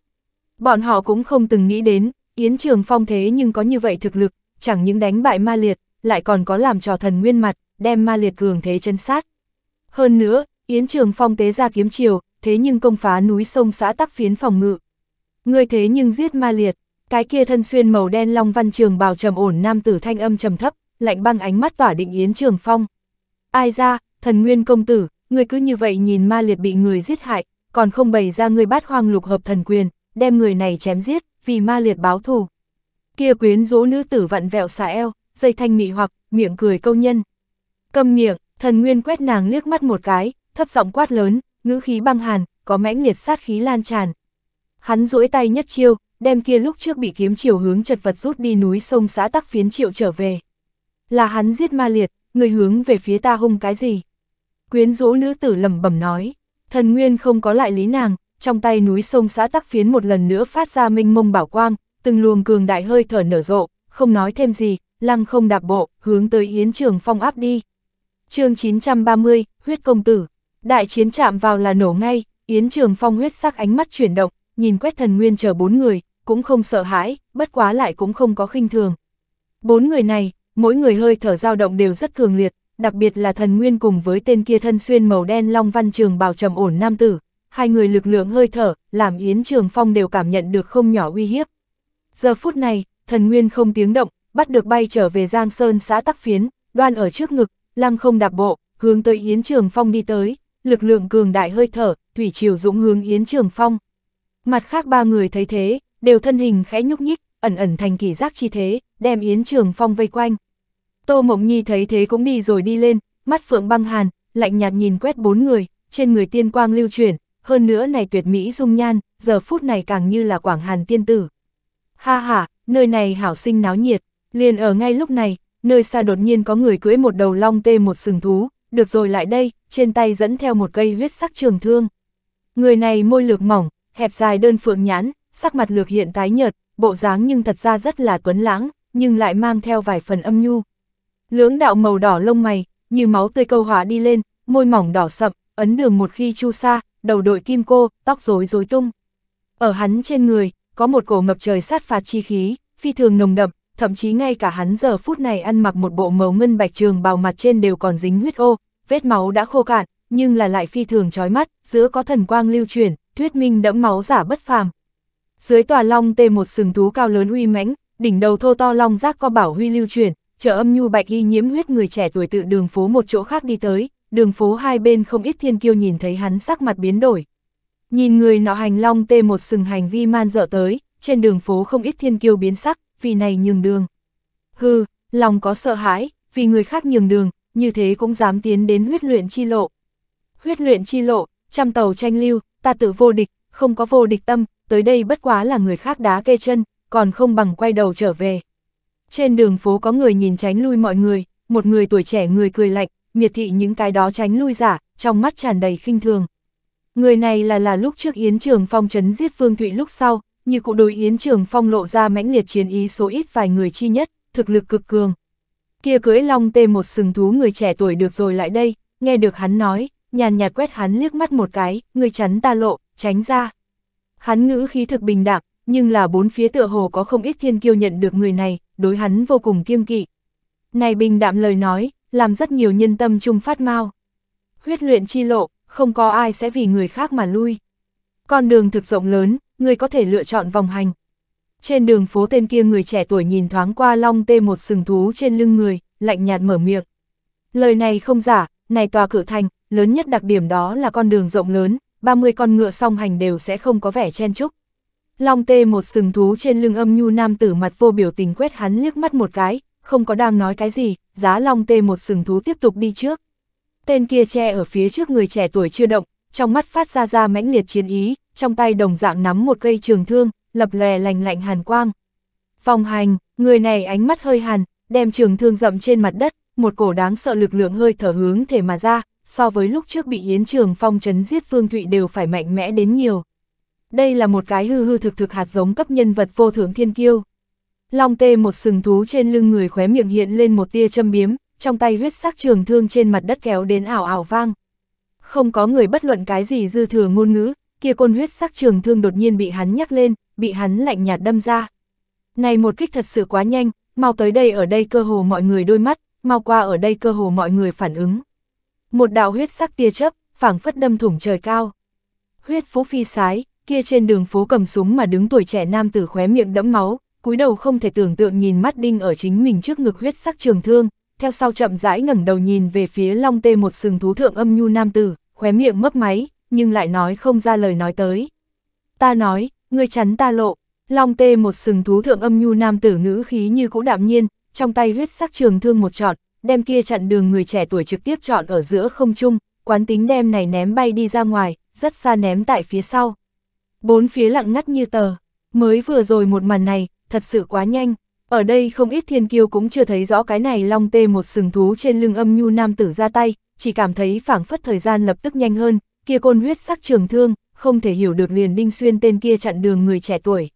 Bọn họ cũng không từng nghĩ đến, Yến Trường Phong thế nhưng có như vậy thực lực, chẳng những đánh bại ma liệt, lại còn có làm trò thần nguyên mặt, đem ma liệt cường thế chân sát. Hơn nữa, Yến Trường Phong tế ra kiếm chiều, thế nhưng công phá núi sông xã tắc phiến phòng ngự. Người thế nhưng giết ma liệt, cái kia thân xuyên màu đen long văn trường bào trầm ổn nam tử thanh âm trầm thấp, lạnh băng ánh mắt tỏa định Yến Trường Phong. Ai ra, thần nguyên công tử, người cứ như vậy nhìn ma liệt bị người giết hại, còn không bày ra người bát hoang lục hợp thần quyền, đem người này chém giết, vì ma liệt báo thù. Kia quyến rũ nữ tử vặn vẹo xà eo, dây thanh mị hoặc, miệng cười câu nhân. Cầm miệng, thần nguyên quét nàng liếc mắt một cái, thấp giọng quát lớn, ngữ khí băng hàn, có mãnh liệt sát khí lan tràn. Hắn duỗi tay nhất chiêu, đem kia lúc trước bị kiếm chiều hướng chật vật rút đi núi sông xã tắc phiến triệu trở về. Là hắn giết ma liệt, người hướng về phía ta hung cái gì? quyến rũ nữ tử lẩm bẩm nói, thần nguyên không có lại lý nàng, trong tay núi sông xã tắc phiến một lần nữa phát ra minh mông bảo quang, từng luồng cường đại hơi thở nở rộ, không nói thêm gì, lăng không đạp bộ, hướng tới Yến Trường Phong áp đi. chương 930, huyết công tử, đại chiến chạm vào là nổ ngay, Yến Trường Phong huyết sắc ánh mắt chuyển động, nhìn quét thần nguyên chờ bốn người, cũng không sợ hãi, bất quá lại cũng không có khinh thường. Bốn người này, mỗi người hơi thở dao động đều rất cường liệt, đặc biệt là thần nguyên cùng với tên kia thân xuyên màu đen long văn trường bào trầm ổn nam tử, hai người lực lượng hơi thở, làm Yến Trường Phong đều cảm nhận được không nhỏ uy hiếp. Giờ phút này, thần nguyên không tiếng động, bắt được bay trở về Giang Sơn xã Tắc Phiến, đoan ở trước ngực, lăng không đạp bộ, hướng tới Yến Trường Phong đi tới, lực lượng cường đại hơi thở, thủy chiều dũng hướng Yến Trường Phong. Mặt khác ba người thấy thế, đều thân hình khẽ nhúc nhích, ẩn ẩn thành kỳ giác chi thế, đem Yến Trường Phong vây quanh. Tô Mộng Nhi thấy thế cũng đi rồi đi lên, mắt phượng băng hàn, lạnh nhạt nhìn quét bốn người, trên người tiên quang lưu chuyển, hơn nữa này tuyệt mỹ dung nhan, giờ phút này càng như là quảng hàn tiên tử. Ha ha, nơi này hảo sinh náo nhiệt, liền ở ngay lúc này, nơi xa đột nhiên có người cưỡi một đầu long tê một sừng thú, được rồi lại đây, trên tay dẫn theo một cây huyết sắc trường thương. Người này môi lược mỏng, hẹp dài đơn phượng nhãn, sắc mặt lược hiện tái nhợt, bộ dáng nhưng thật ra rất là tuấn lãng, nhưng lại mang theo vài phần âm nhu, Lưỡng đạo màu đỏ lông mày, như máu tươi câu hỏa đi lên, môi mỏng đỏ sậm, ấn đường một khi chu sa, đầu đội kim cô, tóc rối rối tung. Ở hắn trên người, có một cổ ngập trời sát phạt chi khí, phi thường nồng đậm, thậm chí ngay cả hắn giờ phút này ăn mặc một bộ màu ngân bạch trường bào mặt trên đều còn dính huyết ô, vết máu đã khô cạn, nhưng là lại phi thường chói mắt, giữa có thần quang lưu chuyển, thuyết minh đẫm máu giả bất phàm. Dưới tòa long tê một sừng thú cao lớn uy mãnh, đỉnh đầu thô to long giác có bảo huy lưu chuyển, chợ âm nhu bạch y nhiễm huyết người trẻ tuổi tự đường phố một chỗ khác đi tới, đường phố hai bên không ít thiên kiêu nhìn thấy hắn sắc mặt biến đổi. Nhìn người nọ hành long tê một sừng hành vi man dợ tới, trên đường phố không ít thiên kiêu biến sắc, vì này nhường đường. Hừ, lòng có sợ hãi, vì người khác nhường đường, như thế cũng dám tiến đến huyết luyện chi lộ. Huyết luyện chi lộ, trăm tàu tranh lưu, ta tự vô địch, không có vô địch tâm, tới đây bất quá là người khác đá kê chân, còn không bằng quay đầu trở về. Trên đường phố có người nhìn tránh lui mọi người, một người tuổi trẻ người cười lạnh, miệt thị những cái đó tránh lui giả, trong mắt tràn đầy khinh thường. Người này là là lúc trước Yến Trường Phong chấn giết Phương Thụy lúc sau, như cụ đối Yến Trường Phong lộ ra mãnh liệt chiến ý số ít vài người chi nhất, thực lực cực cường. Kia cưỡi long tê một sừng thú người trẻ tuổi được rồi lại đây, nghe được hắn nói, nhàn nhạt quét hắn liếc mắt một cái, người chắn ta lộ, tránh ra. Hắn ngữ khí thực bình đẳng, nhưng là bốn phía tựa hồ có không ít thiên kiêu nhận được người này, đối hắn vô cùng kiêng kỵ. Này bình đạm lời nói, làm rất nhiều nhân tâm chung phát mau. Huyết luyện chi lộ, không có ai sẽ vì người khác mà lui. Con đường thực rộng lớn, người có thể lựa chọn vòng hành. Trên đường phố tên kia người trẻ tuổi nhìn thoáng qua long tê một sừng thú trên lưng người, lạnh nhạt mở miệng. Lời này không giả, này tòa cự thành, lớn nhất đặc điểm đó là con đường rộng lớn, 30 con ngựa song hành đều sẽ không có vẻ chen chúc. Long tê một sừng thú trên lưng âm nhu nam tử mặt vô biểu tình quét hắn liếc mắt một cái, không có đang nói cái gì, giá long tê một sừng thú tiếp tục đi trước. Tên kia che ở phía trước người trẻ tuổi chưa động, trong mắt phát ra ra mãnh liệt chiến ý, trong tay đồng dạng nắm một cây trường thương, lập lè lành lạnh hàn quang. Phòng hành, người này ánh mắt hơi hàn, đem trường thương rậm trên mặt đất, một cổ đáng sợ lực lượng hơi thở hướng thể mà ra, so với lúc trước bị Yến Trường Phong chấn giết Phương Thụy đều phải mạnh mẽ đến nhiều. Đây là một cái hư hư thực thực hạt giống cấp nhân vật vô thượng thiên kiêu. Long tê một sừng thú trên lưng người khóe miệng hiện lên một tia châm biếm, trong tay huyết sắc trường thương trên mặt đất kéo đến ảo ảo vang. Không có người bất luận cái gì dư thừa ngôn ngữ, kia côn huyết sắc trường thương đột nhiên bị hắn nhắc lên, bị hắn lạnh nhạt đâm ra. Này một kích thật sự quá nhanh, mau tới đây ở đây cơ hồ mọi người đôi mắt, mau qua ở đây cơ hồ mọi người phản ứng. Một đạo huyết sắc tia chớp, phảng phất đâm thủng trời cao. Huyết phú phi sái, kia trên đường phố cầm súng mà đứng tuổi trẻ nam tử khóe miệng đẫm máu, cúi đầu không thể tưởng tượng nhìn mắt đinh ở chính mình trước ngực huyết sắc trường thương, theo sau chậm rãi ngẩng đầu nhìn về phía long tê một sừng thú thượng âm nhu nam tử, khóe miệng mấp máy, nhưng lại nói không ra lời nói tới. Ta nói, ngươi chắn ta lộ, long tê một sừng thú thượng âm nhu nam tử ngữ khí như cũ đạm nhiên, trong tay huyết sắc trường thương một trọn, đem kia chặn đường người trẻ tuổi trực tiếp chọn ở giữa không trung, quán tính đem này ném bay đi ra ngoài, rất xa ném tại phía sau. Bốn phía lặng ngắt như tờ, mới vừa rồi một màn này, thật sự quá nhanh. Ở đây không ít thiên kiêu cũng chưa thấy rõ cái này long tê một sừng thú trên lưng âm nhu nam tử ra tay, chỉ cảm thấy phảng phất thời gian lập tức nhanh hơn, kia côn huyết sắc trường thương, không thể hiểu được liền đinh xuyên tên kia chặn đường người trẻ tuổi.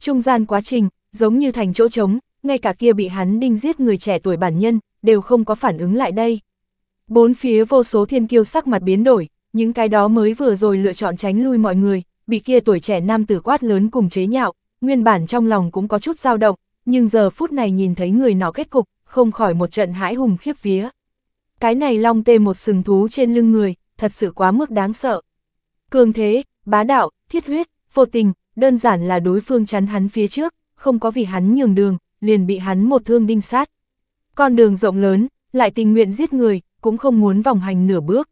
Trung gian quá trình, giống như thành chỗ trống, ngay cả kia bị hắn đinh giết người trẻ tuổi bản nhân, đều không có phản ứng lại đây. Bốn phía vô số thiên kiêu sắc mặt biến đổi, những cái đó mới vừa rồi lựa chọn tránh lui mọi người, bị kia tuổi trẻ nam tử quát lớn cùng chế nhạo, nguyên bản trong lòng cũng có chút dao động, nhưng giờ phút này nhìn thấy người nó kết cục, không khỏi một trận hãi hùng khiếp vía. Cái này long tê một sừng thú trên lưng người, thật sự quá mức đáng sợ. Cường thế, bá đạo, thiết huyết, vô tình, đơn giản là đối phương chắn hắn phía trước, không có vì hắn nhường đường, liền bị hắn một thương đinh sát. Con đường rộng lớn, lại tình nguyện giết người, cũng không muốn vòng hành nửa bước.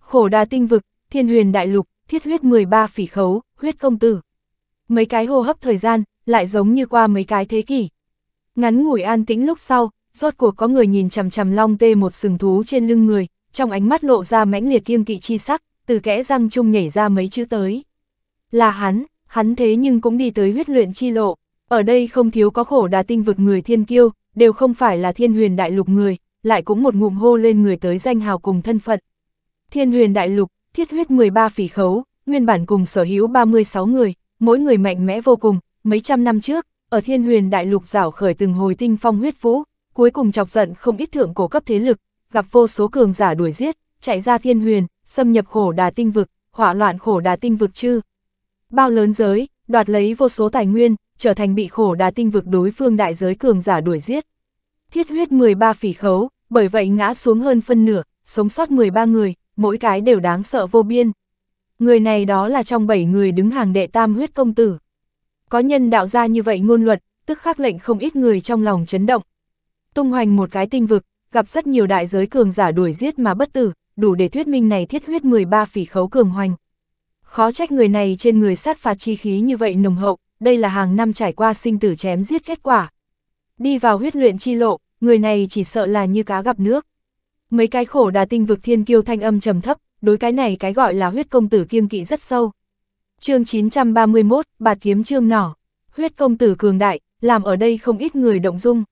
Khổ đa tinh vực, thiên huyền đại lục, thiết huyết 13 phỉ khấu, huyết công tử. Mấy cái hô hấp thời gian, lại giống như qua mấy cái thế kỷ. Ngắn ngủi an tĩnh lúc sau, rốt cuộc có người nhìn chằm chằm long tê một sừng thú trên lưng người, trong ánh mắt lộ ra mãnh liệt kiêng kỵ chi sắc, từ kẽ răng chung nhảy ra mấy chữ tới. Là hắn, hắn thế nhưng cũng đi tới huyết luyện chi lộ, ở đây không thiếu có khổ đà tinh vực người thiên kiêu, đều không phải là thiên huyền đại lục người, lại cũng một ngụm hô lên người tới danh hào cùng thân phận. Thiên huyền đại lục, thiết huyết 13 phỉ khấu, nguyên bản cùng sở hữu 36 người, mỗi người mạnh mẽ vô cùng, mấy trăm năm trước, ở thiên huyền đại lục rảo khởi từng hồi tinh phong huyết vũ, cuối cùng chọc giận không ít thượng cổ cấp thế lực, gặp vô số cường giả đuổi giết, chạy ra thiên huyền, xâm nhập khổ đà tinh vực, hỏa loạn khổ đà tinh vực chư. Bao lớn giới, đoạt lấy vô số tài nguyên, trở thành bị khổ đà tinh vực đối phương đại giới cường giả đuổi giết. Thiết huyết 13 phỉ khấu, bởi vậy ngã xuống hơn phân nửa, sống sót 13 người, mỗi cái đều đáng sợ vô biên. Người này đó là trong bảy người đứng hàng đệ tam huyết công tử. Có nhân đạo ra như vậy ngôn luật, tức khắc lệnh không ít người trong lòng chấn động. Tung hoành một cái tinh vực, gặp rất nhiều đại giới cường giả đuổi giết mà bất tử, đủ để thuyết minh này thiết huyết 13 phỉ khấu cường hoành. Khó trách người này trên người sát phạt chi khí như vậy nồng hậu, đây là hàng năm trải qua sinh tử chém giết kết quả. Đi vào huyết luyện chi lộ, người này chỉ sợ là như cá gặp nước. Mấy cái khổ đà tinh vực thiên kiêu thanh âm trầm thấp, đối cái này cái gọi là huyết công tử kiêng kỵ rất sâu. chương 931, bạt kiếm trương nỏ, huyết công tử cường đại, làm ở đây không ít người động dung.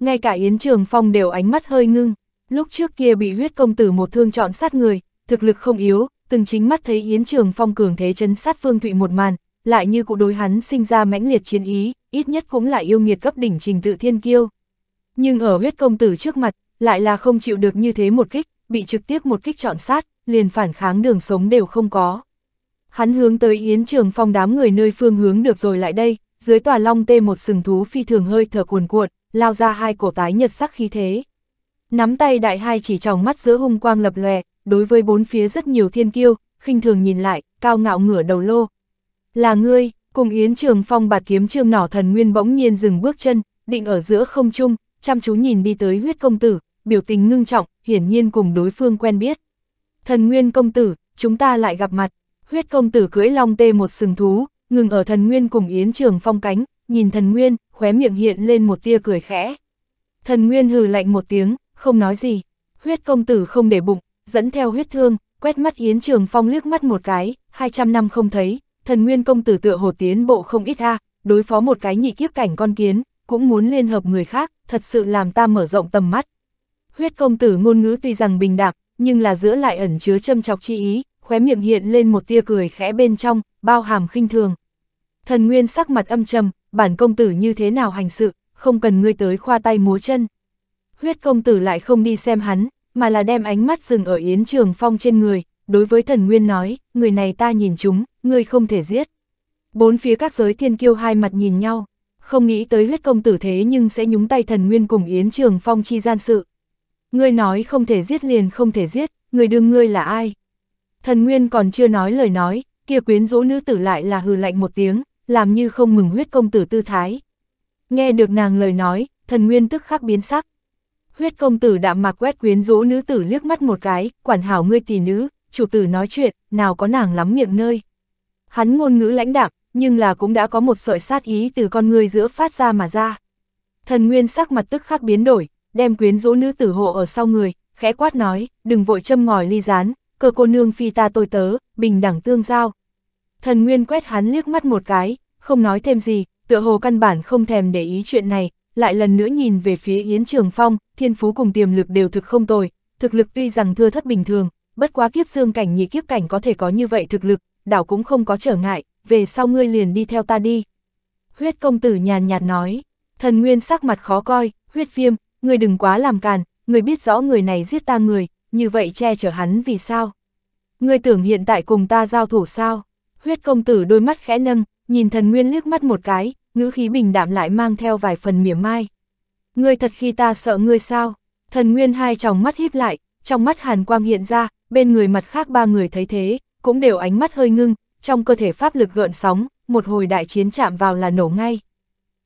Ngay cả Yến Trường Phong đều ánh mắt hơi ngưng, lúc trước kia bị huyết công tử một thương chọn sát người, thực lực không yếu, từng chính mắt thấy Yến Trường Phong cường thế chấn sát Phương Thụy một màn, lại như cụ đối hắn sinh ra mãnh liệt chiến ý, ít nhất cũng là yêu nghiệt cấp đỉnh trình tự thiên kiêu. Nhưng ở huyết công tử trước mặt, lại là không chịu được như thế một kích, bị trực tiếp một kích chọn sát, liền phản kháng đường sống đều không có. Hắn hướng tới Yến Trường Phong đám người nơi phương hướng được rồi lại đây, dưới tòa long tê một sừng thú phi thường hơi thở cuồn cuộn, lao ra hai cổ tái nhật sắc khí thế. Nắm tay đại hai chỉ trong mắt giữa hung quang lập lòe, đối với bốn phía rất nhiều thiên kiêu, khinh thường nhìn lại, cao ngạo ngửa đầu lô. Là ngươi, cùng Yến Trường Phong bạt kiếm trương nỏ thần nguyên bỗng nhiên dừng bước chân, định ở giữa không trung, chăm chú nhìn đi tới huyết công tử, biểu tình ngưng trọng, hiển nhiên cùng đối phương quen biết. Thần Nguyên công tử, chúng ta lại gặp mặt. Huyết công tử cưỡi long tê một sừng thú, ngừng ở thần Nguyên cùng Yến Trường Phong cánh, nhìn thần Nguyên, khóe miệng hiện lên một tia cười khẽ. Thần Nguyên hừ lạnh một tiếng, không nói gì. Huyết công tử không để bụng, dẫn theo huyết thương, quét mắt Yến Trường Phong liếc mắt một cái, 200 năm không thấy, thần Nguyên công tử tựa hồ tiến bộ không ít a, đối phó một cái nhị kiếp cảnh con kiến, cũng muốn liên hợp người khác, thật sự làm ta mở rộng tầm mắt. Huyết công tử ngôn ngữ tuy rằng bình đạc, nhưng là giữa lại ẩn chứa châm chọc chi ý, khóe miệng hiện lên một tia cười khẽ bên trong, bao hàm khinh thường. Thần Nguyên sắc mặt âm trầm, bản công tử như thế nào hành sự, không cần ngươi tới khoa tay múa chân. Huyết công tử lại không đi xem hắn, mà là đem ánh mắt dừng ở Yến Trường Phong trên người, đối với thần Nguyên nói, người này ta nhìn chúng, ngươi không thể giết. Bốn phía các giới thiên kiêu hai mặt nhìn nhau, không nghĩ tới huyết công tử thế nhưng sẽ nhúng tay thần Nguyên cùng Yến Trường Phong chi gian sự. Ngươi nói không thể giết liền không thể giết, người đương ngươi là ai? Thần Nguyên còn chưa nói lời nói, kia quyến rũ nữ tử lại là hừ lạnh một tiếng, làm như không mừng huyết công tử tư thái. Nghe được nàng lời nói, thần Nguyên tức khắc biến sắc. Huyết công tử đạm mạc quét quyến rũ nữ tử liếc mắt một cái, quản hảo ngươi tỷ nữ, chủ tử nói chuyện, nào có nàng lắm miệng nơi. Hắn ngôn ngữ lãnh đạm, nhưng là cũng đã có một sợi sát ý từ con người giữa phát ra mà ra. Thần Nguyên sắc mặt tức khắc biến đổi, đem quyến rũ nữ tử hộ ở sau người, khẽ quát nói, đừng vội châm ngòi ly rán, cơ cô nương phi ta tôi tớ, bình đẳng tương giao. Thần Nguyên quét hắn liếc mắt một cái, không nói thêm gì, tựa hồ căn bản không thèm để ý chuyện này, lại lần nữa nhìn về phía Yến Trường Phong, thiên phú cùng tiềm lực đều thực không tồi, thực lực tuy rằng thưa thất bình thường, bất quá kiếp dương cảnh nhị kiếp cảnh có thể có như vậy thực lực, đảo cũng không có trở ngại, về sau ngươi liền đi theo ta đi. Huyết công tử nhàn nhạt nói, thần nguyên sắc mặt khó coi, huyết viêm, ngươi đừng quá làm càn, ngươi biết rõ người này giết ta người, như vậy che chở hắn vì sao? Ngươi tưởng hiện tại cùng ta giao thủ sao? Huyết công tử đôi mắt khẽ nâng, nhìn thần nguyên liếc mắt một cái, ngữ khí bình đạm lại mang theo vài phần mỉa mai. Ngươi thật khi ta sợ ngươi sao? Thần nguyên hai tròng mắt híp lại, trong mắt hàn quang hiện ra, bên người mặt khác ba người thấy thế, cũng đều ánh mắt hơi ngưng, trong cơ thể pháp lực gợn sóng, một hồi đại chiến chạm vào là nổ ngay.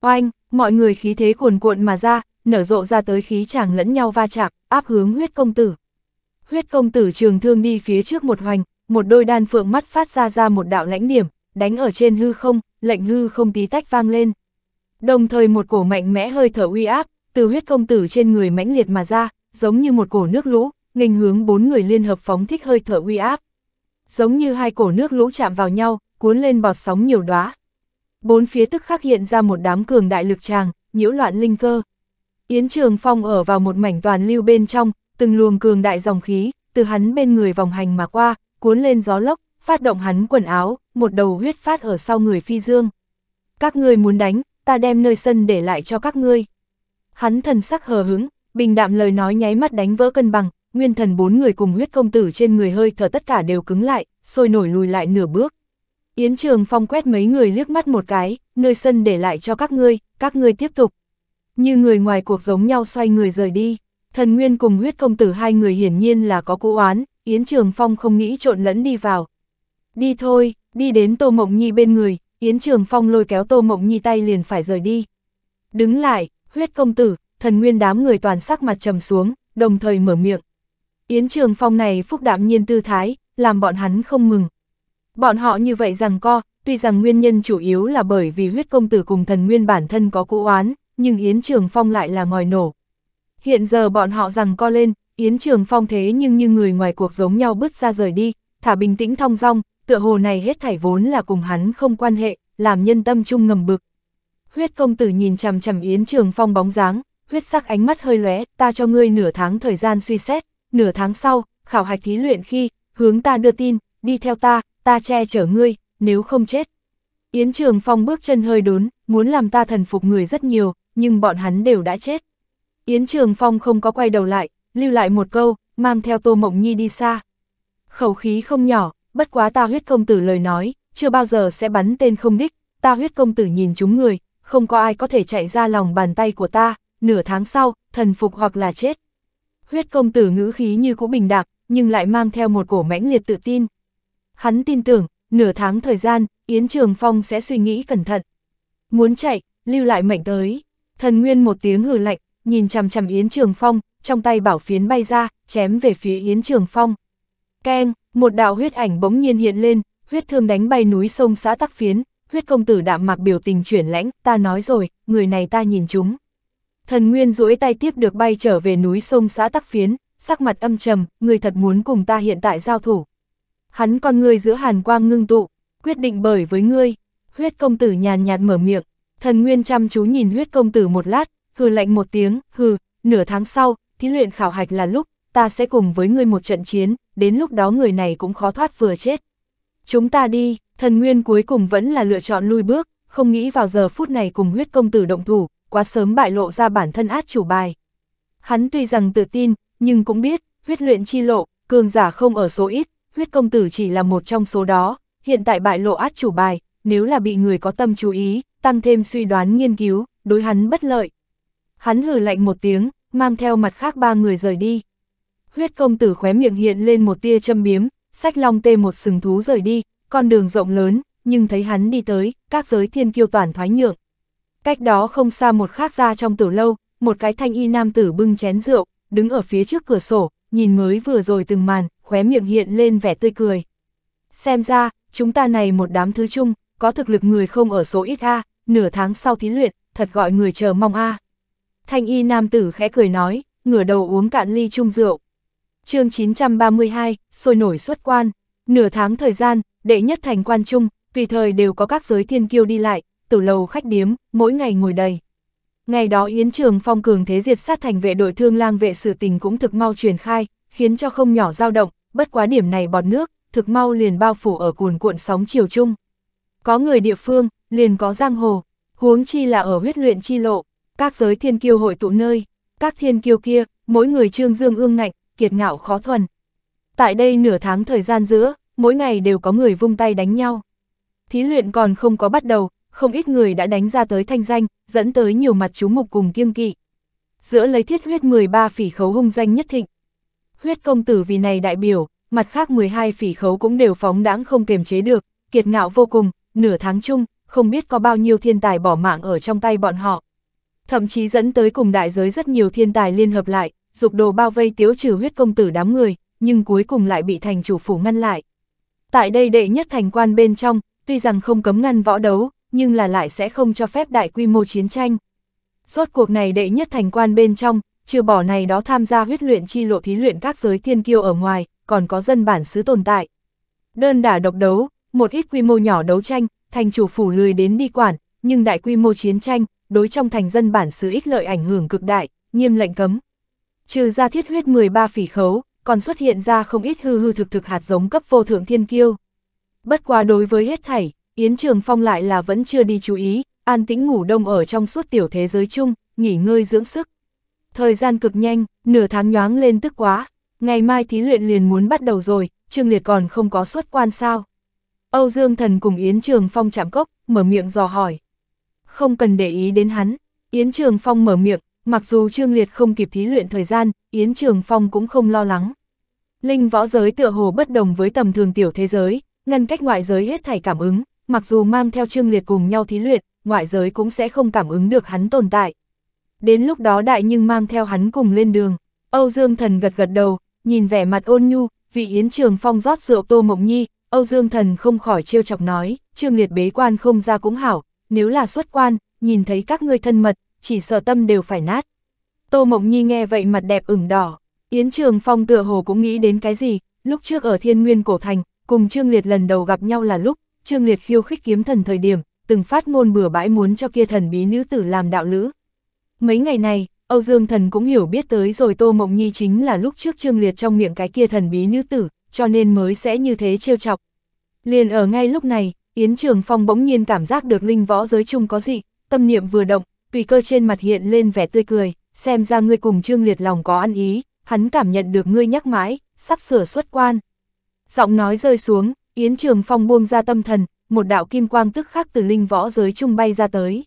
Oanh, mọi người khí thế cuồn cuộn mà ra, nở rộ ra tới khí chàng lẫn nhau va chạm, áp hướng huyết công tử. Huyết công tử trường thương đi phía trước một hoành, một đôi đan phượng mắt phát ra ra một đạo lãnh điểm, đánh ở trên hư không, lệnh hư không tí tách vang lên. Đồng thời một cổ mạnh mẽ hơi thở uy áp, từ huyết công tử trên người mãnh liệt mà ra, giống như một cổ nước lũ, nghênh hướng bốn người liên hợp phóng thích hơi thở uy áp. Giống như hai cổ nước lũ chạm vào nhau, cuốn lên bọt sóng nhiều đóa. Bốn phía tức khắc hiện ra một đám cường đại lực tràng, nhiễu loạn linh cơ, Yến Trường Phong ở vào một mảnh toàn lưu bên trong, từng luồng cường đại dòng khí, từ hắn bên người vòng hành mà qua, cuốn lên gió lốc, phát động hắn quần áo, một đầu huyết phát ở sau người phi dương. Các ngươi muốn đánh, ta đem nơi sân để lại cho các ngươi. Hắn thần sắc hờ hứng, bình đạm lời nói nháy mắt đánh vỡ cân bằng, nguyên thần bốn người cùng huyết công tử trên người hơi thở tất cả đều cứng lại, sôi nổi lùi lại nửa bước. Yến Trường Phong quét mấy người liếc mắt một cái, nơi sân để lại cho các ngươi, các ngươi tiếp tục như người ngoài cuộc giống nhau xoay người rời đi. Thần Nguyên cùng huyết công tử hai người hiển nhiên là có cú oán, Yến Trường Phong không nghĩ trộn lẫn đi vào. Đi thôi, đi đến Tô Mộng Nhi bên người, Yến Trường Phong lôi kéo Tô Mộng Nhi tay liền phải rời đi. Đứng lại, huyết công tử, thần nguyên đám người toàn sắc mặt trầm xuống, đồng thời mở miệng. Yến Trường Phong này phúc đạm nhiên tư thái, làm bọn hắn không mừng. Bọn họ như vậy rằng co, tuy rằng nguyên nhân chủ yếu là bởi vì huyết công tử cùng thần nguyên bản thân có cũ oán, nhưng Yến Trường Phong lại là ngòi nổ. Hiện giờ bọn họ rằng co lên, Yến Trường Phong thế nhưng như người ngoài cuộc giống nhau bước ra rời đi, thả bình tĩnh thong dong, tựa hồ này hết thảy vốn là cùng hắn không quan hệ, làm nhân tâm chung ngầm bực. Huyết công tử nhìn chằm chằm Yến Trường Phong bóng dáng, huyết sắc ánh mắt hơi lóe, ta cho ngươi nửa tháng thời gian suy xét, nửa tháng sau, khảo hạch thí luyện khi, hướng ta đưa tin, đi theo ta, ta che chở ngươi, nếu không chết. Yến Trường Phong bước chân hơi đốn, muốn làm ta thần phục người rất nhiều, nhưng bọn hắn đều đã chết. Yến Trường Phong không có quay đầu lại, lưu lại một câu, mang theo Tô Mộng Nhi đi xa. Khẩu khí không nhỏ, bất quá ta huyết công tử lời nói, chưa bao giờ sẽ bắn tên không đích, ta huyết công tử nhìn chúng người, không có ai có thể chạy ra lòng bàn tay của ta, nửa tháng sau, thần phục hoặc là chết. Huyết công tử ngữ khí như cũ bình đạc, nhưng lại mang theo một cổ mãnh liệt tự tin. Hắn tin tưởng, nửa tháng thời gian, Yến Trường Phong sẽ suy nghĩ cẩn thận. Muốn chạy, lưu lại mệnh tới. Thần Nguyên một tiếng hừ lạnh, nhìn chằm chằm Yến Trường Phong, trong tay bảo phiến bay ra, chém về phía Yến Trường Phong. Keng, một đạo huyết ảnh bỗng nhiên hiện lên, huyết thương đánh bay núi sông xã Tắc Phiến, huyết công tử đạm mặc biểu tình chuyển lãnh, ta nói rồi, người này ta nhìn chúng. Thần Nguyên duỗi tay tiếp được bay trở về núi sông xã Tắc Phiến, sắc mặt âm trầm, người thật muốn cùng ta hiện tại giao thủ. Hắn con ngươi giữa hàn quang ngưng tụ, quyết định bởi với ngươi, huyết công tử nhàn nhạt mở miệng, Thần Nguyên chăm chú nhìn huyết công tử một lát, hừ lạnh một tiếng, hừ, nửa tháng sau, thí luyện khảo hạch là lúc, ta sẽ cùng với ngươi một trận chiến, đến lúc đó người này cũng khó thoát vừa chết. Chúng ta đi, thần Nguyên cuối cùng vẫn là lựa chọn lui bước, không nghĩ vào giờ phút này cùng huyết công tử động thủ, quá sớm bại lộ ra bản thân át chủ bài. Hắn tuy rằng tự tin, nhưng cũng biết, huyết luyện chi lộ, cường giả không ở số ít, huyết công tử chỉ là một trong số đó, hiện tại bại lộ át chủ bài, nếu là bị người có tâm chú ý, tăng thêm suy đoán nghiên cứu, đối hắn bất lợi. Hắn hử lạnh một tiếng, mang theo mặt khác ba người rời đi. Huyết công tử khóe miệng hiện lên một tia châm biếm, sách long tê một sừng thú rời đi, con đường rộng lớn, nhưng thấy hắn đi tới, các giới thiên kiêu toàn thoái nhượng. Cách đó không xa một khác ra trong tử lâu, một cái thanh y nam tử bưng chén rượu, đứng ở phía trước cửa sổ, nhìn mới vừa rồi từng màn, khóe miệng hiện lên vẻ tươi cười. Xem ra, chúng ta này một đám thứ chung, có thực lực người không ở số ít a, nửa tháng sau thí luyện, thật gọi người chờ mong a. Thanh y nam tử khẽ cười nói, ngửa đầu uống cạn ly chung rượu. chương 932, sôi nổi xuất quan, nửa tháng thời gian, đệ nhất thành quan trung, tùy thời đều có các giới thiên kiêu đi lại, tử lầu khách điếm, mỗi ngày ngồi đầy. Ngày đó Yến Trường Phong cường thế diệt sát thành vệ đội thương lang vệ sự tình cũng thực mau truyền khai, khiến cho không nhỏ dao động, bất quá điểm này bọt nước, thực mau liền bao phủ ở cuồn cuộn sóng chiều chung. Có người địa phương, liền có giang hồ, huống chi là ở huyết luyện chi lộ, các giới thiên kiêu hội tụ nơi, các thiên kiêu kia, mỗi người trương dương ương ngạnh, kiệt ngạo khó thuần. Tại đây nửa tháng thời gian giữa, mỗi ngày đều có người vung tay đánh nhau. Thí luyện còn không có bắt đầu, không ít người đã đánh ra tới thanh danh, dẫn tới nhiều mặt chú mục cùng kiêng kỵ. Giữa lấy thiết huyết 13 phỉ khấu hung danh nhất thịnh. Huyết công tử vì này đại biểu, mặt khác 12 phỉ khấu cũng đều phóng đãng không kềm chế được, kiệt ngạo vô cùng, nửa tháng chung, không biết có bao nhiêu thiên tài bỏ mạng ở trong tay bọn họ. Thậm chí dẫn tới cùng đại giới rất nhiều thiên tài liên hợp lại, dục đồ bao vây tiếu trừ huyết công tử đám người, nhưng cuối cùng lại bị thành chủ phủ ngăn lại. Tại đây đệ nhất thành quan bên trong, tuy rằng không cấm ngăn võ đấu, nhưng là lại sẽ không cho phép đại quy mô chiến tranh. Rốt cuộc này đệ nhất thành quan bên trong, trừ bỏ này đó tham gia huyết luyện chi lộ thí luyện các giới thiên kiêu ở ngoài, còn có dân bản xứ tồn tại. Đơn đả độc đấu, một ít quy mô nhỏ đấu tranh, thành chủ phủ lười đến đi quản, nhưng đại quy mô chiến tranh, đối trong thành dân bản xứ ít lợi ảnh hưởng cực đại, nghiêm lệnh cấm. Trừ ra thiết huyết 13 phỉ khấu, còn xuất hiện ra không ít hư hư thực thực hạt giống cấp vô thượng thiên kiêu. Bất quá đối với hết thảy, Yến Trường Phong lại là vẫn chưa đi chú ý, an tĩnh ngủ đông ở trong suốt tiểu thế giới chung, nghỉ ngơi dưỡng sức. Thời gian cực nhanh, nửa tháng nhoáng lên tức quá, ngày mai thí luyện liền muốn bắt đầu rồi, Trương Liệt còn không có xuất quan sao. Âu Dương Thần cùng Yến Trường Phong chạm cốc, mở miệng dò hỏi. Không cần để ý đến hắn, Yến Trường Phong mở miệng, mặc dù Trương Liệt không kịp thí luyện thời gian, Yến Trường Phong cũng không lo lắng. Linh võ giới tựa hồ bất đồng với tầm thường tiểu thế giới, ngăn cách ngoại giới hết thảy cảm ứng, mặc dù mang theo Trương Liệt cùng nhau thí luyện, ngoại giới cũng sẽ không cảm ứng được hắn tồn tại. Đến lúc đó đại nhưng mang theo hắn cùng lên đường, Âu Dương Thần gật gật đầu, nhìn vẻ mặt ôn nhu, vị Yến Trường Phong rót rượu Tô Mộng Nhi, Âu Dương Thần không khỏi trêu chọc nói, Trương Liệt bế quan không ra cũng hảo, nếu là xuất quan, nhìn thấy các ngươi thân mật, chỉ sợ tâm đều phải nát. Tô Mộng Nhi nghe vậy mặt đẹp ửng đỏ, Yến Trường Phong tựa hồ cũng nghĩ đến cái gì, lúc trước ở Thiên Nguyên Cổ Thành, cùng Trương Liệt lần đầu gặp nhau là lúc, Trương Liệt khiêu khích kiếm thần thời điểm, từng phát ngôn bừa bãi muốn cho kia thần bí nữ tử làm đạo lữ. Mấy ngày này, Âu Dương Thần cũng hiểu biết tới rồi Tô Mộng Nhi chính là lúc trước Trương Liệt trong miệng cái kia thần bí nữ tử, cho nên mới sẽ như thế trêu chọc. Liền ở ngay lúc này, Yến Trường Phong bỗng nhiên cảm giác được linh võ giới chung có dị, tâm niệm vừa động, tùy cơ trên mặt hiện lên vẻ tươi cười, xem ra ngươi cùng Trương Liệt lòng có ăn ý, hắn cảm nhận được ngươi nhắc mãi, sắp sửa xuất quan. Giọng nói rơi xuống, Yến Trường Phong buông ra tâm thần, một đạo kim quang tức khắc từ linh võ giới trung bay ra tới.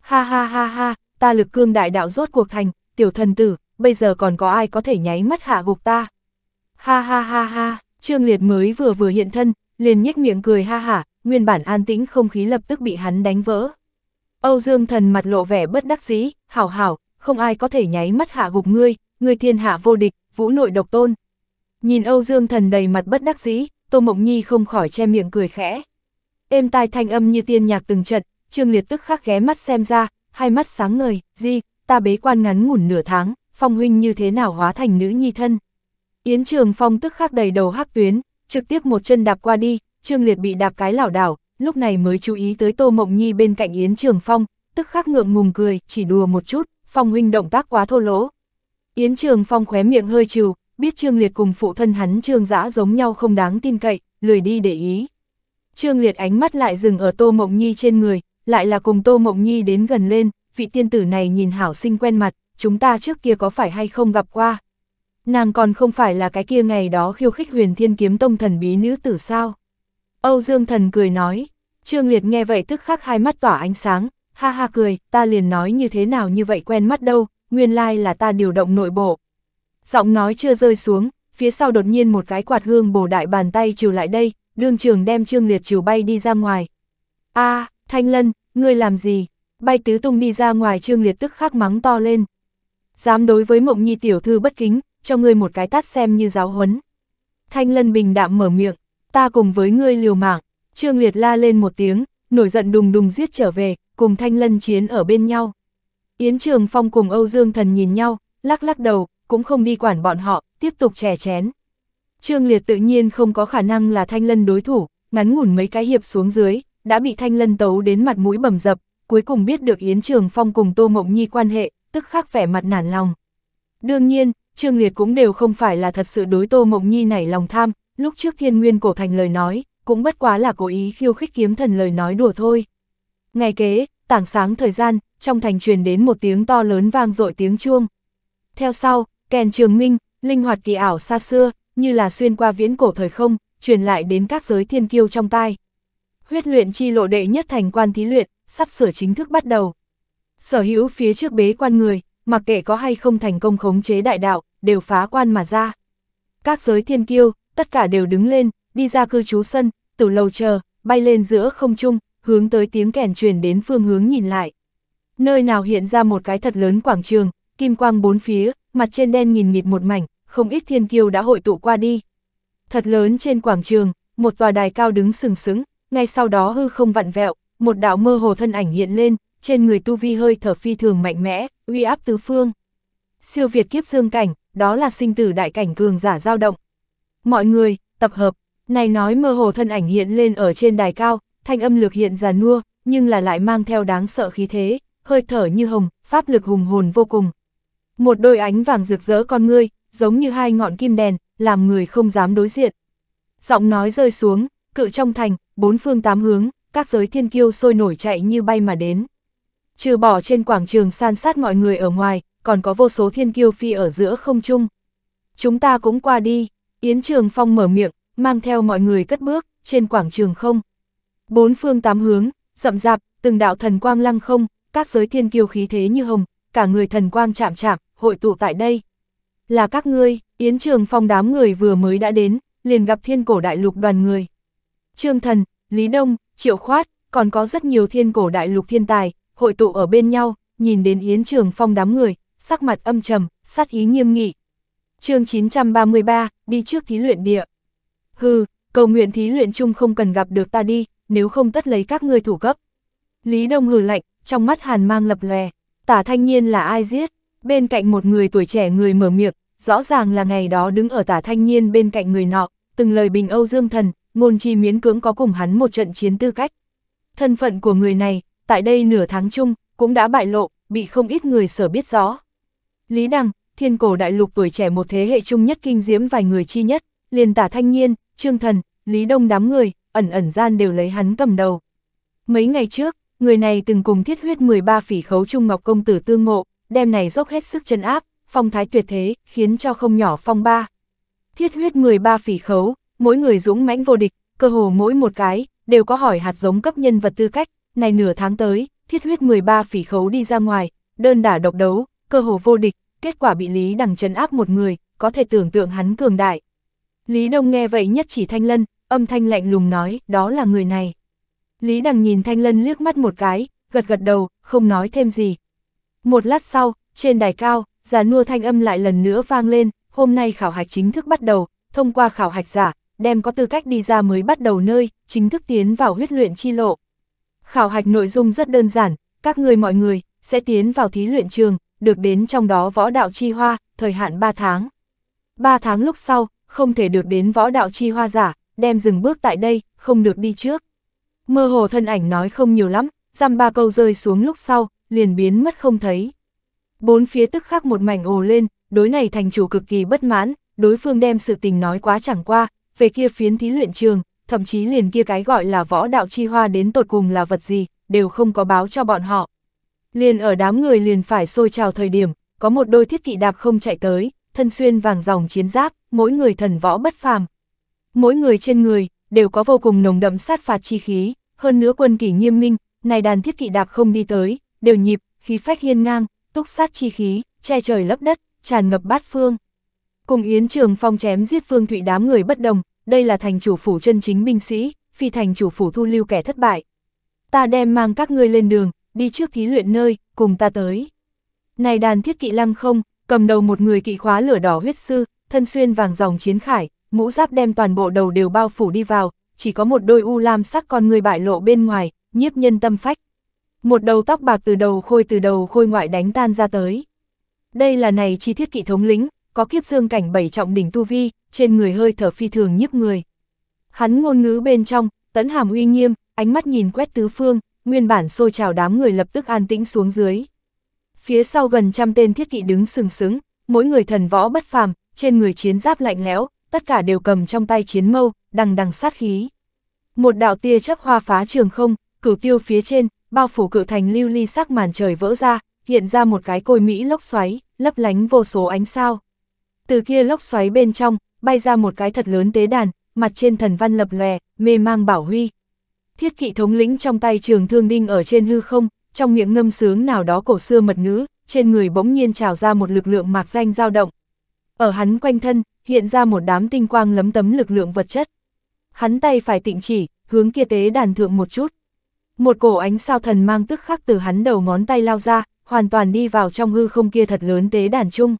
Ha ha ha ha, ta lực cương đại đạo rốt cuộc thành, tiểu thần tử, bây giờ còn có ai có thể nháy mắt hạ gục ta. Ha ha ha ha, Trương Liệt mới vừa vừa hiện thân, liền nhếch miệng cười ha hả, nguyên bản an tĩnh không khí lập tức bị hắn đánh vỡ. Âu Dương Thần mặt lộ vẻ bất đắc dĩ, hảo hảo, không ai có thể nháy mắt hạ gục ngươi, ngươi thiên hạ vô địch, vũ nội độc tôn. Nhìn Âu Dương Thần đầy mặt bất đắc dĩ, Tô Mộng Nhi không khỏi che miệng cười khẽ. Êm tai thanh âm như tiên nhạc từng trận, Trương Liệt tức khắc ghé mắt xem ra, hai mắt sáng ngời, gì, ta bế quan ngắn ngủn nửa tháng, phong huynh như thế nào hóa thành nữ nhi thân. Yến Trường Phong tức khắc đầy đầu hắc tuyến, trực tiếp một chân đạp qua đi, Trương Liệt bị đạp cái lảo đảo, lúc này mới chú ý tới Tô Mộng Nhi bên cạnh Yến Trường Phong, tức khắc ngượng ngùng cười, chỉ đùa một chút, Phong huynh động tác quá thô lỗ. Yến Trường Phong khóe miệng hơi trừ, biết Trương Liệt cùng phụ thân hắn Trương Dã giống nhau không đáng tin cậy, lười đi để ý. Trương Liệt ánh mắt lại dừng ở Tô Mộng Nhi trên người, lại là cùng Tô Mộng Nhi đến gần lên, vị tiên tử này nhìn hảo sinh quen mặt, chúng ta trước kia có phải hay không gặp qua nàng còn không phải là cái kia ngày đó khiêu khích huyền thiên kiếm tông thần bí nữ tử sao. Âu Dương Thần cười nói, Trương Liệt nghe vậy tức khắc hai mắt tỏa ánh sáng, ha ha cười, ta liền nói như thế nào như vậy quen mắt đâu, nguyên lai là ta điều động nội bộ. Giọng nói chưa rơi xuống, phía sau đột nhiên một cái quạt gương bổ đại bàn tay trừ lại đây, đương trường đem Trương Liệt trừ bay đi ra ngoài. a Thanh Lân, ngươi làm gì? Bay tứ tung đi ra ngoài Trương Liệt tức khắc mắng to lên. Dám đối với mộng nhi tiểu thư bất kính, cho ngươi một cái tát xem như giáo huấn. Thanh lân bình đạm mở miệng, ta cùng với ngươi liều mạng, Trương Liệt la lên một tiếng, nổi giận đùng đùng giết trở về, cùng Thanh Lân chiến ở bên nhau. Yến Trường Phong cùng Âu Dương Thần nhìn nhau, lắc lắc đầu, cũng không đi quản bọn họ, tiếp tục chè chén. Trương Liệt tự nhiên không có khả năng là Thanh Lân đối thủ, ngắn ngủn mấy cái hiệp xuống dưới, đã bị Thanh Lân tấu đến mặt mũi bầm dập, cuối cùng biết được Yến Trường Phong cùng Tô Mộng Nhi quan hệ, tức khắc vẻ mặt nản lòng. Đương nhiên, Trương Liệt cũng đều không phải là thật sự đối Tô Mộng Nhi nảy lòng tham, lúc trước thiên nguyên cổ thành lời nói, cũng bất quá là cố ý khiêu khích kiếm thần lời nói đùa thôi. Ngày kế, tảng sáng thời gian, trong thành truyền đến một tiếng to lớn vang dội tiếng chuông. Theo sau, kèn trường minh, linh hoạt kỳ ảo xa xưa, như là xuyên qua viễn cổ thời không, truyền lại đến các giới thiên kiêu trong tai. Huyết luyện chi lộ đệ nhất thành quan thí luyện, sắp sửa chính thức bắt đầu. Sở hữu phía trước bế quan người, mặc kệ có hay không thành công khống chế đại đạo, đều phá quan mà ra. Các giới thiên kiêu, tất cả đều đứng lên, đi ra cư trú sân, tử lầu chờ, bay lên giữa không trung, hướng tới tiếng kèn truyền đến phương hướng nhìn lại. Nơi nào hiện ra một cái thật lớn quảng trường, kim quang bốn phía, mặt trên đen nghìn nghịt một mảnh, không ít thiên kiêu đã hội tụ qua đi. Thật lớn trên quảng trường, một tòa đài cao đứng sừng sững, ngay sau đó hư không vặn vẹo, một đạo mơ hồ thân ảnh hiện lên, trên người tu vi hơi thở phi thường mạnh mẽ, uy áp tứ phương. Siêu việt kiếp dương cảnh, đó là sinh tử đại cảnh cường giả dao động. Mọi người, tập hợp, này nói mơ hồ thân ảnh hiện lên ở trên đài cao, thanh âm lược hiện già nua, nhưng là lại mang theo đáng sợ khí thế, hơi thở như hồng, pháp lực hùng hồn vô cùng. Một đôi ánh vàng rực rỡ con ngươi, giống như hai ngọn kim đèn, làm người không dám đối diện. Giọng nói rơi xuống, cự trong thành, bốn phương tám hướng, các giới thiên kiêu sôi nổi chạy như bay mà đến trừ bỏ trên quảng trường san sát mọi người ở ngoài, còn có vô số thiên kiêu phi ở giữa không trung. Chúng ta cũng qua đi, Yến Trường Phong mở miệng, mang theo mọi người cất bước, trên quảng trường không. Bốn phương tám hướng, rậm rạp, từng đạo thần quang lăng không, các giới thiên kiêu khí thế như hồng, cả người thần quang chạm chạm, hội tụ tại đây. Là các ngươi, Yến Trường Phong đám người vừa mới đã đến, liền gặp thiên cổ đại lục đoàn người. Trương Thần, Lý Đông, Triệu Khoát, còn có rất nhiều thiên cổ đại lục thiên tài, hội tụ ở bên nhau, nhìn đến Yến Trường Phong đám người, sắc mặt âm trầm, sát ý nghiêm nghị. chương 933, đi trước thí luyện địa. Hừ, cầu nguyện thí luyện chung không cần gặp được ta đi, nếu không tất lấy các ngươi thủ cấp. Lý Đông hừ lạnh, trong mắt hàn mang lập lòe, tả thanh niên là ai giết, bên cạnh một người tuổi trẻ người mở miệng, rõ ràng là ngày đó đứng ở tả thanh niên bên cạnh người nọ, từng lời bình Âu Dương Thần, ngôn chi miến cưỡng có cùng hắn một trận chiến tư cách. Thân phận của người này, tại đây nửa tháng chung, cũng đã bại lộ, bị không ít người sở biết rõ. Lý đăng thiên cổ đại lục tuổi trẻ một thế hệ chung nhất kinh diễm vài người chi nhất, liền tả thanh niên, trương thần, Lý Đông đám người, ẩn ẩn gian đều lấy hắn cầm đầu. Mấy ngày trước, người này từng cùng thiết huyết 13 phỉ khấu trung ngọc công tử tương ngộ, đem này dốc hết sức chân áp, phong thái tuyệt thế, khiến cho không nhỏ phong ba. Thiết huyết 13 phỉ khấu, mỗi người dũng mãnh vô địch, cơ hồ mỗi một cái, đều có hỏi hạt giống cấp nhân vật tư cách, này nửa tháng tới, thiết huyết 13 phỉ khấu đi ra ngoài, đơn đả độc đấu, cơ hồ vô địch, kết quả bị Lý Đằng trấn áp một người, có thể tưởng tượng hắn cường đại. Lý Đông nghe vậy nhất chỉ Thanh Lân, âm thanh lạnh lùng nói, đó là người này. Lý Đằng nhìn Thanh Lân liếc mắt một cái, gật gật đầu, không nói thêm gì. Một lát sau, trên đài cao, giả nua thanh âm lại lần nữa vang lên, hôm nay khảo hạch chính thức bắt đầu, thông qua khảo hạch giả, đem có tư cách đi ra mới bắt đầu nơi, chính thức tiến vào huyết luyện chi lộ. Khảo hạch nội dung rất đơn giản, các người mọi người sẽ tiến vào thí luyện trường, được đến trong đó võ đạo chi hoa, thời hạn 3 tháng. 3 tháng lúc sau, không thể được đến võ đạo chi hoa giả, đem dừng bước tại đây, không được đi trước. Mơ hồ thân ảnh nói không nhiều lắm, dăm ba câu rơi xuống lúc sau, liền biến mất không thấy. Bốn phía tức khắc một mảnh ồ lên, đối này thành chủ cực kỳ bất mãn, đối phương đem sự tình nói quá chẳng qua, về kia phiến thí luyện trường, thậm chí liền kia cái gọi là võ đạo chi hoa đến tột cùng là vật gì, đều không có báo cho bọn họ. Liền ở đám người liền phải xôi trào thời điểm, có một đôi thiết kỵ đạp không chạy tới, thân xuyên vàng dòng chiến giáp, mỗi người thần võ bất phàm. Mỗi người trên người, đều có vô cùng nồng đậm sát phạt chi khí, hơn nữa quân kỷ nghiêm minh, này đàn thiết kỵ đạp không đi tới, đều nhịp, khí phách hiên ngang, túc sát chi khí, che trời lấp đất, tràn ngập bát phương. Cùng Yến Trường Phong chém giết Phương Thụy đám người bất đồng, đây là thành chủ phủ chân chính binh sĩ, phi thành chủ phủ thu lưu kẻ thất bại. Ta đem mang các ngươi lên đường, đi trước thí luyện nơi, cùng ta tới. Này đàn thiết kỵ lăng không, cầm đầu một người kỵ khóa lửa đỏ huyết sư, thân xuyên vàng dòng chiến khải, mũ giáp đem toàn bộ đầu đều bao phủ đi vào, chỉ có một đôi u lam sắc con người bại lộ bên ngoài, nhiếp nhân tâm phách. Một đầu tóc bạc từ đầu khôi từ đầu khôi ngoại đánh tan ra tới. Đây là này chi thiết kỵ thống lĩnh, có kiếp dương cảnh bảy trọng đỉnh tu vi, trên người hơi thở phi thường nhiếp người. Hắn ngôn ngữ bên trong, tấn hàm uy nghiêm, ánh mắt nhìn quét tứ phương, nguyên bản xô trào đám người lập tức an tĩnh xuống dưới. Phía sau gần trăm tên thiết kỵ đứng sừng sững, mỗi người thần võ bất phàm, trên người chiến giáp lạnh lẽo, tất cả đều cầm trong tay chiến mâu, đằng đằng sát khí. Một đạo tia chớp hoa phá trường không, cửu tiêu phía trên, bao phủ cự thành lưu ly sắc màn trời vỡ ra, hiện ra một cái côi mỹ lốc xoáy, lấp lánh vô số ánh sao từ kia lốc xoáy bên trong, bay ra một cái thật lớn tế đàn, mặt trên thần văn lập lòe, mê mang bảo huy. Thiết kỵ thống lĩnh trong tay trường thương đinh ở trên hư không, trong miệng ngâm sướng nào đó cổ xưa mật ngữ, trên người bỗng nhiên trào ra một lực lượng mạc danh dao động. Ở hắn quanh thân, hiện ra một đám tinh quang lấm tấm lực lượng vật chất. Hắn tay phải tịnh chỉ, hướng kia tế đàn thượng một chút. Một cổ ánh sao thần mang tức khắc từ hắn đầu ngón tay lao ra, hoàn toàn đi vào trong hư không kia thật lớn tế đàn chung.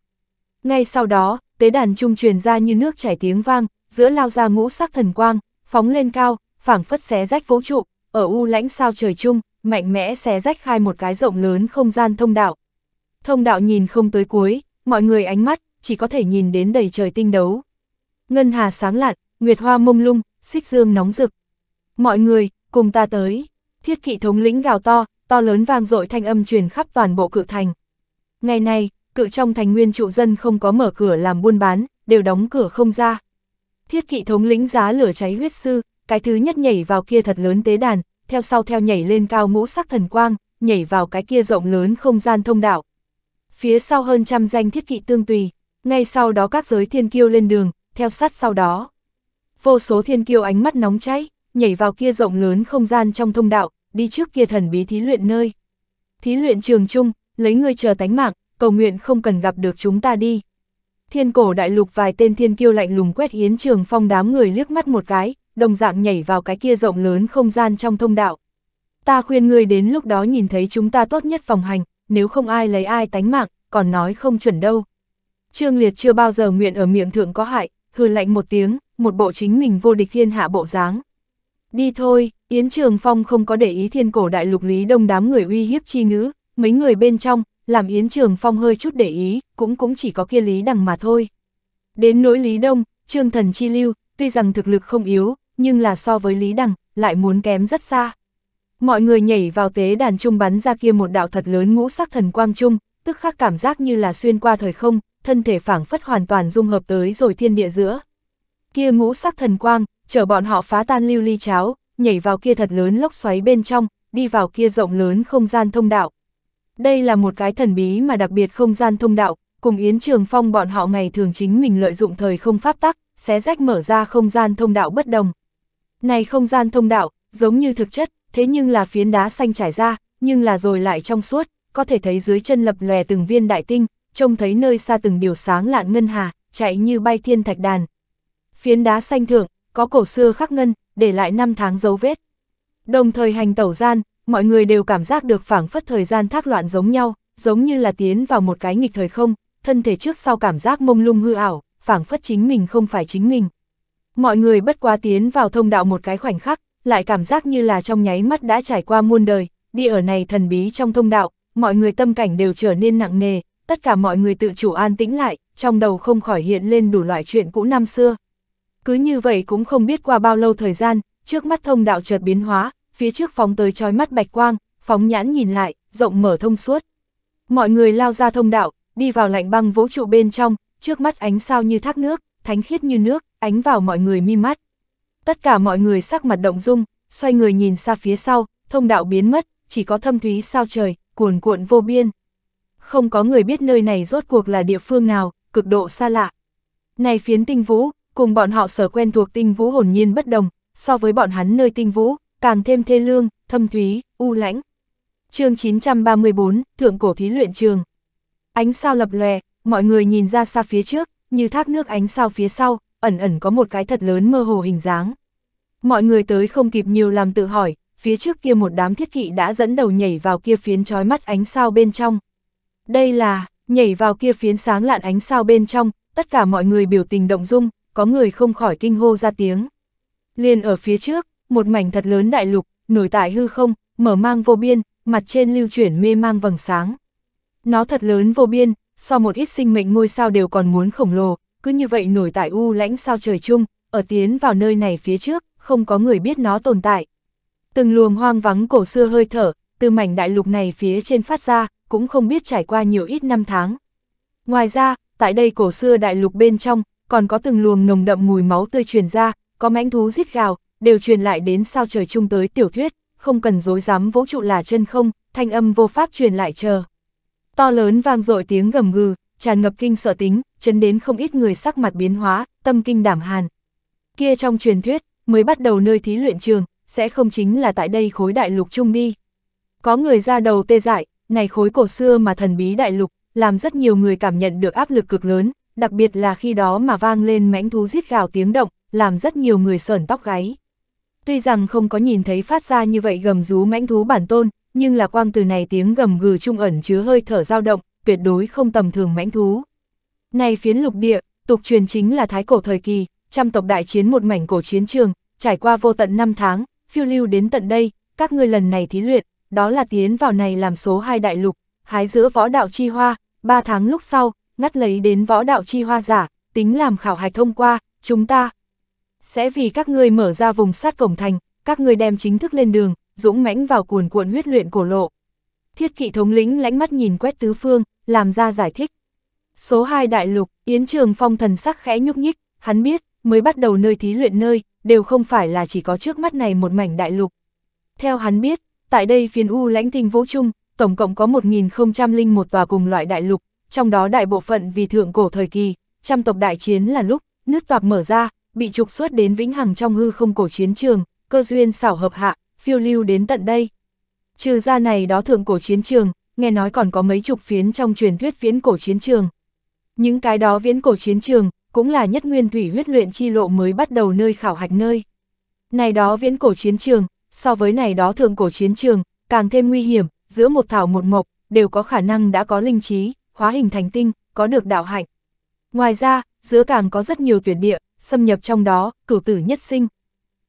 Ngay sau đó, tế đàn trung truyền ra như nước chảy tiếng vang, giữa lao ra ngũ sắc thần quang, phóng lên cao, phảng phất xé rách vũ trụ, ở u lãnh sao trời trung, mạnh mẽ xé rách khai một cái rộng lớn không gian thông đạo. Thông đạo nhìn không tới cuối, mọi người ánh mắt chỉ có thể nhìn đến đầy trời tinh đấu. Ngân hà sáng lạn, nguyệt hoa mông lung, xích dương nóng rực. Mọi người, cùng ta tới. Thiết kỵ thống lĩnh gào to, to lớn vang dội thanh âm truyền khắp toàn bộ cự thành. Ngày nay, cự trong thành nguyên trụ dân không có mở cửa làm buôn bán, đều đóng cửa không ra. Thiết kỵ thống lĩnh giá lửa cháy huyết sư, cái thứ nhất nhảy vào kia thật lớn tế đàn, theo sau theo nhảy lên cao mũ sắc thần quang, nhảy vào cái kia rộng lớn không gian thông đạo. Phía sau hơn trăm danh thiết kỵ tương tùy, ngay sau đó các giới thiên kiêu lên đường, theo sát sau đó. Vô số thiên kiêu ánh mắt nóng cháy, nhảy vào kia rộng lớn không gian trong thông đạo, đi trước kia thần bí thí luyện nơi. Thí luyện trường chung, lấy người chờ tánh mạng, cầu nguyện không cần gặp được chúng ta đi. Thiên cổ đại lục vài tên thiên kiêu lạnh lùng quét yến trường phong đám người liếc mắt một cái, đồng dạng nhảy vào cái kia rộng lớn không gian trong thông đạo. Ta khuyên ngươi đến lúc đó nhìn thấy chúng ta tốt nhất phòng hành, nếu không ai lấy ai tánh mạng, còn nói không chuẩn đâu. Trương Liệt chưa bao giờ nguyện ở miệng thượng có hại, hừ lạnh một tiếng, một bộ chính mình vô địch thiên hạ bộ dáng. Đi thôi, Yến Trường Phong không có để ý thiên cổ đại lục lý đông đám người uy hiếp chi ngữ, mấy người bên trong, làm Yến Trường Phong hơi chút để ý, cũng cũng chỉ có kia Lý Đằng mà thôi. Đến nỗi Lý Đông, Trương Thần Chi Lưu, tuy rằng thực lực không yếu, nhưng là so với Lý Đằng, lại muốn kém rất xa. Mọi người nhảy vào tế đàn trung bắn ra kia một đạo thật lớn ngũ sắc thần quang trung, tức khắc cảm giác như là xuyên qua thời không, thân thể phảng phất hoàn toàn dung hợp tới rồi thiên địa giữa. Kia ngũ sắc thần quang, chở bọn họ phá tan lưu ly cháo, nhảy vào kia thật lớn lốc xoáy bên trong, đi vào kia rộng lớn không gian thông đạo, đây là một cái thần bí mà đặc biệt không gian thông đạo, cùng Yến Trường Phong bọn họ ngày thường chính mình lợi dụng thời không pháp tắc, xé rách mở ra không gian thông đạo bất đồng. Này không gian thông đạo, giống như thực chất, thế nhưng là phiến đá xanh trải ra, nhưng là rồi lại trong suốt, có thể thấy dưới chân lập lòe từng viên đại tinh, trông thấy nơi xa từng điều sáng lạn ngân hà, chạy như bay thiên thạch đàn. Phiến đá xanh thượng, có cổ xưa khắc ngân, để lại năm tháng dấu vết. Đồng thời hành tẩu gian, mọi người đều cảm giác được phảng phất thời gian thác loạn giống nhau, giống như là tiến vào một cái nghịch thời không, thân thể trước sau cảm giác mông lung hư ảo, phảng phất chính mình không phải chính mình. Mọi người bất quá tiến vào thông đạo một cái khoảnh khắc, lại cảm giác như là trong nháy mắt đã trải qua muôn đời, đi ở này thần bí trong thông đạo, mọi người tâm cảnh đều trở nên nặng nề, tất cả mọi người tự chủ an tĩnh lại, trong đầu không khỏi hiện lên đủ loại chuyện cũ năm xưa. Cứ như vậy cũng không biết qua bao lâu thời gian, trước mắt thông đạo chợt biến hóa, phía trước phóng tới trói mắt bạch quang, phóng nhãn nhìn lại, rộng mở thông suốt. Mọi người lao ra thông đạo, đi vào lạnh băng vũ trụ bên trong, trước mắt ánh sao như thác nước, thánh khiết như nước, ánh vào mọi người mi mắt. Tất cả mọi người sắc mặt động dung, xoay người nhìn xa phía sau, thông đạo biến mất, chỉ có thâm thúy sao trời, cuồn cuộn vô biên. Không có người biết nơi này rốt cuộc là địa phương nào, cực độ xa lạ. Này phiến tinh vũ, cùng bọn họ sở quen thuộc tinh vũ hồn nhiên bất đồng, so với bọn hắn nơi tinh vũ, càng thêm thê lương, thâm thúy, u lãnh. chương 934, Thượng Cổ Thí Luyện Trường. Ánh sao lập lòe, mọi người nhìn ra xa phía trước, như thác nước ánh sao phía sau, ẩn ẩn có một cái thật lớn mơ hồ hình dáng. Mọi người tới không kịp nhiều làm tự hỏi, phía trước kia một đám thiết kỵ đã dẫn đầu nhảy vào kia phiến trói mắt ánh sao bên trong. Đây là, nhảy vào kia phiến sáng lạn ánh sao bên trong, tất cả mọi người biểu tình động dung, có người không khỏi kinh hô ra tiếng. Liền ở phía trước, một mảnh thật lớn đại lục, nổi tại hư không, mở mang vô biên, mặt trên lưu chuyển mê mang vầng sáng. Nó thật lớn vô biên, so một ít sinh mệnh ngôi sao đều còn muốn khổng lồ, cứ như vậy nổi tại u lãnh sao trời chung, ở tiến vào nơi này phía trước, không có người biết nó tồn tại. Từng luồng hoang vắng cổ xưa hơi thở, từ mảnh đại lục này phía trên phát ra, cũng không biết trải qua nhiều ít năm tháng. Ngoài ra, tại đây cổ xưa đại lục bên trong, còn có từng luồng nồng đậm mùi máu tươi truyền ra, có mãnh thú giết gào, đều truyền lại đến sao trời chung tới tiểu thuyết, không cần dối dám vũ trụ là chân không, thanh âm vô pháp truyền lại chờ. To lớn vang dội tiếng gầm gừ, tràn ngập kinh sợ tính, chấn đến không ít người sắc mặt biến hóa, tâm kinh đảm hàn. Kia trong truyền thuyết, mới bắt đầu nơi thí luyện trường, sẽ không chính là tại đây khối đại lục trung đi. Có người ra đầu tê dại, này khối cổ xưa mà thần bí đại lục, làm rất nhiều người cảm nhận được áp lực cực lớn, đặc biệt là khi đó mà vang lên mãnh thú giết gào tiếng động, làm rất nhiều người sởn tóc gáy. Tuy rằng không có nhìn thấy phát ra như vậy gầm rú mãnh thú bản tôn, nhưng là quang từ này tiếng gầm gừ trung ẩn chứa hơi thở dao động, tuyệt đối không tầm thường mãnh thú. Này phiến lục địa, tục truyền chính là thái cổ thời kỳ, trăm tộc đại chiến một mảnh cổ chiến trường, trải qua vô tận năm tháng, phiêu lưu đến tận đây, các ngươi lần này thí luyện, đó là tiến vào này làm số 2 đại lục, hái giữa võ đạo chi hoa, 3 tháng lúc sau, ngắt lấy đến võ đạo chi hoa giả, tính làm khảo hạch thông qua, chúng ta, sẽ vì các ngươi mở ra vùng sát cổng thành, các ngươi đem chính thức lên đường, dũng mãnh vào cuồn cuộn huyết luyện cổ lộ. Thiết kỵ thống lĩnh lãnh mắt nhìn quét tứ phương, làm ra giải thích. Số 2 đại lục, Yến Trường Phong thần sắc khẽ nhúc nhích, hắn biết, mới bắt đầu nơi thí luyện nơi, đều không phải là chỉ có trước mắt này một mảnh đại lục. Theo hắn biết, tại đây phiền U lãnh tinh vũ trung, tổng cộng có 1.001 tòa cùng loại đại lục, trong đó đại bộ phận vì thượng cổ thời kỳ, trăm tộc đại chiến là lúc, nước toạc mở ra, bị trục xuất đến vĩnh hằng trong hư không cổ chiến trường, cơ duyên xảo hợp hạ, phiêu lưu đến tận đây. Trừ ra này đó thượng cổ chiến trường, nghe nói còn có mấy chục phiến trong truyền thuyết viễn cổ chiến trường. Những cái đó viễn cổ chiến trường, cũng là nhất nguyên thủy huyết luyện chi lộ mới bắt đầu nơi khảo hạch nơi. Này đó viễn cổ chiến trường, so với này đó thượng cổ chiến trường, càng thêm nguy hiểm, giữa một thảo một mộc, đều có khả năng đã có linh trí, hóa hình thành tinh, có được đạo hạnh. Ngoài ra, giữa càng có rất nhiều tuyệt địa, xâm nhập trong đó, cửu tử nhất sinh.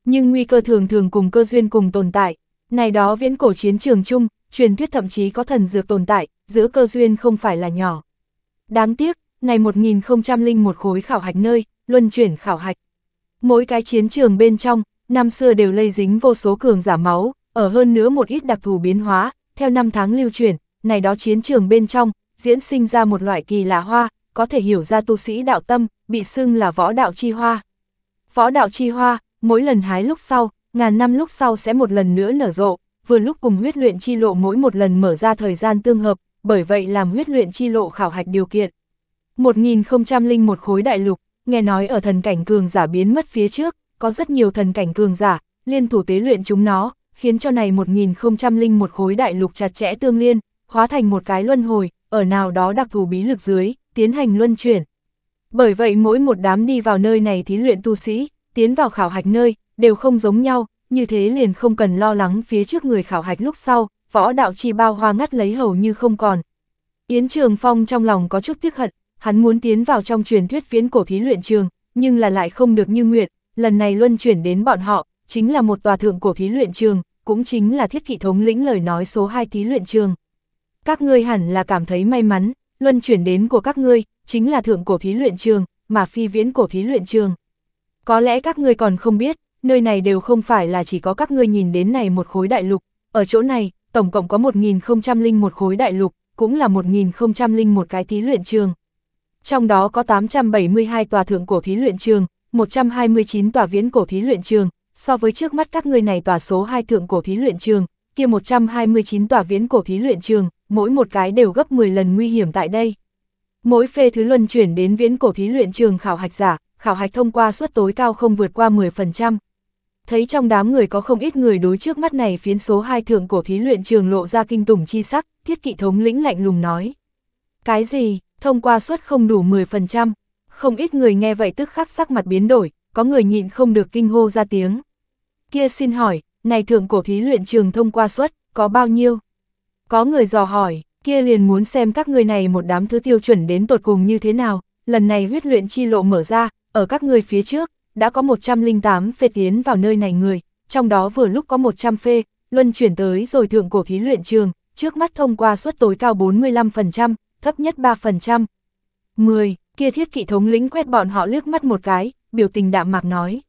Nhưng nguy cơ thường thường cùng cơ duyên cùng tồn tại, này đó viễn cổ chiến trường chung, truyền thuyết thậm chí có thần dược tồn tại, giữa cơ duyên không phải là nhỏ. Đáng tiếc, này 1001 khối khảo hạch nơi, luân chuyển khảo hạch. Mỗi cái chiến trường bên trong, năm xưa đều lây dính vô số cường giả máu, ở hơn nữa một ít đặc thù biến hóa, theo năm tháng lưu chuyển, này đó chiến trường bên trong, diễn sinh ra một loại kỳ lạ hoa, có thể hiểu ra tu sĩ đạo tâm, bị xưng là võ đạo chi hoa. Võ đạo chi hoa, mỗi lần hái lúc sau, ngàn năm lúc sau sẽ một lần nữa nở rộ, vừa lúc cùng huyết luyện chi lộ mỗi một lần mở ra thời gian tương hợp, bởi vậy làm huyết luyện chi lộ khảo hạch điều kiện. 1001 khối đại lục, nghe nói ở thần cảnh cường giả biến mất phía trước, có rất nhiều thần cảnh cường giả, liên thủ tế luyện chúng nó, khiến cho này 1001 khối đại lục chặt chẽ tương liên, hóa thành một cái luân hồi, ở nào đó đặc thù bí lực dưới, tiến hành luân chuyển. Bởi vậy mỗi một đám đi vào nơi này thí luyện tu sĩ, tiến vào khảo hạch nơi, đều không giống nhau, như thế liền không cần lo lắng phía trước người khảo hạch lúc sau, võ đạo chi bao hoa ngắt lấy hầu như không còn. Yến Trường Phong trong lòng có chút tiếc hận, hắn muốn tiến vào trong truyền thuyết phiến cổ thí luyện trường, nhưng là lại không được như nguyện, lần này luân chuyển đến bọn họ, chính là một tòa thượng cổ thí luyện trường, cũng chính là thiết kỵ thống lĩnh lời nói số 2 thí luyện trường. Các ngươi hẳn là cảm thấy may mắn, luân chuyển đến của các ngươi, chính là thượng cổ thí luyện trường, mà phi viễn cổ thí luyện trường. Có lẽ các ngươi còn không biết, nơi này đều không phải là chỉ có các ngươi nhìn đến này một khối đại lục, ở chỗ này, tổng cộng có 1001 khối đại lục, cũng là 1001 cái thí luyện trường. Trong đó có 872 tòa thượng cổ thí luyện trường, 129 tòa viễn cổ thí luyện trường, so với trước mắt các ngươi này tòa số 2 thượng cổ thí luyện trường, kia 129 tòa viễn cổ thí luyện trường, mỗi một cái đều gấp 10 lần nguy hiểm tại đây. Mỗi phê thứ luân chuyển đến viễn cổ thí luyện trường khảo hạch giả, khảo hạch thông qua suất tối cao không vượt qua 10%. Thấy trong đám người có không ít người đối trước mắt này phiến số 2 thượng cổ thí luyện trường lộ ra kinh tủng chi sắc, thiết kỵ thống lĩnh lạnh lùng nói. Cái gì, thông qua suất không đủ 10%, không ít người nghe vậy tức khắc sắc mặt biến đổi, có người nhịn không được kinh hô ra tiếng. Kia xin hỏi, này thượng cổ thí luyện trường thông qua suất, có bao nhiêu? Có người dò hỏi, kia liền muốn xem các người này một đám thứ tiêu chuẩn đến tột cùng như thế nào, lần này huyết luyện chi lộ mở ra, ở các người phía trước, đã có 108 phê tiến vào nơi này người, trong đó vừa lúc có 100 phê, luân chuyển tới rồi thượng cổ khí luyện trường, trước mắt thông qua suất tối cao 45%, thấp nhất 3%. 10. Kia thiết kỵ thống lĩnh quét bọn họ liếc mắt một cái, biểu tình đạm mạc nói.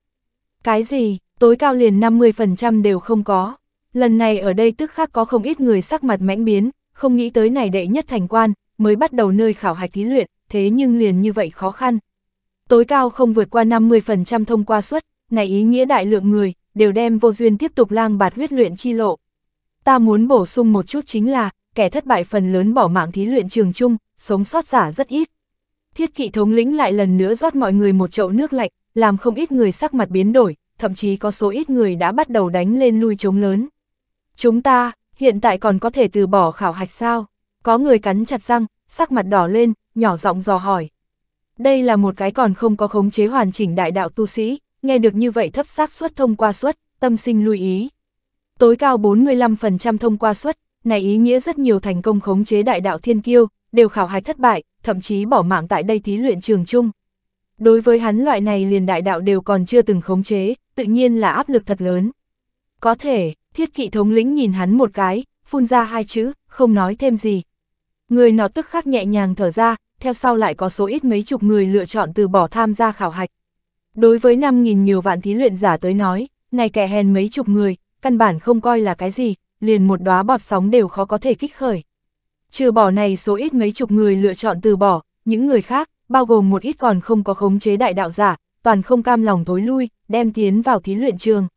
Cái gì, tối cao liền 50% đều không có. Lần này ở đây tức khác có không ít người sắc mặt mãnh biến, không nghĩ tới này đệ nhất thành quan, mới bắt đầu nơi khảo hạch thí luyện, thế nhưng liền như vậy khó khăn. Tối cao không vượt qua 50% thông qua suất, này ý nghĩa đại lượng người, đều đem vô duyên tiếp tục lang bạt huyết luyện chi lộ. Ta muốn bổ sung một chút chính là, kẻ thất bại phần lớn bỏ mạng thí luyện trường chung, sống sót giả rất ít. Thiết kỵ thống lĩnh lại lần nữa rót mọi người một chậu nước lạnh, làm không ít người sắc mặt biến đổi, thậm chí có số ít người đã bắt đầu đánh lên lui chống lớn. Chúng ta, hiện tại còn có thể từ bỏ khảo hạch sao? Có người cắn chặt răng, sắc mặt đỏ lên, nhỏ giọng dò hỏi. Đây là một cái còn không có khống chế hoàn chỉnh đại đạo tu sĩ, nghe được như vậy thấp xác suất thông qua suất, tâm sinh lưu ý. Tối cao 45% thông qua suất, này ý nghĩa rất nhiều thành công khống chế đại đạo thiên kiêu, đều khảo hạch thất bại, thậm chí bỏ mạng tại đây thí luyện trường chung. Đối với hắn loại này liền đại đạo đều còn chưa từng khống chế, tự nhiên là áp lực thật lớn. Có thể, Thiết kỵ thống lĩnh nhìn hắn một cái, phun ra hai chữ, không nói thêm gì. Người nó tức khắc nhẹ nhàng thở ra, theo sau lại có số ít mấy chục người lựa chọn từ bỏ tham gia khảo hạch. Đối với 5.000 nhiều vạn thí luyện giả tới nói, này kẻ hèn mấy chục người, căn bản không coi là cái gì, liền một đóa bọt sóng đều khó có thể kích khởi. Trừ bỏ này số ít mấy chục người lựa chọn từ bỏ, những người khác, bao gồm một ít còn không có khống chế đại đạo giả, toàn không cam lòng tối lui, đem tiến vào thí luyện trường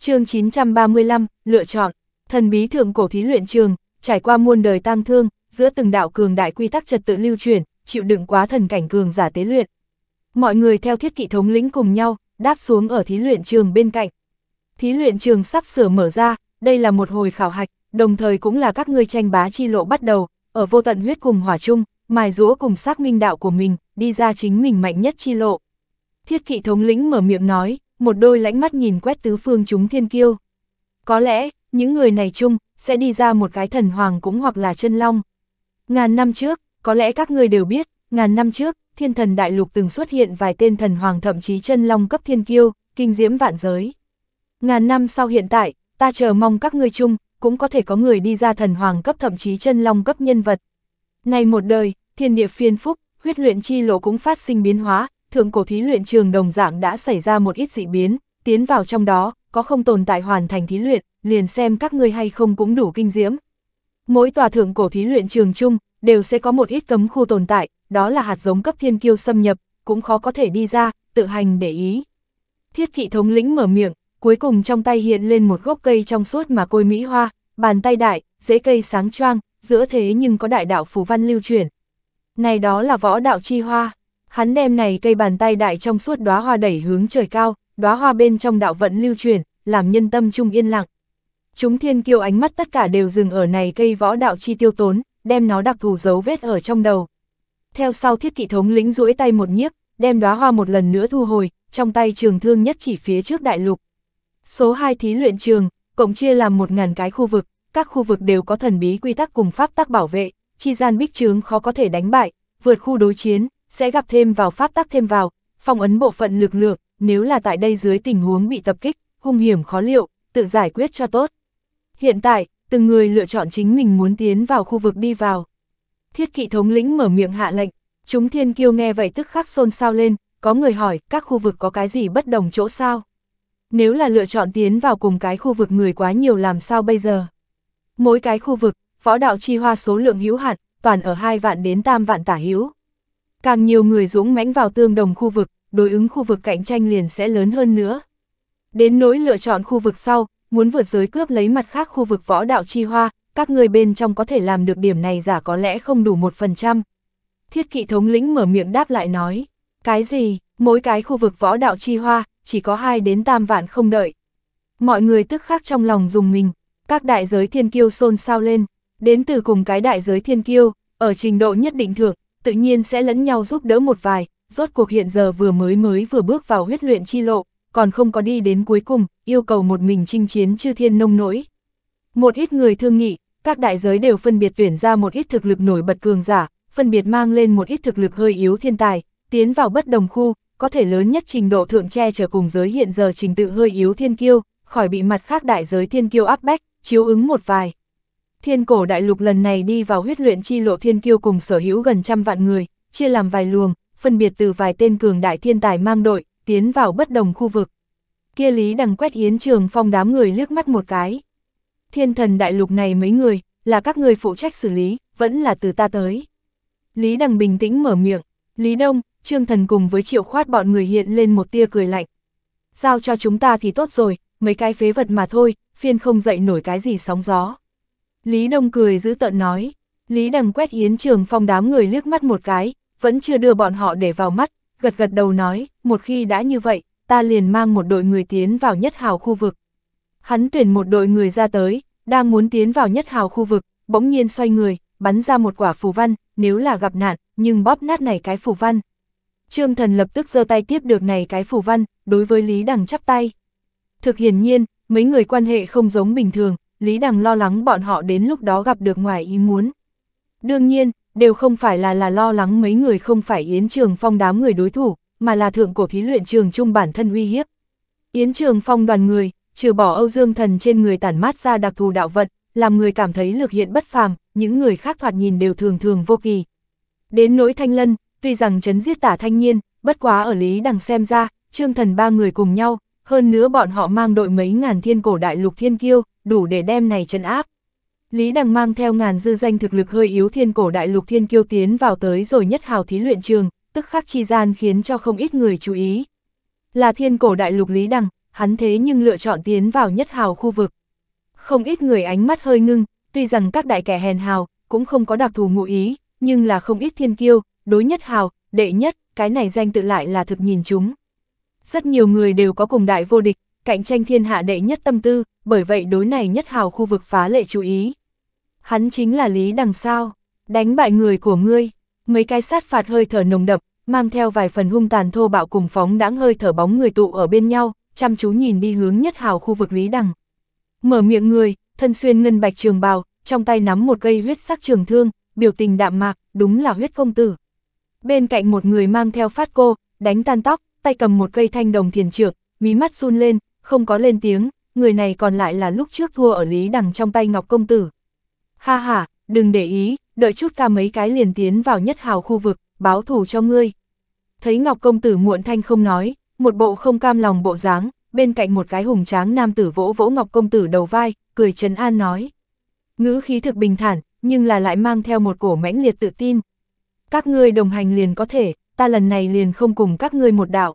chương 935, lựa chọn, thần bí thượng cổ thí luyện trường, trải qua muôn đời tang thương, giữa từng đạo cường đại quy tắc trật tự lưu truyền, chịu đựng quá thần cảnh cường giả tế luyện. Mọi người theo thiết kỵ thống lĩnh cùng nhau, đáp xuống ở thí luyện trường bên cạnh. Thí luyện trường sắp sửa mở ra, đây là một hồi khảo hạch, đồng thời cũng là các ngươi tranh bá chi lộ bắt đầu, ở vô tận huyết cùng hỏa chung, mài rũa cùng xác minh đạo của mình, đi ra chính mình mạnh nhất chi lộ. Thiết kỵ thống lĩnh mở miệng nói, một đôi lãnh mắt nhìn quét tứ phương chúng thiên kiêu. Có lẽ, những người này chung, sẽ đi ra một cái thần hoàng cũng hoặc là chân long. Ngàn năm trước, có lẽ các người đều biết, ngàn năm trước, thiên thần đại lục từng xuất hiện vài tên thần hoàng thậm chí chân long cấp thiên kiêu, kinh diễm vạn giới. Ngàn năm sau hiện tại, ta chờ mong các ngươi chung, cũng có thể có người đi ra thần hoàng cấp thậm chí chân long cấp nhân vật. Này một đời, thiên địa phiên phúc, huyết luyện chi lộ cũng phát sinh biến hóa, thượng cổ thí luyện trường đồng dạng đã xảy ra một ít dị biến, tiến vào trong đó, có không tồn tại hoàn thành thí luyện, liền xem các ngươi hay không cũng đủ kinh diễm. Mỗi tòa thượng cổ thí luyện trường chung, đều sẽ có một ít cấm khu tồn tại, đó là hạt giống cấp thiên kiêu xâm nhập, cũng khó có thể đi ra, tự hành để ý. Thiết kỵ thống lĩnh mở miệng, cuối cùng trong tay hiện lên một gốc cây trong suốt mà côi mỹ hoa, bàn tay đại, dễ cây sáng choang, giữa thế nhưng có đại đạo phù văn lưu truyền. Này đó là võ đạo chi hoa. Hắn đem này cây bàn tay đại trong suốt đóa hoa đẩy hướng trời cao, đóa hoa bên trong đạo vận lưu truyền, làm nhân tâm trung yên lặng. Chúng thiên kiêu ánh mắt tất cả đều dừng ở này cây võ đạo chi tiêu tốn, đem nó đặc thù dấu vết ở trong đầu. Theo sau thiết kỵ thống lĩnh duỗi tay một nhiếp, đem đóa hoa một lần nữa thu hồi, trong tay trường thương nhất chỉ phía trước đại lục. Số 2 thí luyện trường, cộng chia làm 1.000 cái khu vực, các khu vực đều có thần bí quy tắc cùng pháp tắc bảo vệ, chi gian bích trướng khó có thể đánh bại, vượt khu đối chiến, sẽ gặp thêm vào pháp tắc thêm vào, phong ấn bộ phận lực lượng, nếu là tại đây dưới tình huống bị tập kích, hung hiểm khó liệu, tự giải quyết cho tốt. Hiện tại, từng người lựa chọn chính mình muốn tiến vào khu vực đi vào. Thiết kỵ thống lĩnh mở miệng hạ lệnh, chúng thiên kiêu nghe vậy tức khắc xôn xao lên, có người hỏi các khu vực có cái gì bất đồng chỗ sao? Nếu là lựa chọn tiến vào cùng cái khu vực người quá nhiều làm sao bây giờ? Mỗi cái khu vực, võ đạo chi hoa số lượng hữu hạn, toàn ở hai vạn đến tam vạn tả hữu. Càng nhiều người dũng mãnh vào tương đồng khu vực, đối ứng khu vực cạnh tranh liền sẽ lớn hơn nữa. Đến nỗi lựa chọn khu vực sau, muốn vượt giới cướp lấy mặt khác khu vực võ đạo chi hoa, các người bên trong có thể làm được điểm này giả có lẽ không đủ 1%. Thiết kỵ thống lĩnh mở miệng đáp lại nói, cái gì, mỗi cái khu vực võ đạo chi hoa, chỉ có 2 đến 3 vạn không đợi. Mọi người tức khắc trong lòng dùng mình, các đại giới thiên kiêu xôn xao lên, đến từ cùng cái đại giới thiên kiêu, ở trình độ nhất định thượng, tự nhiên sẽ lẫn nhau giúp đỡ một vài, rốt cuộc hiện giờ vừa mới mới vừa bước vào huyết luyện chi lộ, còn không có đi đến cuối cùng, yêu cầu một mình chinh chiến chư thiên nông nỗi. Một ít người thương nghị, các đại giới đều phân biệt tuyển ra một ít thực lực nổi bật cường giả, phân biệt mang lên một ít thực lực hơi yếu thiên tài, tiến vào bất đồng khu, có thể lớn nhất trình độ thượng tre chở cùng giới hiện giờ trình tự hơi yếu thiên kiêu, khỏi bị mặt khác đại giới thiên kiêu áp bách, chiếu ứng một vài. Thiên cổ đại lục lần này đi vào huyết luyện chi lộ thiên kiêu cùng sở hữu gần trăm vạn người, chia làm vài luồng, phân biệt từ vài tên cường đại thiên tài mang đội, tiến vào bất đồng khu vực. Kia Lý đằng quét yến trường phong đám người liếc mắt một cái. Thiên thần đại lục này mấy người, là các người phụ trách xử lý, vẫn là từ ta tới. Lý đằng bình tĩnh mở miệng, Lý Đông, Trương Thần cùng với triệu khoát bọn người hiện lên một tia cười lạnh. Giao cho chúng ta thì tốt rồi, mấy cái phế vật mà thôi, phiên không dậy nổi cái gì sóng gió. Lý Đông cười giữ tợn nói, Lý Đằng quét Yến Trường Phong đám người liếc mắt một cái, vẫn chưa đưa bọn họ để vào mắt, gật gật đầu nói, một khi đã như vậy, ta liền mang một đội người tiến vào nhất hào khu vực. Hắn tuyển một đội người ra tới, đang muốn tiến vào nhất hào khu vực, bỗng nhiên xoay người, bắn ra một quả phù văn, nếu là gặp nạn, nhưng bóp nát này cái phù văn. Trương Thần lập tức giơ tay tiếp được này cái phù văn, đối với Lý Đằng chắp tay. Thực hiển nhiên, mấy người quan hệ không giống bình thường, Lý Đằng lo lắng bọn họ đến lúc đó gặp được ngoài ý muốn. Đương nhiên, đều không phải là là lo lắng mấy người không phải Yến Trường Phong đám người đối thủ, mà là thượng cổ thí luyện trường trung bản thân uy hiếp. Yến Trường Phong đoàn người, trừ bỏ Âu Dương Thần trên người tản mát ra đặc thù đạo vận, làm người cảm thấy lực hiện bất phàm, những người khác thoạt nhìn đều thường thường vô kỳ. Đến nỗi Thanh Lân, tuy rằng chấn giết tả thanh niên, bất quá ở Lý Đằng xem ra, Trương Thần ba người cùng nhau, hơn nữa bọn họ mang đội mấy ngàn thiên cổ đại lục thiên kiêu, đủ để đem này chân áp. Lý Đằng mang theo ngàn dư danh thực lực hơi yếu thiên cổ đại lục thiên kiêu tiến vào tới rồi nhất hào thí luyện trường, tức khắc chi gian khiến cho không ít người chú ý. Là thiên cổ đại lục Lý Đằng, hắn thế nhưng lựa chọn tiến vào nhất hào khu vực. Không ít người ánh mắt hơi ngưng, tuy rằng các đại kẻ hèn hào cũng không có đặc thù ngụ ý, nhưng là không ít thiên kiêu, đối nhất hào, đệ nhất, cái này danh tự lại là thực nhìn chúng. Rất nhiều người đều có cùng đại vô địch, cạnh tranh thiên hạ đệ nhất tâm tư, bởi vậy đối này nhất hào khu vực phá lệ chú ý. Hắn chính là lý đằng sao, đánh bại người của ngươi, mấy cái sát phạt hơi thở nồng đậm, mang theo vài phần hung tàn thô bạo cùng phóng đãng hơi thở bóng người tụ ở bên nhau, chăm chú nhìn đi hướng nhất hào khu vực lý đằng. Mở miệng người, thân xuyên ngân bạch trường bào, trong tay nắm một cây huyết sắc trường thương, biểu tình đạm mạc, đúng là huyết công tử. Bên cạnh một người mang theo phát cô, đánh tan tóc, tay cầm một cây thanh đồng thiền trược, mí mắt run lên, không có lên tiếng, người này còn lại là lúc trước thua ở Lý Đằng trong tay Ngọc Công Tử. Ha ha, đừng để ý, đợi chút ta mấy cái liền tiến vào nhất hào khu vực, báo thủ cho ngươi. Thấy Ngọc Công Tử muộn thanh không nói, một bộ không cam lòng bộ dáng, bên cạnh một cái hùng tráng nam tử vỗ vỗ Ngọc Công Tử đầu vai, cười trấn an nói. Ngữ khí thực bình thản, nhưng là lại mang theo một cổ mãnh liệt tự tin. Các ngươi đồng hành liền có thể, ta lần này liền không cùng các ngươi một đạo.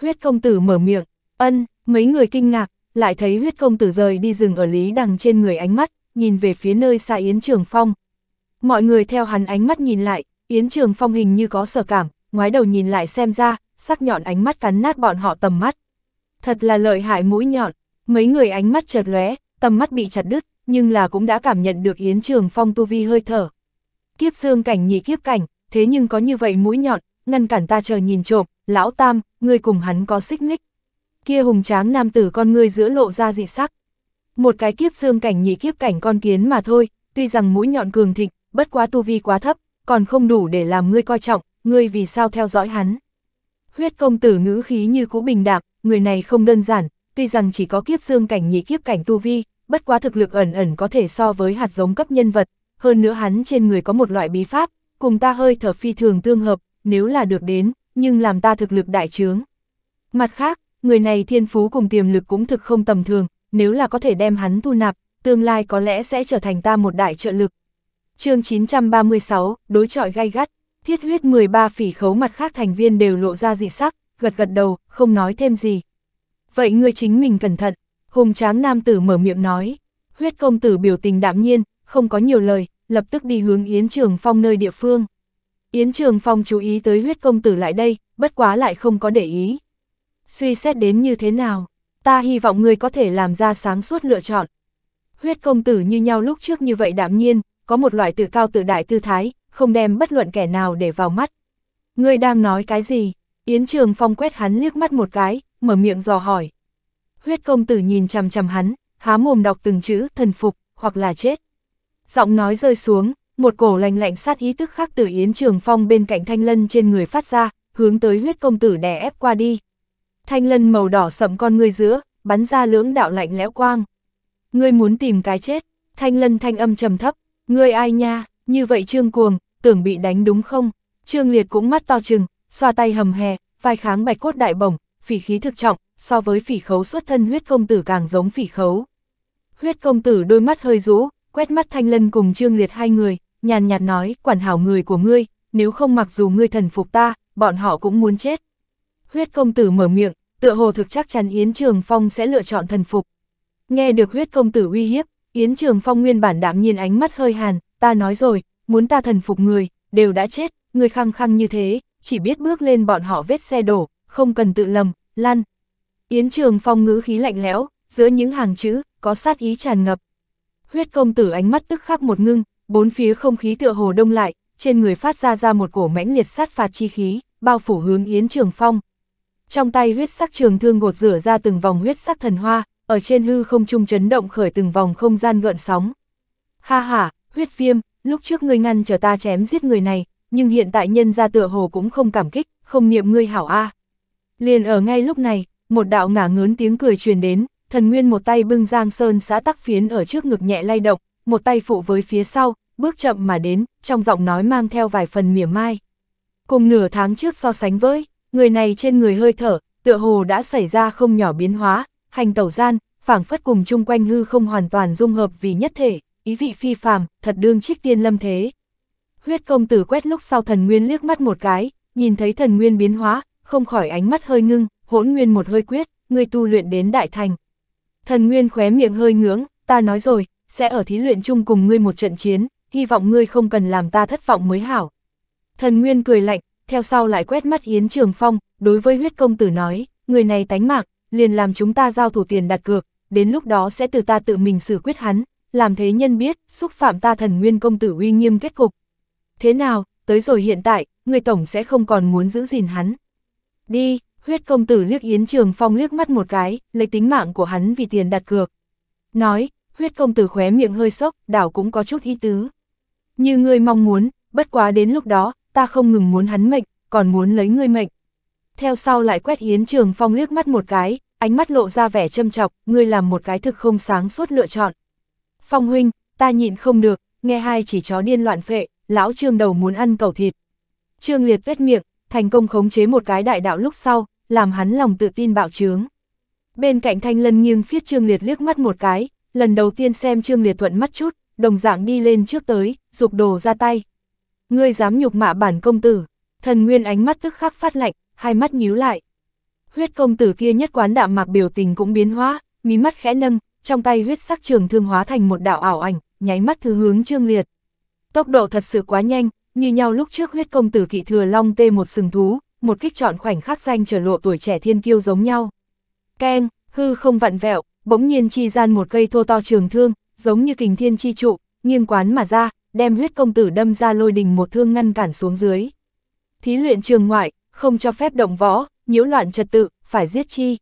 Huyết công tử mở miệng, ân, Mấy người kinh ngạc, lại thấy huyết công tử rời đi rừng ở Lý Đằng trên người ánh mắt, nhìn về phía nơi xa Yến Trường Phong. Mọi người theo hắn ánh mắt nhìn lại, Yến Trường Phong hình như có sở cảm, ngoái đầu nhìn lại xem ra, sắc nhọn ánh mắt cắn nát bọn họ tầm mắt. Thật là lợi hại mũi nhọn, mấy người ánh mắt chợt lóe, tầm mắt bị chặt đứt, nhưng là cũng đã cảm nhận được Yến Trường Phong tu vi hơi thở. Kiếp xương cảnh nhị kiếp cảnh, thế nhưng có như vậy mũi nhọn, ngăn cản ta chờ nhìn trộm, lão tam, người cùng hắn có xích mích kia hùng tráng nam tử con ngươi giữa lộ ra dị sắc. Một cái kiếp xương cảnh nhị kiếp cảnh con kiến mà thôi, tuy rằng mũi nhọn cường thịnh, bất quá tu vi quá thấp, còn không đủ để làm ngươi coi trọng, ngươi vì sao theo dõi hắn. Huyết công tử ngữ khí như cũ bình đạm, người này không đơn giản, tuy rằng chỉ có kiếp xương cảnh nhị kiếp cảnh tu vi, bất quá thực lực ẩn ẩn có thể so với hạt giống cấp nhân vật, hơn nữa hắn trên người có một loại bí pháp, cùng ta hơi thở phi thường tương hợp, nếu là được đến, nhưng làm ta thực lực đại trướng. Mặt khác, người này thiên phú cùng tiềm lực cũng thực không tầm thường, nếu là có thể đem hắn thu nạp, tương lai có lẽ sẽ trở thành ta một đại trợ lực. chương 936, đối trọi gay gắt, thiết huyết 13 phỉ khấu mặt khác thành viên đều lộ ra dị sắc, gật gật đầu, không nói thêm gì. Vậy ngươi chính mình cẩn thận, hùng tráng nam tử mở miệng nói, huyết công tử biểu tình đạm nhiên, không có nhiều lời, lập tức đi hướng Yến Trường Phong nơi địa phương. Yến Trường Phong chú ý tới huyết công tử lại đây, bất quá lại không có để ý suy xét đến như thế nào, ta hy vọng người có thể làm ra sáng suốt lựa chọn. Huyết công tử như nhau lúc trước như vậy đạm nhiên, có một loại tự cao tự đại tư thái, không đem bất luận kẻ nào để vào mắt. Ngươi đang nói cái gì? Yến Trường Phong quét hắn liếc mắt một cái, mở miệng dò hỏi. Huyết công tử nhìn chằm chằm hắn, há mồm đọc từng chữ thần phục, hoặc là chết. Giọng nói rơi xuống, một cổ lạnh lạnh sát ý tức khắc từ Yến Trường Phong bên cạnh thanh lân trên người phát ra, hướng tới huyết công tử đè ép qua đi, Thanh lân màu đỏ sẫm con ngươi giữa, bắn ra lưỡng đạo lạnh lẽo quang. Ngươi muốn tìm cái chết, thanh lân thanh âm trầm thấp, ngươi ai nha, như vậy trương cuồng, tưởng bị đánh đúng không? Trương liệt cũng mắt to trừng, xoa tay hầm hè, vai kháng bạch cốt đại bổng, phỉ khí thực trọng, so với phỉ khấu xuất thân huyết công tử càng giống phỉ khấu. Huyết công tử đôi mắt hơi rũ, quét mắt thanh lân cùng trương liệt hai người, nhàn nhạt nói, quản hảo người của ngươi, nếu không mặc dù ngươi thần phục ta, bọn họ cũng muốn chết. Huyết công tử mở miệng, tựa hồ thực chắc chắn Yến Trường Phong sẽ lựa chọn thần phục. Nghe được huyết công tử uy hiếp, Yến Trường Phong nguyên bản đạm nhiên ánh mắt hơi hàn, ta nói rồi, muốn ta thần phục người, đều đã chết, người khăng khăng như thế, chỉ biết bước lên bọn họ vết xe đổ, không cần tự lầm, lăn. Yến Trường Phong ngữ khí lạnh lẽo, giữa những hàng chữ, có sát ý tràn ngập. Huyết công tử ánh mắt tức khắc một ngưng, bốn phía không khí tựa hồ đông lại, trên người phát ra ra một cổ mãnh liệt sát phạt chi khí, bao phủ hướng Yến Trường Phong trong tay huyết sắc trường thương gột rửa ra từng vòng huyết sắc thần hoa, ở trên hư không trung chấn động khởi từng vòng không gian gợn sóng. Ha ha, huyết viêm, lúc trước ngươi ngăn chờ ta chém giết người này, nhưng hiện tại nhân ra tựa hồ cũng không cảm kích, không niệm ngươi hảo a. Liền ở ngay lúc này, một đạo ngả ngớn tiếng cười truyền đến, thần nguyên một tay bưng giang sơn xã tắc phiến ở trước ngực nhẹ lay động, một tay phụ với phía sau, bước chậm mà đến, trong giọng nói mang theo vài phần mỉa mai. Cùng nửa tháng trước so sánh với, người này trên người hơi thở, tựa hồ đã xảy ra không nhỏ biến hóa, hành tẩu gian, phảng phất cùng chung quanh hư không hoàn toàn dung hợp vì nhất thể, ý vị phi phàm, thật đương trích tiên lâm thế. Huyết công tử quét lúc sau thần nguyên liếc mắt một cái, nhìn thấy thần nguyên biến hóa, không khỏi ánh mắt hơi ngưng, hỗn nguyên một hơi quyết, người tu luyện đến đại thành. Thần nguyên khóe miệng hơi ngưỡng, ta nói rồi, sẽ ở thí luyện chung cùng ngươi một trận chiến, hy vọng ngươi không cần làm ta thất vọng mới hảo. Thần nguyên cười lạnh, theo sau lại quét mắt Yến Trường Phong, đối với huyết công tử nói, người này tánh mạng, liền làm chúng ta giao thủ tiền đặt cược, đến lúc đó sẽ từ ta tự mình xử quyết hắn, làm thế nhân biết, xúc phạm ta thần nguyên công tử uy nghiêm kết cục. Thế nào, tới rồi hiện tại, người tổng sẽ không còn muốn giữ gìn hắn. Đi, huyết công tử liếc Yến Trường Phong liếc mắt một cái, lấy tính mạng của hắn vì tiền đặt cược. Nói, huyết công tử khóe miệng hơi sốc, đảo cũng có chút ý tứ. Như ngươi mong muốn, bất quá đến lúc đó, ta không ngừng muốn hắn mệnh, còn muốn lấy ngươi mệnh. Theo sau lại quét Yến Trường Phong liếc mắt một cái, ánh mắt lộ ra vẻ châm chọc, ngươi làm một cái thực không sáng suốt lựa chọn. Phong huynh, ta nhịn không được, nghe hai chỉ chó điên loạn phệ, lão trương đầu muốn ăn cầu thịt. Trương liệt vết miệng, thành công khống chế một cái đại đạo lúc sau, làm hắn lòng tự tin bạo trướng. Bên cạnh thanh lân nghiêng phiết trương liệt liếc mắt một cái, lần đầu tiên xem trương liệt thuận mắt chút, đồng dạng đi lên trước tới, dục đồ ra tay. Ngươi dám nhục mạ bản công tử, thần nguyên ánh mắt tức khắc phát lạnh, hai mắt nhíu lại. Huyết công tử kia nhất quán đạm mạc biểu tình cũng biến hóa, mí mắt khẽ nâng, trong tay huyết sắc trường thương hóa thành một đạo ảo ảnh, nháy mắt thứ hướng trương liệt. Tốc độ thật sự quá nhanh, như nhau lúc trước huyết công tử kỵ thừa long tê một sừng thú, một kích chọn khoảnh khắc danh trở lộ tuổi trẻ thiên kiêu giống nhau. Keng, hư không vặn vẹo, bỗng nhiên chi gian một cây thô to trường thương, giống như kình thiên chi trụ, nghiêng quán mà ra, đem huyết công tử đâm ra lôi đình một thương ngăn cản xuống dưới. Thí luyện trường ngoại, không cho phép động võ, nhiễu loạn trật tự, phải giết chi.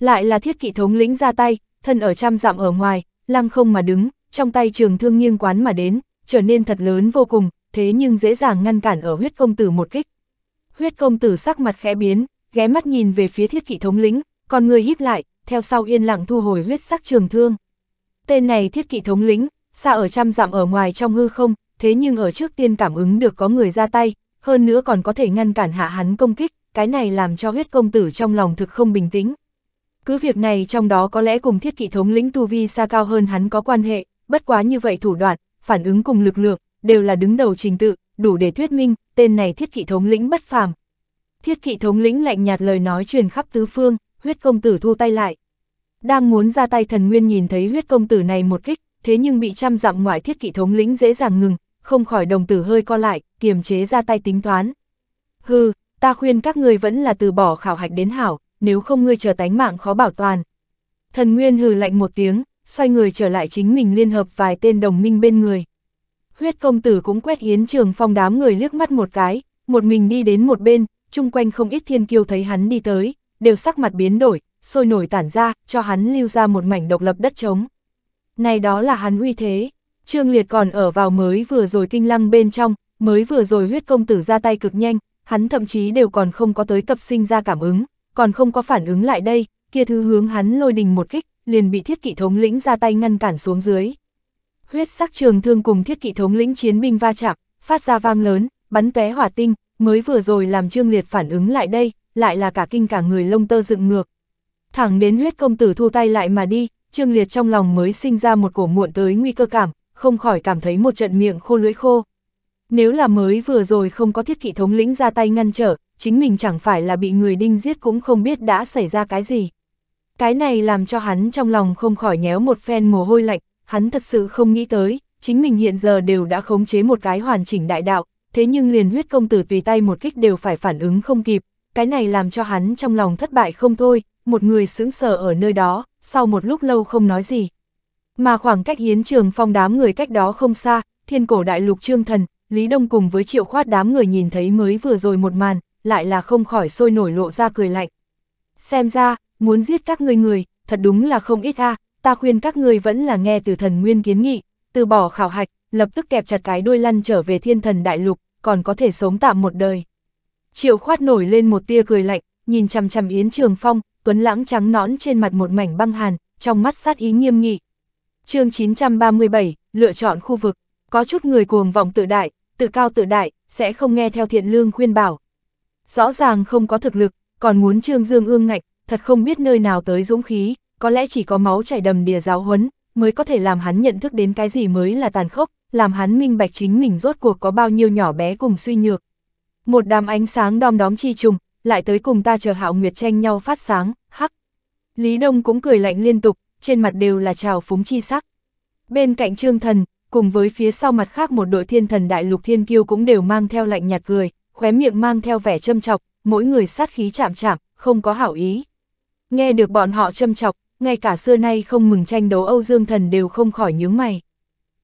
Lại là thiết kỵ thống lĩnh ra tay, thân ở trăm dặm ở ngoài, lăng không mà đứng, trong tay trường thương nghiêng quán mà đến, trở nên thật lớn vô cùng, thế nhưng dễ dàng ngăn cản ở huyết công tử một kích. Huyết công tử sắc mặt khẽ biến, ghé mắt nhìn về phía thiết kỵ thống lĩnh, còn người híp lại, theo sau yên lặng thu hồi huyết sắc trường thương. Tên này thiết kỵ thống lĩnh, xa ở trăm dặm ở ngoài trong hư không, thế nhưng ở trước tiên cảm ứng được có người ra tay, hơn nữa còn có thể ngăn cản hạ hắn công kích, cái này làm cho huyết công tử trong lòng thực không bình tĩnh. Cứ việc này trong đó có lẽ cùng thiết kỵ thống lĩnh tu vi xa cao hơn hắn có quan hệ, bất quá như vậy thủ đoạn, phản ứng cùng lực lượng, đều là đứng đầu trình tự, đủ để thuyết minh, tên này thiết kỵ thống lĩnh bất phàm. Thiết kỵ thống lĩnh lạnh nhạt lời nói truyền khắp tứ phương, huyết công tử thu tay lại. Đang muốn ra tay thần nguyên nhìn thấy huyết công tử này một kích, thế nhưng bị trăm dặm ngoại thiết kỵ thống lĩnh dễ dàng ngừng, không khỏi đồng tử hơi co lại, kiềm chế ra tay tính toán. Hừ, ta khuyên các ngươi vẫn là từ bỏ khảo hạch đến hảo, nếu không ngươi chờ tánh mạng khó bảo toàn. Thần Nguyên hừ lạnh một tiếng, xoay người trở lại chính mình liên hợp vài tên đồng minh bên người. Huyết công tử cũng quét hiến trường phong đám người liếc mắt một cái, một mình đi đến một bên, chung quanh không ít thiên kiêu thấy hắn đi tới, đều sắc mặt biến đổi, sôi nổi tản ra, cho hắn lưu ra một mảnh độc lập đất trống. Này đó là hắn uy thế. Trương Liệt còn ở vào mới vừa rồi kinh lăng bên trong, mới vừa rồi huyết công tử ra tay cực nhanh, hắn thậm chí đều còn không có tới cập sinh ra cảm ứng, còn không có phản ứng lại đây, kia thứ hướng hắn lôi đình một kích, liền bị thiết kỵ thống lĩnh ra tay ngăn cản xuống dưới. Huyết sắc trường thương cùng thiết kỵ thống lĩnh chiến binh va chạm, phát ra vang lớn, bắn tóe hỏa tinh, mới vừa rồi làm Trương Liệt phản ứng lại đây, lại là cả kinh cả người lông tơ dựng ngược. Thẳng đến huyết công tử thu tay lại mà đi, Trương Liệt trong lòng mới sinh ra một cổ muộn tới nguy cơ cảm, không khỏi cảm thấy một trận miệng khô lưỡi khô. Nếu là mới vừa rồi không có thiết kỵ thống lĩnh ra tay ngăn trở, chính mình chẳng phải là bị người đinh giết cũng không biết đã xảy ra cái gì. Cái này làm cho hắn trong lòng không khỏi nhéo một phen mồ hôi lạnh, hắn thật sự không nghĩ tới, chính mình hiện giờ đều đã khống chế một cái hoàn chỉnh đại đạo, thế nhưng liền huyết công tử tùy tay một kích đều phải phản ứng không kịp, cái này làm cho hắn trong lòng thất bại không thôi, một người sững sờ ở nơi đó, sau một lúc lâu không nói gì. Mà khoảng cách hiến trường phong đám người cách đó không xa, thiên cổ đại lục trương thần, Lý Đông cùng với triệu khoát đám người nhìn thấy mới vừa rồi một màn, lại là không khỏi sôi nổi lộ ra cười lạnh. Xem ra, muốn giết các ngươi người, thật đúng là không ít ha, ta khuyên các ngươi vẫn là nghe từ thần nguyên kiến nghị, từ bỏ khảo hạch, lập tức kẹp chặt cái đuôi lăn trở về thiên thần đại lục, còn có thể sống tạm một đời. Triệu khoát nổi lên một tia cười lạnh, nhìn chằm chằm Yến Trường Phong, tuấn lãng trắng nõn trên mặt một mảnh băng hàn, trong mắt sát ý nghiêm nghị. chương 937, lựa chọn khu vực, có chút người cuồng vọng tự đại, tự cao tự đại, sẽ không nghe theo thiện lương khuyên bảo. Rõ ràng không có thực lực, còn muốn trương dương ương ngạnh, thật không biết nơi nào tới dũng khí, có lẽ chỉ có máu chảy đầm đìa giáo huấn, mới có thể làm hắn nhận thức đến cái gì mới là tàn khốc, làm hắn minh bạch chính mình rốt cuộc có bao nhiêu nhỏ bé cùng suy nhược. Một đám ánh sáng đom đóm chi trùng, lại tới cùng ta chờ hạo nguyệt tranh nhau phát sáng, hắc. Lý Đông cũng cười lạnh liên tục, trên mặt đều là trào phúng chi sắc. Bên cạnh trương thần, cùng với phía sau mặt khác một đội thiên thần đại lục thiên kiêu cũng đều mang theo lạnh nhạt cười, khóe miệng mang theo vẻ châm chọc, mỗi người sát khí chạm chạm, không có hảo ý. Nghe được bọn họ châm chọc, ngay cả xưa nay không mừng tranh đấu Âu Dương Thần đều không khỏi nhướng mày.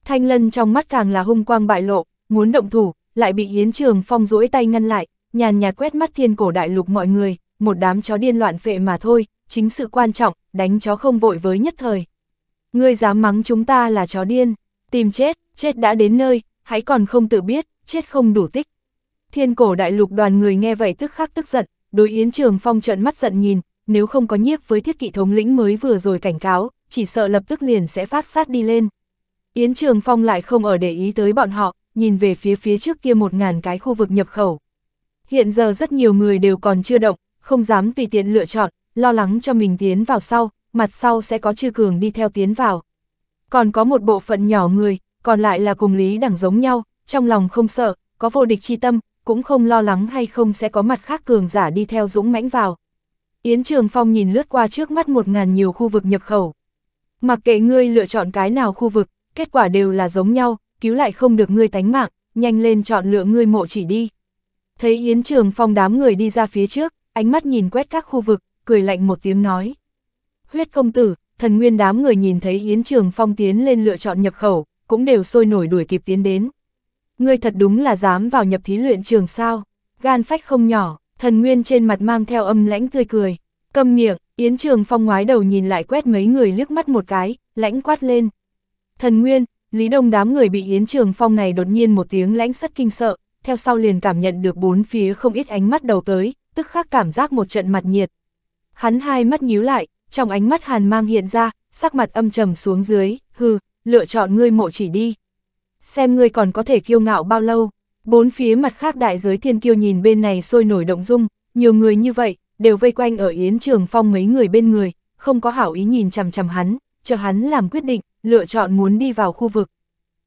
Thanh Lân trong mắt càng là hung quang bại lộ, muốn động thủ, lại bị Yến Trường Phong duỗi tay ngăn lại, nhàn nhạt quét mắt thiên cổ đại lục mọi người, một đám chó điên loạn phệ mà thôi, chính sự quan trọng, đánh chó không vội với nhất thời. Ngươi dám mắng chúng ta là chó điên, tìm chết, chết đã đến nơi, hãy còn không tự biết, chết không đủ tích. Thiên cổ đại lục đoàn người nghe vậy tức khắc tức giận, đối yến trường phong trận mắt giận nhìn, nếu không có nhiếp với thiết kỵ thống lĩnh mới vừa rồi cảnh cáo, chỉ sợ lập tức liền sẽ phát sát đi lên. Yến trường phong lại không ở để ý tới bọn họ, nhìn về phía phía trước kia một ngàn cái khu vực nhập khẩu, Hiện giờ rất nhiều người đều còn chưa động, không dám vì tiện lựa chọn, lo lắng cho mình tiến vào sau, mặt sau sẽ có chư cường đi theo tiến vào. Còn có một bộ phận nhỏ người, còn lại là cùng lý đẳng giống nhau, trong lòng không sợ, có vô địch chi tâm, cũng không lo lắng hay không sẽ có mặt khác cường giả đi theo dũng mãnh vào. Yến Trường Phong nhìn lướt qua trước mắt một ngàn nhiều khu vực nhập khẩu. Mặc kệ ngươi lựa chọn cái nào khu vực, kết quả đều là giống nhau, cứu lại không được ngươi tánh mạng, nhanh lên chọn lựa ngươi mộ chỉ đi. Thấy Yến Trường Phong đám người đi ra phía trước, ánh mắt nhìn quét các khu vực, cười lạnh một tiếng nói. Huyết công tử, thần nguyên đám người nhìn thấy Yến Trường Phong tiến lên lựa chọn nhập khẩu, cũng đều sôi nổi đuổi kịp tiến đến. Ngươi thật đúng là dám vào nhập thí luyện trường sao, gan phách không nhỏ, thần nguyên trên mặt mang theo âm lãnh tươi cười. cầm miệng, Yến Trường Phong ngoái đầu nhìn lại quét mấy người liếc mắt một cái, lãnh quát lên. Thần nguyên, Lý Đông đám người bị Yến Trường Phong này đột nhiên một tiếng lãnh sắt kinh sợ, theo sau liền cảm nhận được bốn phía không ít ánh mắt đầu tới, tức khắc cảm giác một trận mặt nhiệt. Hắn hai mắt nhíu lại, trong ánh mắt hàn mang hiện ra, sắc mặt âm trầm xuống dưới, hừ, lựa chọn ngươi mộ chỉ đi. Xem ngươi còn có thể kiêu ngạo bao lâu, bốn phía mặt khác đại giới thiên kiêu nhìn bên này sôi nổi động dung, nhiều người như vậy, đều vây quanh ở Yến Trường Phong mấy người bên người, không có hảo ý nhìn chằm chằm hắn, chờ hắn làm quyết định, lựa chọn muốn đi vào khu vực.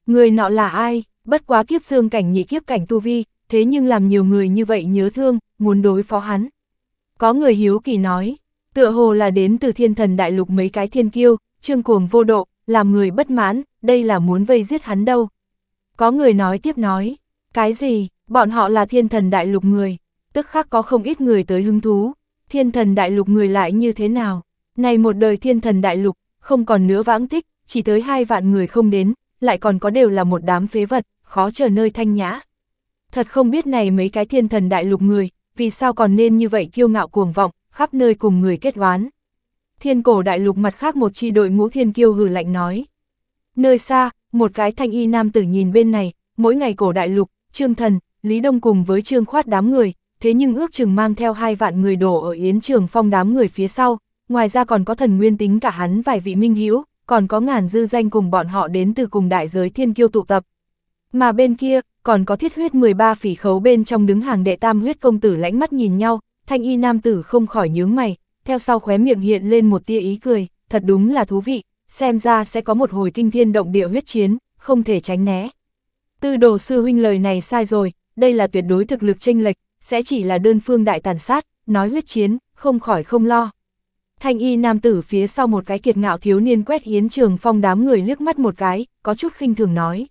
Người nọ là ai? Bất quá kiếp xương cảnh nhị kiếp cảnh tu vi, thế nhưng làm nhiều người như vậy nhớ thương, muốn đối phó hắn. Có người hiếu kỳ nói, tựa hồ là đến từ thiên thần đại lục mấy cái thiên kiêu, trương cuồng vô độ, làm người bất mãn, đây là muốn vây giết hắn đâu. Có người nói tiếp nói, cái gì, bọn họ là thiên thần đại lục người, tức khắc có không ít người tới hứng thú, thiên thần đại lục người lại như thế nào, này một đời thiên thần đại lục, không còn nữa vãng thích chỉ tới hai vạn người không đến, lại còn có đều là một đám phế vật khó chờ nơi thanh nhã. Thật không biết này mấy cái thiên thần đại lục người, vì sao còn nên như vậy kiêu ngạo cuồng vọng, khắp nơi cùng người kết oán. Thiên cổ đại lục mặt khác một chi đội ngũ thiên kiêu hừ lạnh nói. Nơi xa, một cái thanh y nam tử nhìn bên này, mỗi ngày cổ đại lục, trương thần, Lý Đông cùng với trương khoát đám người, thế nhưng ước chừng mang theo hai vạn người đổ ở yến trường phong đám người phía sau, ngoài ra còn có thần nguyên tính cả hắn vài vị minh hữu còn có ngàn dư danh cùng bọn họ đến từ cùng đại giới thiên kiêu tụ tập, mà bên kia, còn có thiết huyết 13 phỉ khấu bên trong đứng hàng đệ tam huyết công tử lãnh mắt nhìn nhau, thanh y nam tử không khỏi nhướng mày, theo sau khóe miệng hiện lên một tia ý cười, thật đúng là thú vị, xem ra sẽ có một hồi kinh thiên động địa huyết chiến, không thể tránh né. Tư đồ sư huynh lời này sai rồi, đây là tuyệt đối thực lực chênh lệch, sẽ chỉ là đơn phương đại tàn sát, nói huyết chiến, không khỏi không lo. Thanh y nam tử phía sau một cái kiệt ngạo thiếu niên quét hiến trường phong đám người liếc mắt một cái, có chút khinh thường nói.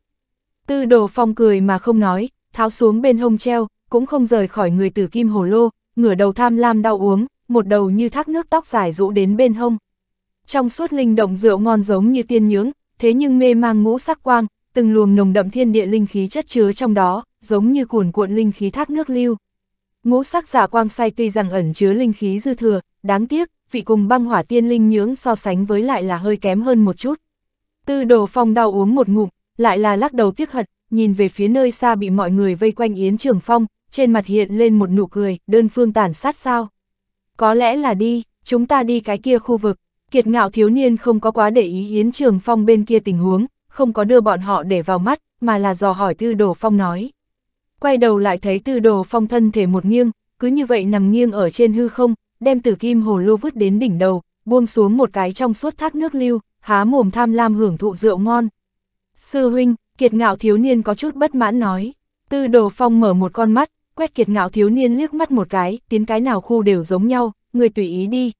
Tư đồ phong cười mà không nói, tháo xuống bên hông treo, cũng không rời khỏi người tử kim hồ lô, ngửa đầu tham lam đau uống, một đầu như thác nước tóc dài rũ đến bên hông. Trong suốt linh động rượu ngon giống như tiên nhưỡng, thế nhưng mê mang ngũ sắc quang, từng luồng nồng đậm thiên địa linh khí chất chứa trong đó, giống như cuồn cuộn linh khí thác nước lưu. Ngũ sắc giả quang say tuy rằng ẩn chứa linh khí dư thừa, đáng tiếc, vị cùng băng hỏa tiên linh nhưỡng so sánh với lại là hơi kém hơn một chút. Tư đồ phong đau uống một ngụm, lại là lắc đầu tiếc hận, nhìn về phía nơi xa bị mọi người vây quanh Yến Trường Phong, trên mặt hiện lên một nụ cười, đơn phương tàn sát sao. Có lẽ là đi, chúng ta đi cái kia khu vực, kiệt ngạo thiếu niên không có quá để ý Yến Trường Phong bên kia tình huống, không có đưa bọn họ để vào mắt, mà là dò hỏi Tư Đồ Phong nói. Quay đầu lại thấy Tư Đồ Phong thân thể một nghiêng, cứ như vậy nằm nghiêng ở trên hư không, đem tử kim hồ lô vứt đến đỉnh đầu, buông xuống một cái trong suốt thác nước lưu, há mồm tham lam hưởng thụ rượu ngon, Sư huynh, kiệt ngạo thiếu niên có chút bất mãn nói. Tư đồ phong mở một con mắt, quét kiệt ngạo thiếu niên liếc mắt một cái, tiến cái nào khu đều giống nhau, người tùy ý đi.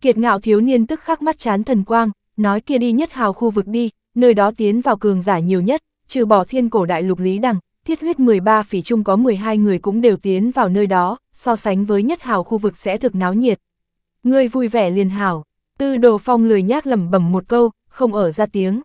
Kiệt ngạo thiếu niên tức khắc mắt chán thần quang, nói kia đi nhất hào khu vực đi, nơi đó tiến vào cường giả nhiều nhất, trừ bỏ thiên cổ đại lục lý đẳng, thiết huyết 13 phỉ chung có 12 người cũng đều tiến vào nơi đó, so sánh với nhất hào khu vực sẽ thực náo nhiệt. Người vui vẻ liền hảo, tư đồ phong lười nhác lẩm bẩm một câu, không ở ra tiếng.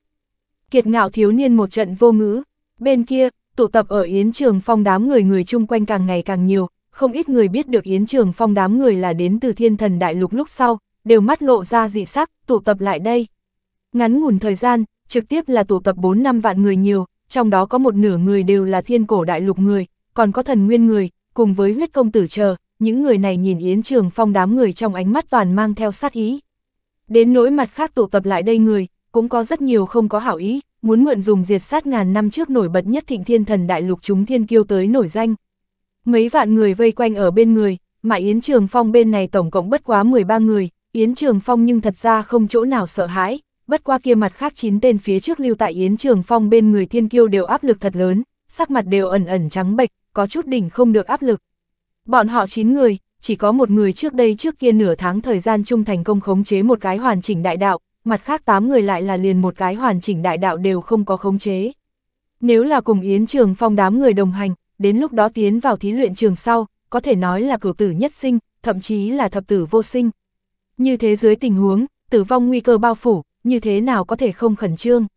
Kiệt ngạo thiếu niên một trận vô ngữ. Bên kia, tụ tập ở Yến Trường Phong đám người người chung quanh càng ngày càng nhiều, không ít người biết được Yến Trường Phong đám người là đến từ thiên thần đại lục lúc sau, đều mắt lộ ra dị sắc, tụ tập lại đây. Ngắn ngủn thời gian, trực tiếp là tụ tập 4 năm vạn người nhiều, trong đó có một nửa người đều là thiên cổ đại lục người, còn có thần nguyên người, cùng với huyết công tử chờ, những người này nhìn Yến Trường Phong đám người trong ánh mắt toàn mang theo sát ý. Đến nỗi mặt khác tụ tập lại đây người, cũng có rất nhiều không có hảo ý, muốn mượn dùng diệt sát ngàn năm trước nổi bật nhất thịnh thiên thần đại lục chúng thiên kiêu tới nổi danh. Mấy vạn người vây quanh ở bên người, mà Yến Trường Phong bên này tổng cộng bất quá 13 người, Yến Trường Phong nhưng thật ra không chỗ nào sợ hãi, bất qua kia mặt khác chín tên phía trước lưu tại Yến Trường Phong bên người thiên kiêu đều áp lực thật lớn, sắc mặt đều ẩn ẩn trắng bệch, có chút đỉnh không được áp lực. Bọn họ 9 người, chỉ có một người trước đây trước kia nửa tháng thời gian trung thành công khống chế một cái hoàn chỉnh đại đạo, mặt khác 8 người lại là liền một cái hoàn chỉnh đại đạo đều không có khống chế. Nếu là cùng Yến Trường Phong đám người đồng hành, đến lúc đó tiến vào thí luyện trường sau, có thể nói là cửu tử nhất sinh, thậm chí là thập tử vô sinh. Như thế dưới tình huống, tử vong nguy cơ bao phủ, như thế nào có thể không khẩn trương.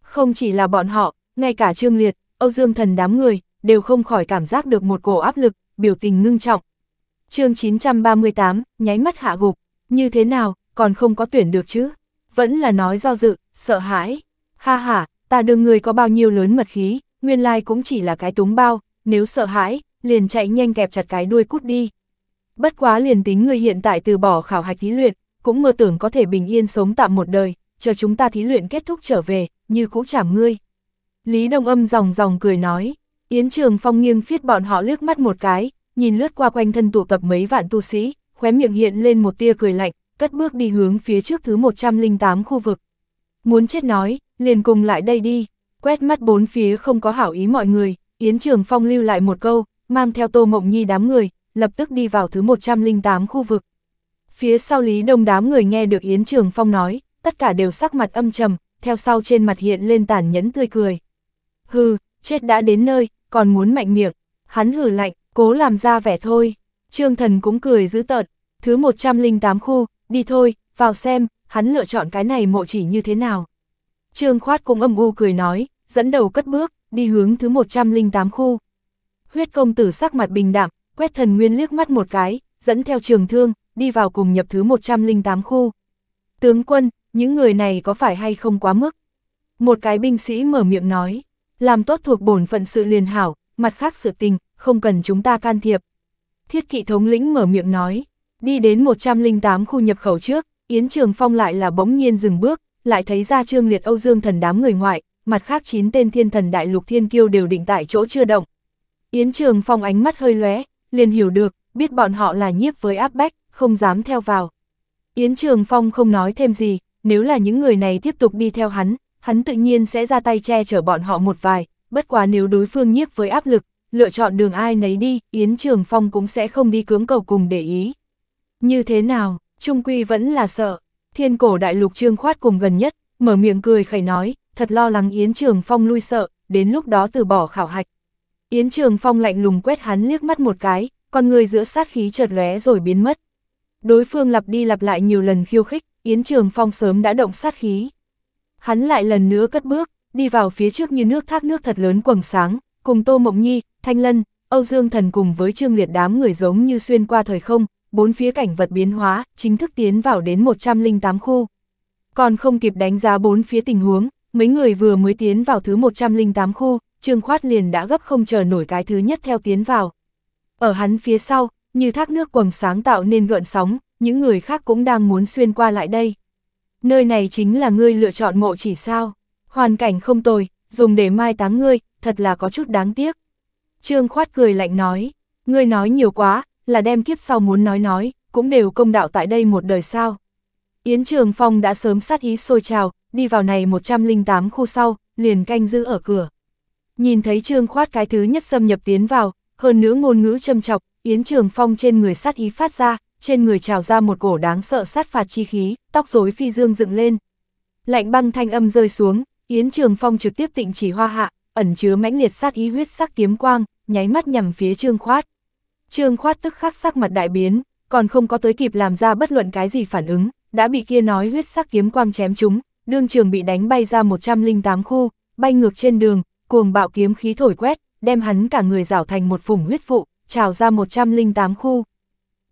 Không chỉ là bọn họ, ngay cả Trương Liệt, Âu Dương Thần đám người, đều không khỏi cảm giác được một cổ áp lực, biểu tình ngưng trọng. chương 938, nháy mắt hạ gục, như thế nào, còn không có tuyển được chứ? vẫn là nói do dự, sợ hãi. Ha ha, ta đường người có bao nhiêu lớn mật khí, nguyên lai cũng chỉ là cái túng bao, nếu sợ hãi, liền chạy nhanh kẹp chặt cái đuôi cút đi. Bất quá liền tính người hiện tại từ bỏ khảo hạch thí luyện, cũng mơ tưởng có thể bình yên sống tạm một đời, chờ chúng ta thí luyện kết thúc trở về, như cũ chảm ngươi. Lý Đông Âm ròng ròng cười nói, Yến Trường Phong nghiêng phiết bọn họ lướt mắt một cái, nhìn lướt qua quanh thân tụ tập mấy vạn tu sĩ, khóe miệng hiện lên một tia cười lạnh, cất bước đi hướng phía trước thứ 108 khu vực. Muốn chết nói, liền cùng lại đây đi, quét mắt bốn phía không có hảo ý mọi người, Yến Trường Phong lưu lại một câu, mang theo Tô Mộng Nhi đám người, lập tức đi vào thứ 108 khu vực. Phía sau Lý Đông đám người nghe được Yến Trường Phong nói, tất cả đều sắc mặt âm trầm, theo sau trên mặt hiện lên tàn nhẫn tươi cười. Hừ, chết đã đến nơi, còn muốn mạnh miệng, hắn hừ lạnh, cố làm ra vẻ thôi. Trương Thần cũng cười dữ tợn, thứ 108 khu, đi thôi, vào xem, hắn lựa chọn cái này mộ chỉ như thế nào. Trương Khoát cũng âm u cười nói, dẫn đầu cất bước, đi hướng thứ 108 khu. Huyết công tử sắc mặt bình đạm, quét thần nguyên liếc mắt một cái, dẫn theo trường thương, đi vào cùng nhập thứ 108 khu. Tướng quân, những người này có phải hay không quá mức? Một cái binh sĩ mở miệng nói, làm tốt thuộc bổn phận sự liền hảo, mặt khác sự tình, không cần chúng ta can thiệp. Thiết kỵ thống lĩnh mở miệng nói, Đi đến 108 khu nhập khẩu trước, Yến Trường Phong lại là bỗng nhiên dừng bước, lại thấy ra trương liệt Âu Dương thần đám người ngoại, mặt khác 9 tên thiên thần đại lục thiên kiêu đều định tại chỗ chưa động. Yến Trường Phong ánh mắt hơi lóe, liền hiểu được, biết bọn họ là nhiếp với áp bách, không dám theo vào. Yến Trường Phong không nói thêm gì, nếu là những người này tiếp tục đi theo hắn, hắn tự nhiên sẽ ra tay che chở bọn họ một vài, bất quá nếu đối phương nhiếp với áp lực, lựa chọn đường ai nấy đi, Yến Trường Phong cũng sẽ không đi cưỡng cầu cùng để ý. Như thế nào, Trung Quy vẫn là sợ. Thiên cổ đại lục trương khoát cùng gần nhất, mở miệng cười khẩy nói, thật lo lắng Yến Trường Phong lui sợ, đến lúc đó từ bỏ khảo hạch. Yến Trường Phong lạnh lùng quét hắn liếc mắt một cái, con người giữa sát khí chợt lóe rồi biến mất. Đối phương lặp đi lặp lại nhiều lần khiêu khích, Yến Trường Phong sớm đã động sát khí. Hắn lại lần nữa cất bước, đi vào phía trước như nước thác nước thật lớn quầng sáng, cùng Tô Mộng Nhi, Thanh Lân, Âu Dương Thần cùng với Trương Liệt đám người giống như xuyên qua thời không, bốn phía cảnh vật biến hóa, chính thức tiến vào đến 108 khu. Còn không kịp đánh giá bốn phía tình huống, mấy người vừa mới tiến vào thứ 108 khu, Trương Khoát liền đã gấp không chờ nổi cái thứ nhất theo tiến vào. Ở hắn phía sau, như thác nước quầng sáng tạo nên gợn sóng, những người khác cũng đang muốn xuyên qua lại đây. Nơi này chính là ngươi lựa chọn mộ chỉ sao, hoàn cảnh không tồi, dùng để mai táng ngươi, thật là có chút đáng tiếc. Trương Khoát cười lạnh nói, ngươi nói nhiều quá, là đem kiếp sau muốn nói nói, cũng đều công đạo tại đây một đời sao. Yến Trường Phong đã sớm sát ý sôi trào, đi vào này 108 khu sau, liền canh giữ ở cửa. Nhìn thấy Trương Khoát cái thứ nhất xâm nhập tiến vào, hơn nữa ngôn ngữ châm chọc, Yến Trường Phong trên người sát ý phát ra, trên người trào ra một cổ đáng sợ sát phạt chi khí, tóc rối phi dương dựng lên. Lạnh băng thanh âm rơi xuống, Yến Trường Phong trực tiếp tịnh chỉ hoa hạ, ẩn chứa mãnh liệt sát ý huyết sắc kiếm quang, nháy mắt nhằm phía Trương Khoát. Trương Khoát tức khắc sắc mặt đại biến, còn không có tới kịp làm ra bất luận cái gì phản ứng, đã bị kia nói huyết sắc kiếm quang chém trúng, đương trường bị đánh bay ra 108 khu, bay ngược trên đường, cuồng bạo kiếm khí thổi quét, đem hắn cả người rảo thành một phủng huyết vụ, trào ra 108 khu.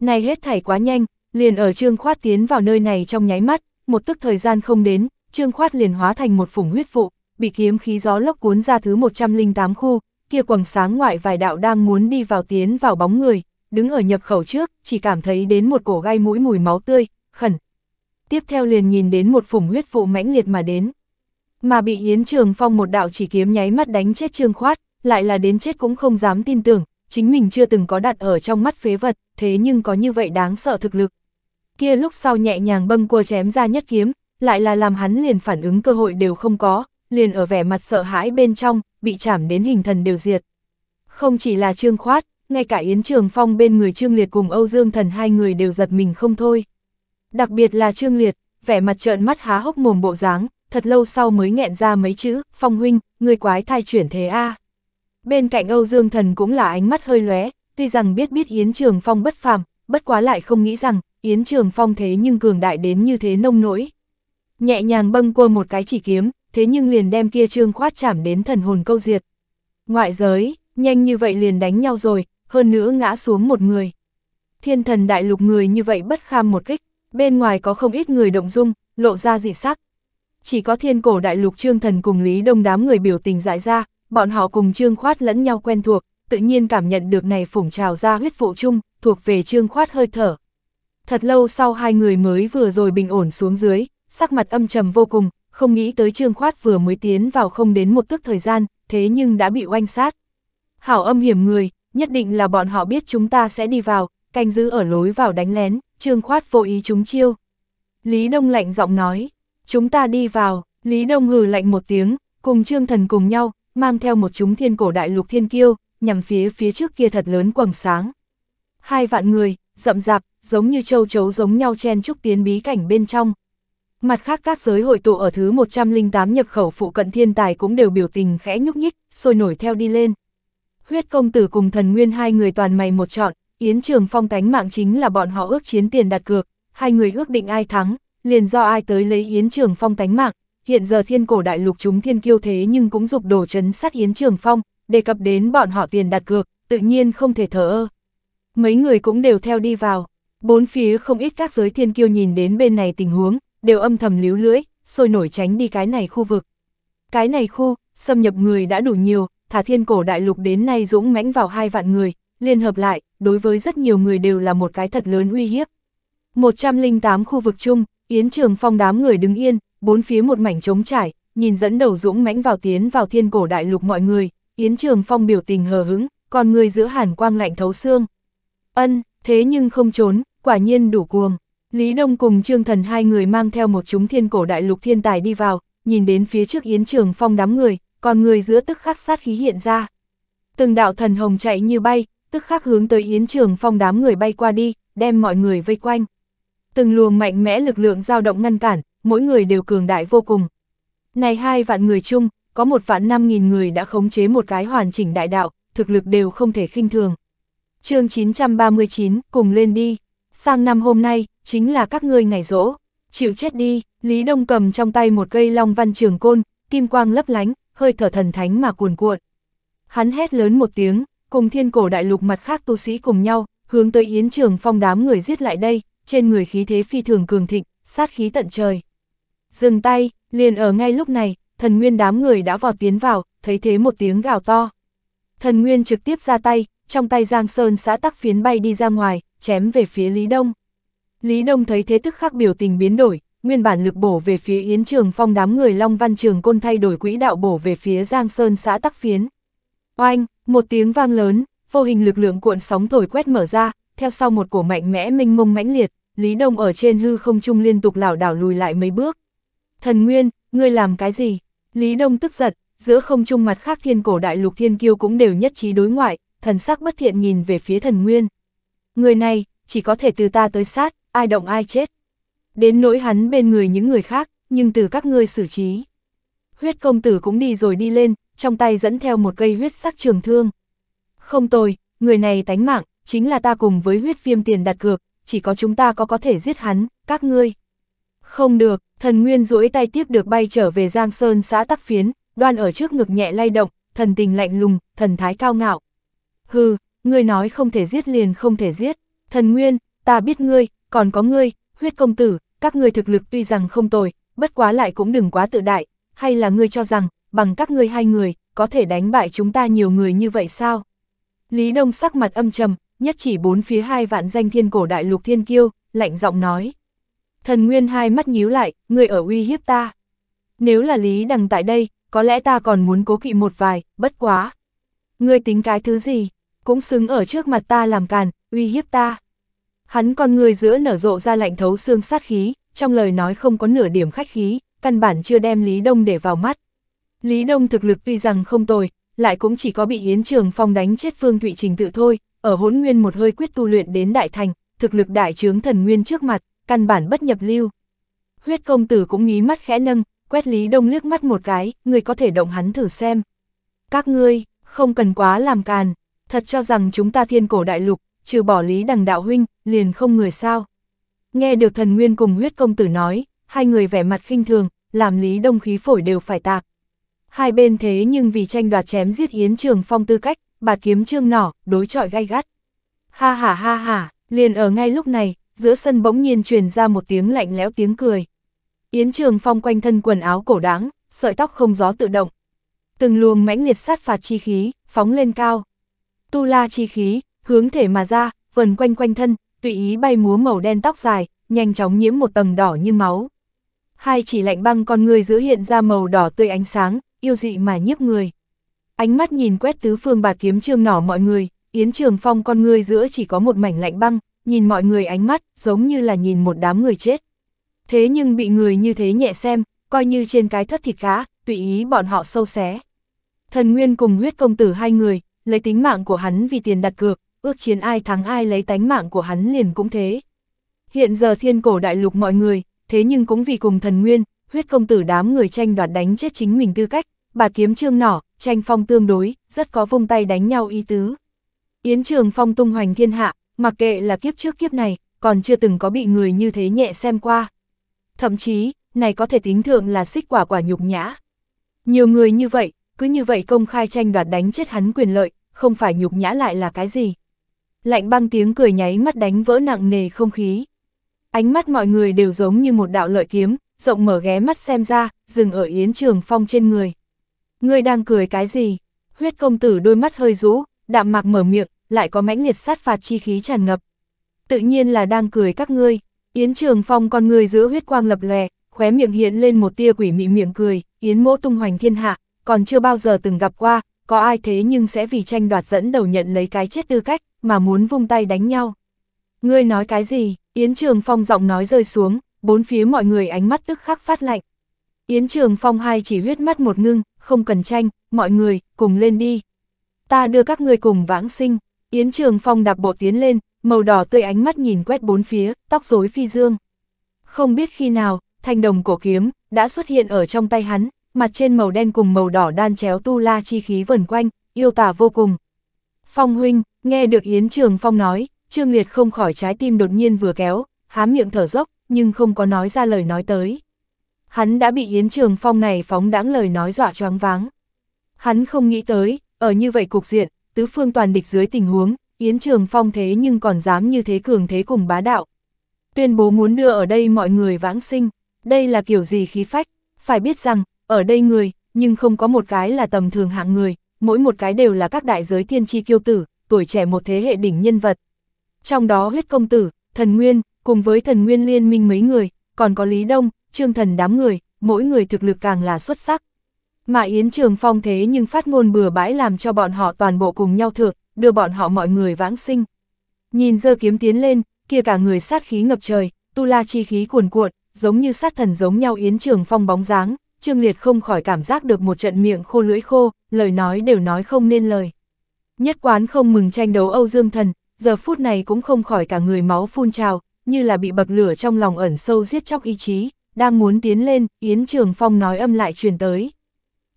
Này hết thảy quá nhanh, liền ở Trương Khoát tiến vào nơi này trong nháy mắt, một tức thời gian không đến, Trương Khoát liền hóa thành một phủng huyết vụ, bị kiếm khí gió lốc cuốn ra thứ 108 khu, kia quầng sáng ngoại vài đạo đang muốn đi vào tiến vào bóng người, đứng ở nhập khẩu trước, chỉ cảm thấy đến một cổ gai mũi mùi máu tươi, khẩn. Tiếp theo liền nhìn đến một phủng huyết vụ mãnh liệt mà đến. Mà bị Yến Trường Phong một đạo chỉ kiếm nháy mắt đánh chết Trương Khoát, lại là đến chết cũng không dám tin tưởng, chính mình chưa từng có đặt ở trong mắt phế vật, thế nhưng có như vậy đáng sợ thực lực. Kia lúc sau nhẹ nhàng bâng cua chém ra nhất kiếm, lại là làm hắn liền phản ứng cơ hội đều không có, liền ở vẻ mặt sợ hãi bên trong, bị chảm đến hình thần đều diệt. Không chỉ là Trương Khoát, ngay cả Yến Trường Phong bên người Trương Liệt cùng Âu Dương Thần hai người đều giật mình không thôi. Đặc biệt là Trương Liệt, vẻ mặt trợn mắt há hốc mồm bộ dáng, thật lâu sau mới nghẹn ra mấy chữ, Phong huynh, người quái thai chuyển thế a. Bên cạnh Âu Dương Thần cũng là ánh mắt hơi lóe, tuy rằng biết biết Yến Trường Phong bất phàm, bất quá lại không nghĩ rằng Yến Trường Phong thế nhưng cường đại đến như thế nông nỗi. Nhẹ nhàng bâng cua một cái chỉ kiếm, thế nhưng liền đem kia trương khoát chạm đến thần hồn câu diệt. Ngoại giới, nhanh như vậy liền đánh nhau rồi, hơn nữa ngã xuống một người. Thiên thần đại lục người như vậy bất kham một kích, bên ngoài có không ít người động dung, lộ ra dị sắc. Chỉ có thiên cổ đại lục trương thần cùng Lý Đông đám người biểu tình dại ra, bọn họ cùng trương khoát lẫn nhau quen thuộc, tự nhiên cảm nhận được này phủng trào ra huyết vụ chung, thuộc về trương khoát hơi thở. Thật lâu sau hai người mới vừa rồi bình ổn xuống dưới, sắc mặt âm trầm vô cùng, không nghĩ tới trương khoát vừa mới tiến vào không đến một tức thời gian, thế nhưng đã bị oanh sát. Hảo âm hiểm người, nhất định là bọn họ biết chúng ta sẽ đi vào, canh giữ ở lối vào đánh lén, trương khoát vô ý chúng chiêu. Lý Đông lạnh giọng nói, chúng ta đi vào, Lý Đông hừ lạnh một tiếng, cùng trương thần cùng nhau, mang theo một chúng thiên cổ đại lục thiên kiêu, nhằm phía phía trước kia thật lớn quầng sáng. Hai vạn người, rậm rạp, giống như châu chấu giống nhau chen trúc tiến bí cảnh bên trong, Mặt khác các giới hội tụ ở thứ 108 nhập khẩu phụ cận thiên tài cũng đều biểu tình khẽ nhúc nhích, sôi nổi theo đi lên. Huyết công tử cùng thần nguyên hai người toàn mày một chọn, Yến Trường Phong tánh mạng chính là bọn họ ước chiến tiền đặt cược, hai người ước định ai thắng, liền do ai tới lấy Yến Trường Phong tánh mạng. Hiện giờ thiên cổ đại lục chúng thiên kiêu thế nhưng cũng dục đổ chấn sát Yến Trường Phong, đề cập đến bọn họ tiền đặt cược, tự nhiên không thể thở ơ. Mấy người cũng đều theo đi vào, bốn phía không ít các giới thiên kiêu nhìn đến bên này tình huống, đều âm thầm líu lưỡi, sôi nổi tránh đi cái này khu vực. Cái này khu, xâm nhập người đã đủ nhiều, thả thiên cổ đại lục đến nay dũng mãnh vào hai vạn người, liên hợp lại, đối với rất nhiều người đều là một cái thật lớn uy hiếp. 108 khu vực chung, Yến Trường Phong đám người đứng yên, bốn phía một mảnh trống trải, nhìn dẫn đầu dũng mãnh vào tiến vào thiên cổ đại lục mọi người, Yến Trường Phong biểu tình hờ hững, còn người giữa hàn quang lạnh thấu xương. Ân, thế nhưng không trốn, quả nhiên đủ cuồng. Lý Đông cùng Trương Thần hai người mang theo một chúng thiên cổ đại lục thiên tài đi vào, nhìn đến phía trước Yến Trường Phong đám người, còn người giữa tức khắc sát khí hiện ra. Từng đạo thần hồng chạy như bay, tức khắc hướng tới Yến Trường Phong đám người bay qua đi, đem mọi người vây quanh. Từng luồng mạnh mẽ lực lượng dao động ngăn cản, mỗi người đều cường đại vô cùng. Này hai vạn người chung, có một vạn năm nghìn người đã khống chế một cái hoàn chỉnh đại đạo, thực lực đều không thể khinh thường. chương 939, cùng lên đi sang năm hôm nay, chính là các ngươi ngày rỗ. Chịu chết đi, Lý Đông cầm trong tay một cây long văn trường côn, kim quang lấp lánh, hơi thở thần thánh mà cuồn cuộn. Hắn hét lớn một tiếng, cùng thiên cổ đại lục mặt khác tu sĩ cùng nhau, hướng tới yến trường phong đám người giết lại đây, trên người khí thế phi thường cường thịnh, sát khí tận trời. Dừng tay, liền ở ngay lúc này, thần nguyên đám người đã vọt tiến vào, thấy thế một tiếng gào to. Thần nguyên trực tiếp ra tay, trong tay Giang Sơn xã tắc phiến bay đi ra ngoài, chém về phía Lý Đông. Lý Đông thấy thế tức khắc biểu tình biến đổi, nguyên bản lực bổ về phía Yến Trường Phong đám người Long Văn Trường Côn thay đổi quỹ đạo bổ về phía Giang Sơn xã Tắc Phiến. Oanh, một tiếng vang lớn, vô hình lực lượng cuộn sóng thổi quét mở ra, theo sau một cổ mạnh mẽ minh mông mãnh liệt, Lý Đông ở trên hư không trung liên tục lảo đảo lùi lại mấy bước. Thần Nguyên, ngươi làm cái gì? Lý Đông tức giật, giữa không trung mặt khác thiên cổ đại lục thiên kiêu cũng đều nhất trí đối ngoại, thần sắc bất thiện nhìn về phía thần Nguyên người này, chỉ có thể từ ta tới sát, ai động ai chết. Đến nỗi hắn bên người những người khác, nhưng từ các ngươi xử trí. Huyết công tử cũng đi rồi đi lên, trong tay dẫn theo một cây huyết sắc trường thương. Không tồi, người này tánh mạng, chính là ta cùng với huyết viêm tiền đặt cược, chỉ có chúng ta có có thể giết hắn, các ngươi. Không được, thần nguyên duỗi tay tiếp được bay trở về Giang Sơn xã Tắc Phiến, đoan ở trước ngực nhẹ lay động, thần tình lạnh lùng, thần thái cao ngạo. Hừ, ngươi nói không thể giết liền không thể giết, thần nguyên, ta biết ngươi, còn có ngươi, huyết công tử, các ngươi thực lực tuy rằng không tồi, bất quá lại cũng đừng quá tự đại, hay là ngươi cho rằng, bằng các ngươi hai người, có thể đánh bại chúng ta nhiều người như vậy sao? Lý Đông sắc mặt âm trầm, nhất chỉ bốn phía hai vạn danh thiên cổ đại lục thiên kiêu, lạnh giọng nói. Thần Nguyên hai mắt nhíu lại, ngươi ở uy hiếp ta. Nếu là Lý Đằng tại đây, có lẽ ta còn muốn cố kỵ một vài, bất quá. Ngươi tính cái thứ gì? cũng xứng ở trước mặt ta làm càn, uy hiếp ta. Hắn con người giữa nở rộ ra lạnh thấu xương sát khí, trong lời nói không có nửa điểm khách khí, căn bản chưa đem Lý Đông để vào mắt. Lý Đông thực lực tuy rằng không tồi, lại cũng chỉ có bị Yến Trường Phong đánh chết Phương Thụy Trình tự thôi, ở hốn nguyên một hơi quyết tu luyện đến đại thành, thực lực đại trướng thần nguyên trước mặt, căn bản bất nhập lưu. Huyết công tử cũng ngí mắt khẽ nâng, quét Lý Đông liếc mắt một cái, người có thể động hắn thử xem. Các ngươi, không cần quá làm càn thật cho rằng chúng ta thiên cổ đại lục, trừ bỏ lý đằng đạo huynh, liền không người sao. Nghe được thần nguyên cùng huyết công tử nói, hai người vẻ mặt khinh thường, làm lý đông khí phổi đều phải tạc. Hai bên thế nhưng vì tranh đoạt chém giết hiến trường phong tư cách, bạt kiếm trương nỏ, đối trọi gay gắt. Ha ha ha ha, liền ở ngay lúc này, giữa sân bỗng nhiên truyền ra một tiếng lạnh lẽo tiếng cười. Yến Trường Phong quanh thân quần áo cổ đáng, sợi tóc không gió tự động. Từng luồng mãnh liệt sát phạt chi khí, phóng lên cao tu la chi khí, hướng thể mà ra, vần quanh quanh thân, tùy ý bay múa màu đen tóc dài, nhanh chóng nhiễm một tầng đỏ như máu. Hai chỉ lạnh băng con người giữa hiện ra màu đỏ tươi ánh sáng, yêu dị mà nhiếp người. Ánh mắt nhìn quét tứ phương bạt kiếm trương nỏ mọi người, Yến Trường Phong con người giữa chỉ có một mảnh lạnh băng, nhìn mọi người ánh mắt giống như là nhìn một đám người chết. Thế nhưng bị người như thế nhẹ xem, coi như trên cái thất thịt cá, tùy ý bọn họ sâu xé. Thần Nguyên cùng huyết công tử hai người, lấy tính mạng của hắn vì tiền đặt cược, ước chiến ai thắng ai lấy tánh mạng của hắn liền cũng thế. Hiện giờ thiên cổ đại lục mọi người, thế nhưng cũng vì cùng thần nguyên, huyết công tử đám người tranh đoạt đánh chết chính mình tư cách, bà kiếm trương nỏ, tranh phong tương đối, rất có vung tay đánh nhau ý tứ. Yến trường phong tung hoành thiên hạ, mặc kệ là kiếp trước kiếp này, còn chưa từng có bị người như thế nhẹ xem qua. Thậm chí, này có thể tính thượng là xích quả quả nhục nhã. Nhiều người như vậy, cứ như vậy công khai tranh đoạt đánh chết hắn quyền lợi, không phải nhục nhã lại là cái gì. Lạnh băng tiếng cười nháy mắt đánh vỡ nặng nề không khí. Ánh mắt mọi người đều giống như một đạo lợi kiếm, rộng mở ghé mắt xem ra, dừng ở Yến Trường Phong trên người. Ngươi đang cười cái gì? Huyết công tử đôi mắt hơi rũ, đạm mạc mở miệng, lại có mãnh liệt sát phạt chi khí tràn ngập. Tự nhiên là đang cười các ngươi. Yến Trường Phong con người giữa huyết quang lập lòe, khóe miệng hiện lên một tia quỷ mị miệng cười, Yến Mỗ tung hoành thiên hạ, còn chưa bao giờ từng gặp qua, có ai thế nhưng sẽ vì tranh đoạt dẫn đầu nhận lấy cái chết tư cách, mà muốn vung tay đánh nhau. Ngươi nói cái gì? Yến Trường Phong giọng nói rơi xuống, bốn phía mọi người ánh mắt tức khắc phát lạnh. Yến Trường Phong hai chỉ huyết mắt một ngưng, không cần tranh, mọi người, cùng lên đi. Ta đưa các người cùng vãng sinh, Yến Trường Phong đạp bộ tiến lên, màu đỏ tươi ánh mắt nhìn quét bốn phía, tóc rối phi dương. Không biết khi nào, thanh đồng cổ kiếm, đã xuất hiện ở trong tay hắn, mặt trên màu đen cùng màu đỏ đan chéo tu la chi khí vần quanh, yêu tả vô cùng. Phong huynh, nghe được Yến Trường Phong nói, Trương Liệt không khỏi trái tim đột nhiên vừa kéo, há miệng thở dốc, nhưng không có nói ra lời nói tới. Hắn đã bị Yến Trường Phong này phóng đáng lời nói dọa choáng váng. Hắn không nghĩ tới, ở như vậy cục diện, tứ phương toàn địch dưới tình huống, Yến Trường Phong thế nhưng còn dám như thế cường thế cùng bá đạo. Tuyên bố muốn đưa ở đây mọi người vãng sinh, đây là kiểu gì khí phách, phải biết rằng, ở đây người, nhưng không có một cái là tầm thường hạng người, mỗi một cái đều là các đại giới thiên tri kiêu tử, tuổi trẻ một thế hệ đỉnh nhân vật. Trong đó huyết công tử, thần nguyên, cùng với thần nguyên liên minh mấy người, còn có Lý Đông, Trương Thần đám người, mỗi người thực lực càng là xuất sắc. Mà Yến Trường Phong thế nhưng phát ngôn bừa bãi làm cho bọn họ toàn bộ cùng nhau thược, đưa bọn họ mọi người vãng sinh. Nhìn dơ kiếm tiến lên, kia cả người sát khí ngập trời, tu la chi khí cuồn cuộn, giống như sát thần giống nhau Yến Trường Phong bóng dáng, Trương Liệt không khỏi cảm giác được một trận miệng khô lưỡi khô, lời nói đều nói không nên lời. Nhất quán không mừng tranh đấu Âu Dương Thần, giờ phút này cũng không khỏi cả người máu phun trào, như là bị bậc lửa trong lòng ẩn sâu giết chóc ý chí, đang muốn tiến lên, Yến Trường Phong nói âm lại truyền tới.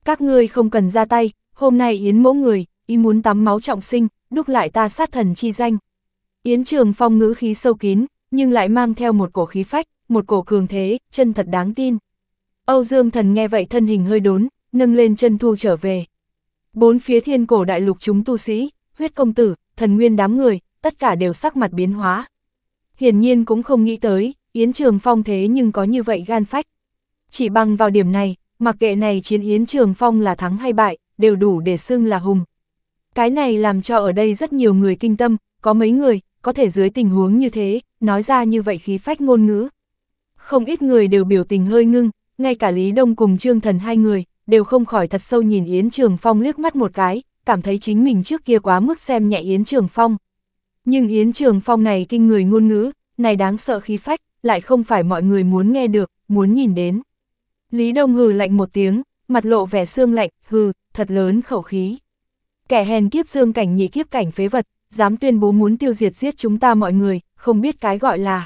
Các ngươi không cần ra tay, hôm nay Yến mỗ người, ý muốn tắm máu trọng sinh, đúc lại ta sát thần chi danh. Yến Trường Phong ngữ khí sâu kín, nhưng lại mang theo một cổ khí phách, một cổ cường thế, chân thật đáng tin. Âu Dương Thần nghe vậy thân hình hơi đốn, nâng lên chân thu trở về. Bốn phía thiên cổ đại lục chúng tu sĩ, huyết công tử, thần nguyên đám người, tất cả đều sắc mặt biến hóa. Hiển nhiên cũng không nghĩ tới, Yến Trường Phong thế nhưng có như vậy gan phách. Chỉ bằng vào điểm này, mặc kệ này chiến Yến Trường Phong là thắng hay bại, đều đủ để xưng là hùng. Cái này làm cho ở đây rất nhiều người kinh tâm, có mấy người, có thể dưới tình huống như thế, nói ra như vậy khí phách ngôn ngữ. Không ít người đều biểu tình hơi ngưng, ngay cả Lý Đông cùng Trương Thần hai người, đều không khỏi thật sâu nhìn Yến Trường Phong liếc mắt một cái, cảm thấy chính mình trước kia quá mức xem nhẹ Yến Trường Phong. Nhưng Yến Trường Phong này kinh người ngôn ngữ, này đáng sợ khí phách, lại không phải mọi người muốn nghe được, muốn nhìn đến. Lý Đông hừ lạnh một tiếng, mặt lộ vẻ xương lạnh, hừ, thật lớn khẩu khí. Kẻ hèn kiếp dương cảnh nhị kiếp cảnh phế vật, dám tuyên bố muốn tiêu diệt giết chúng ta mọi người, không biết cái gọi là.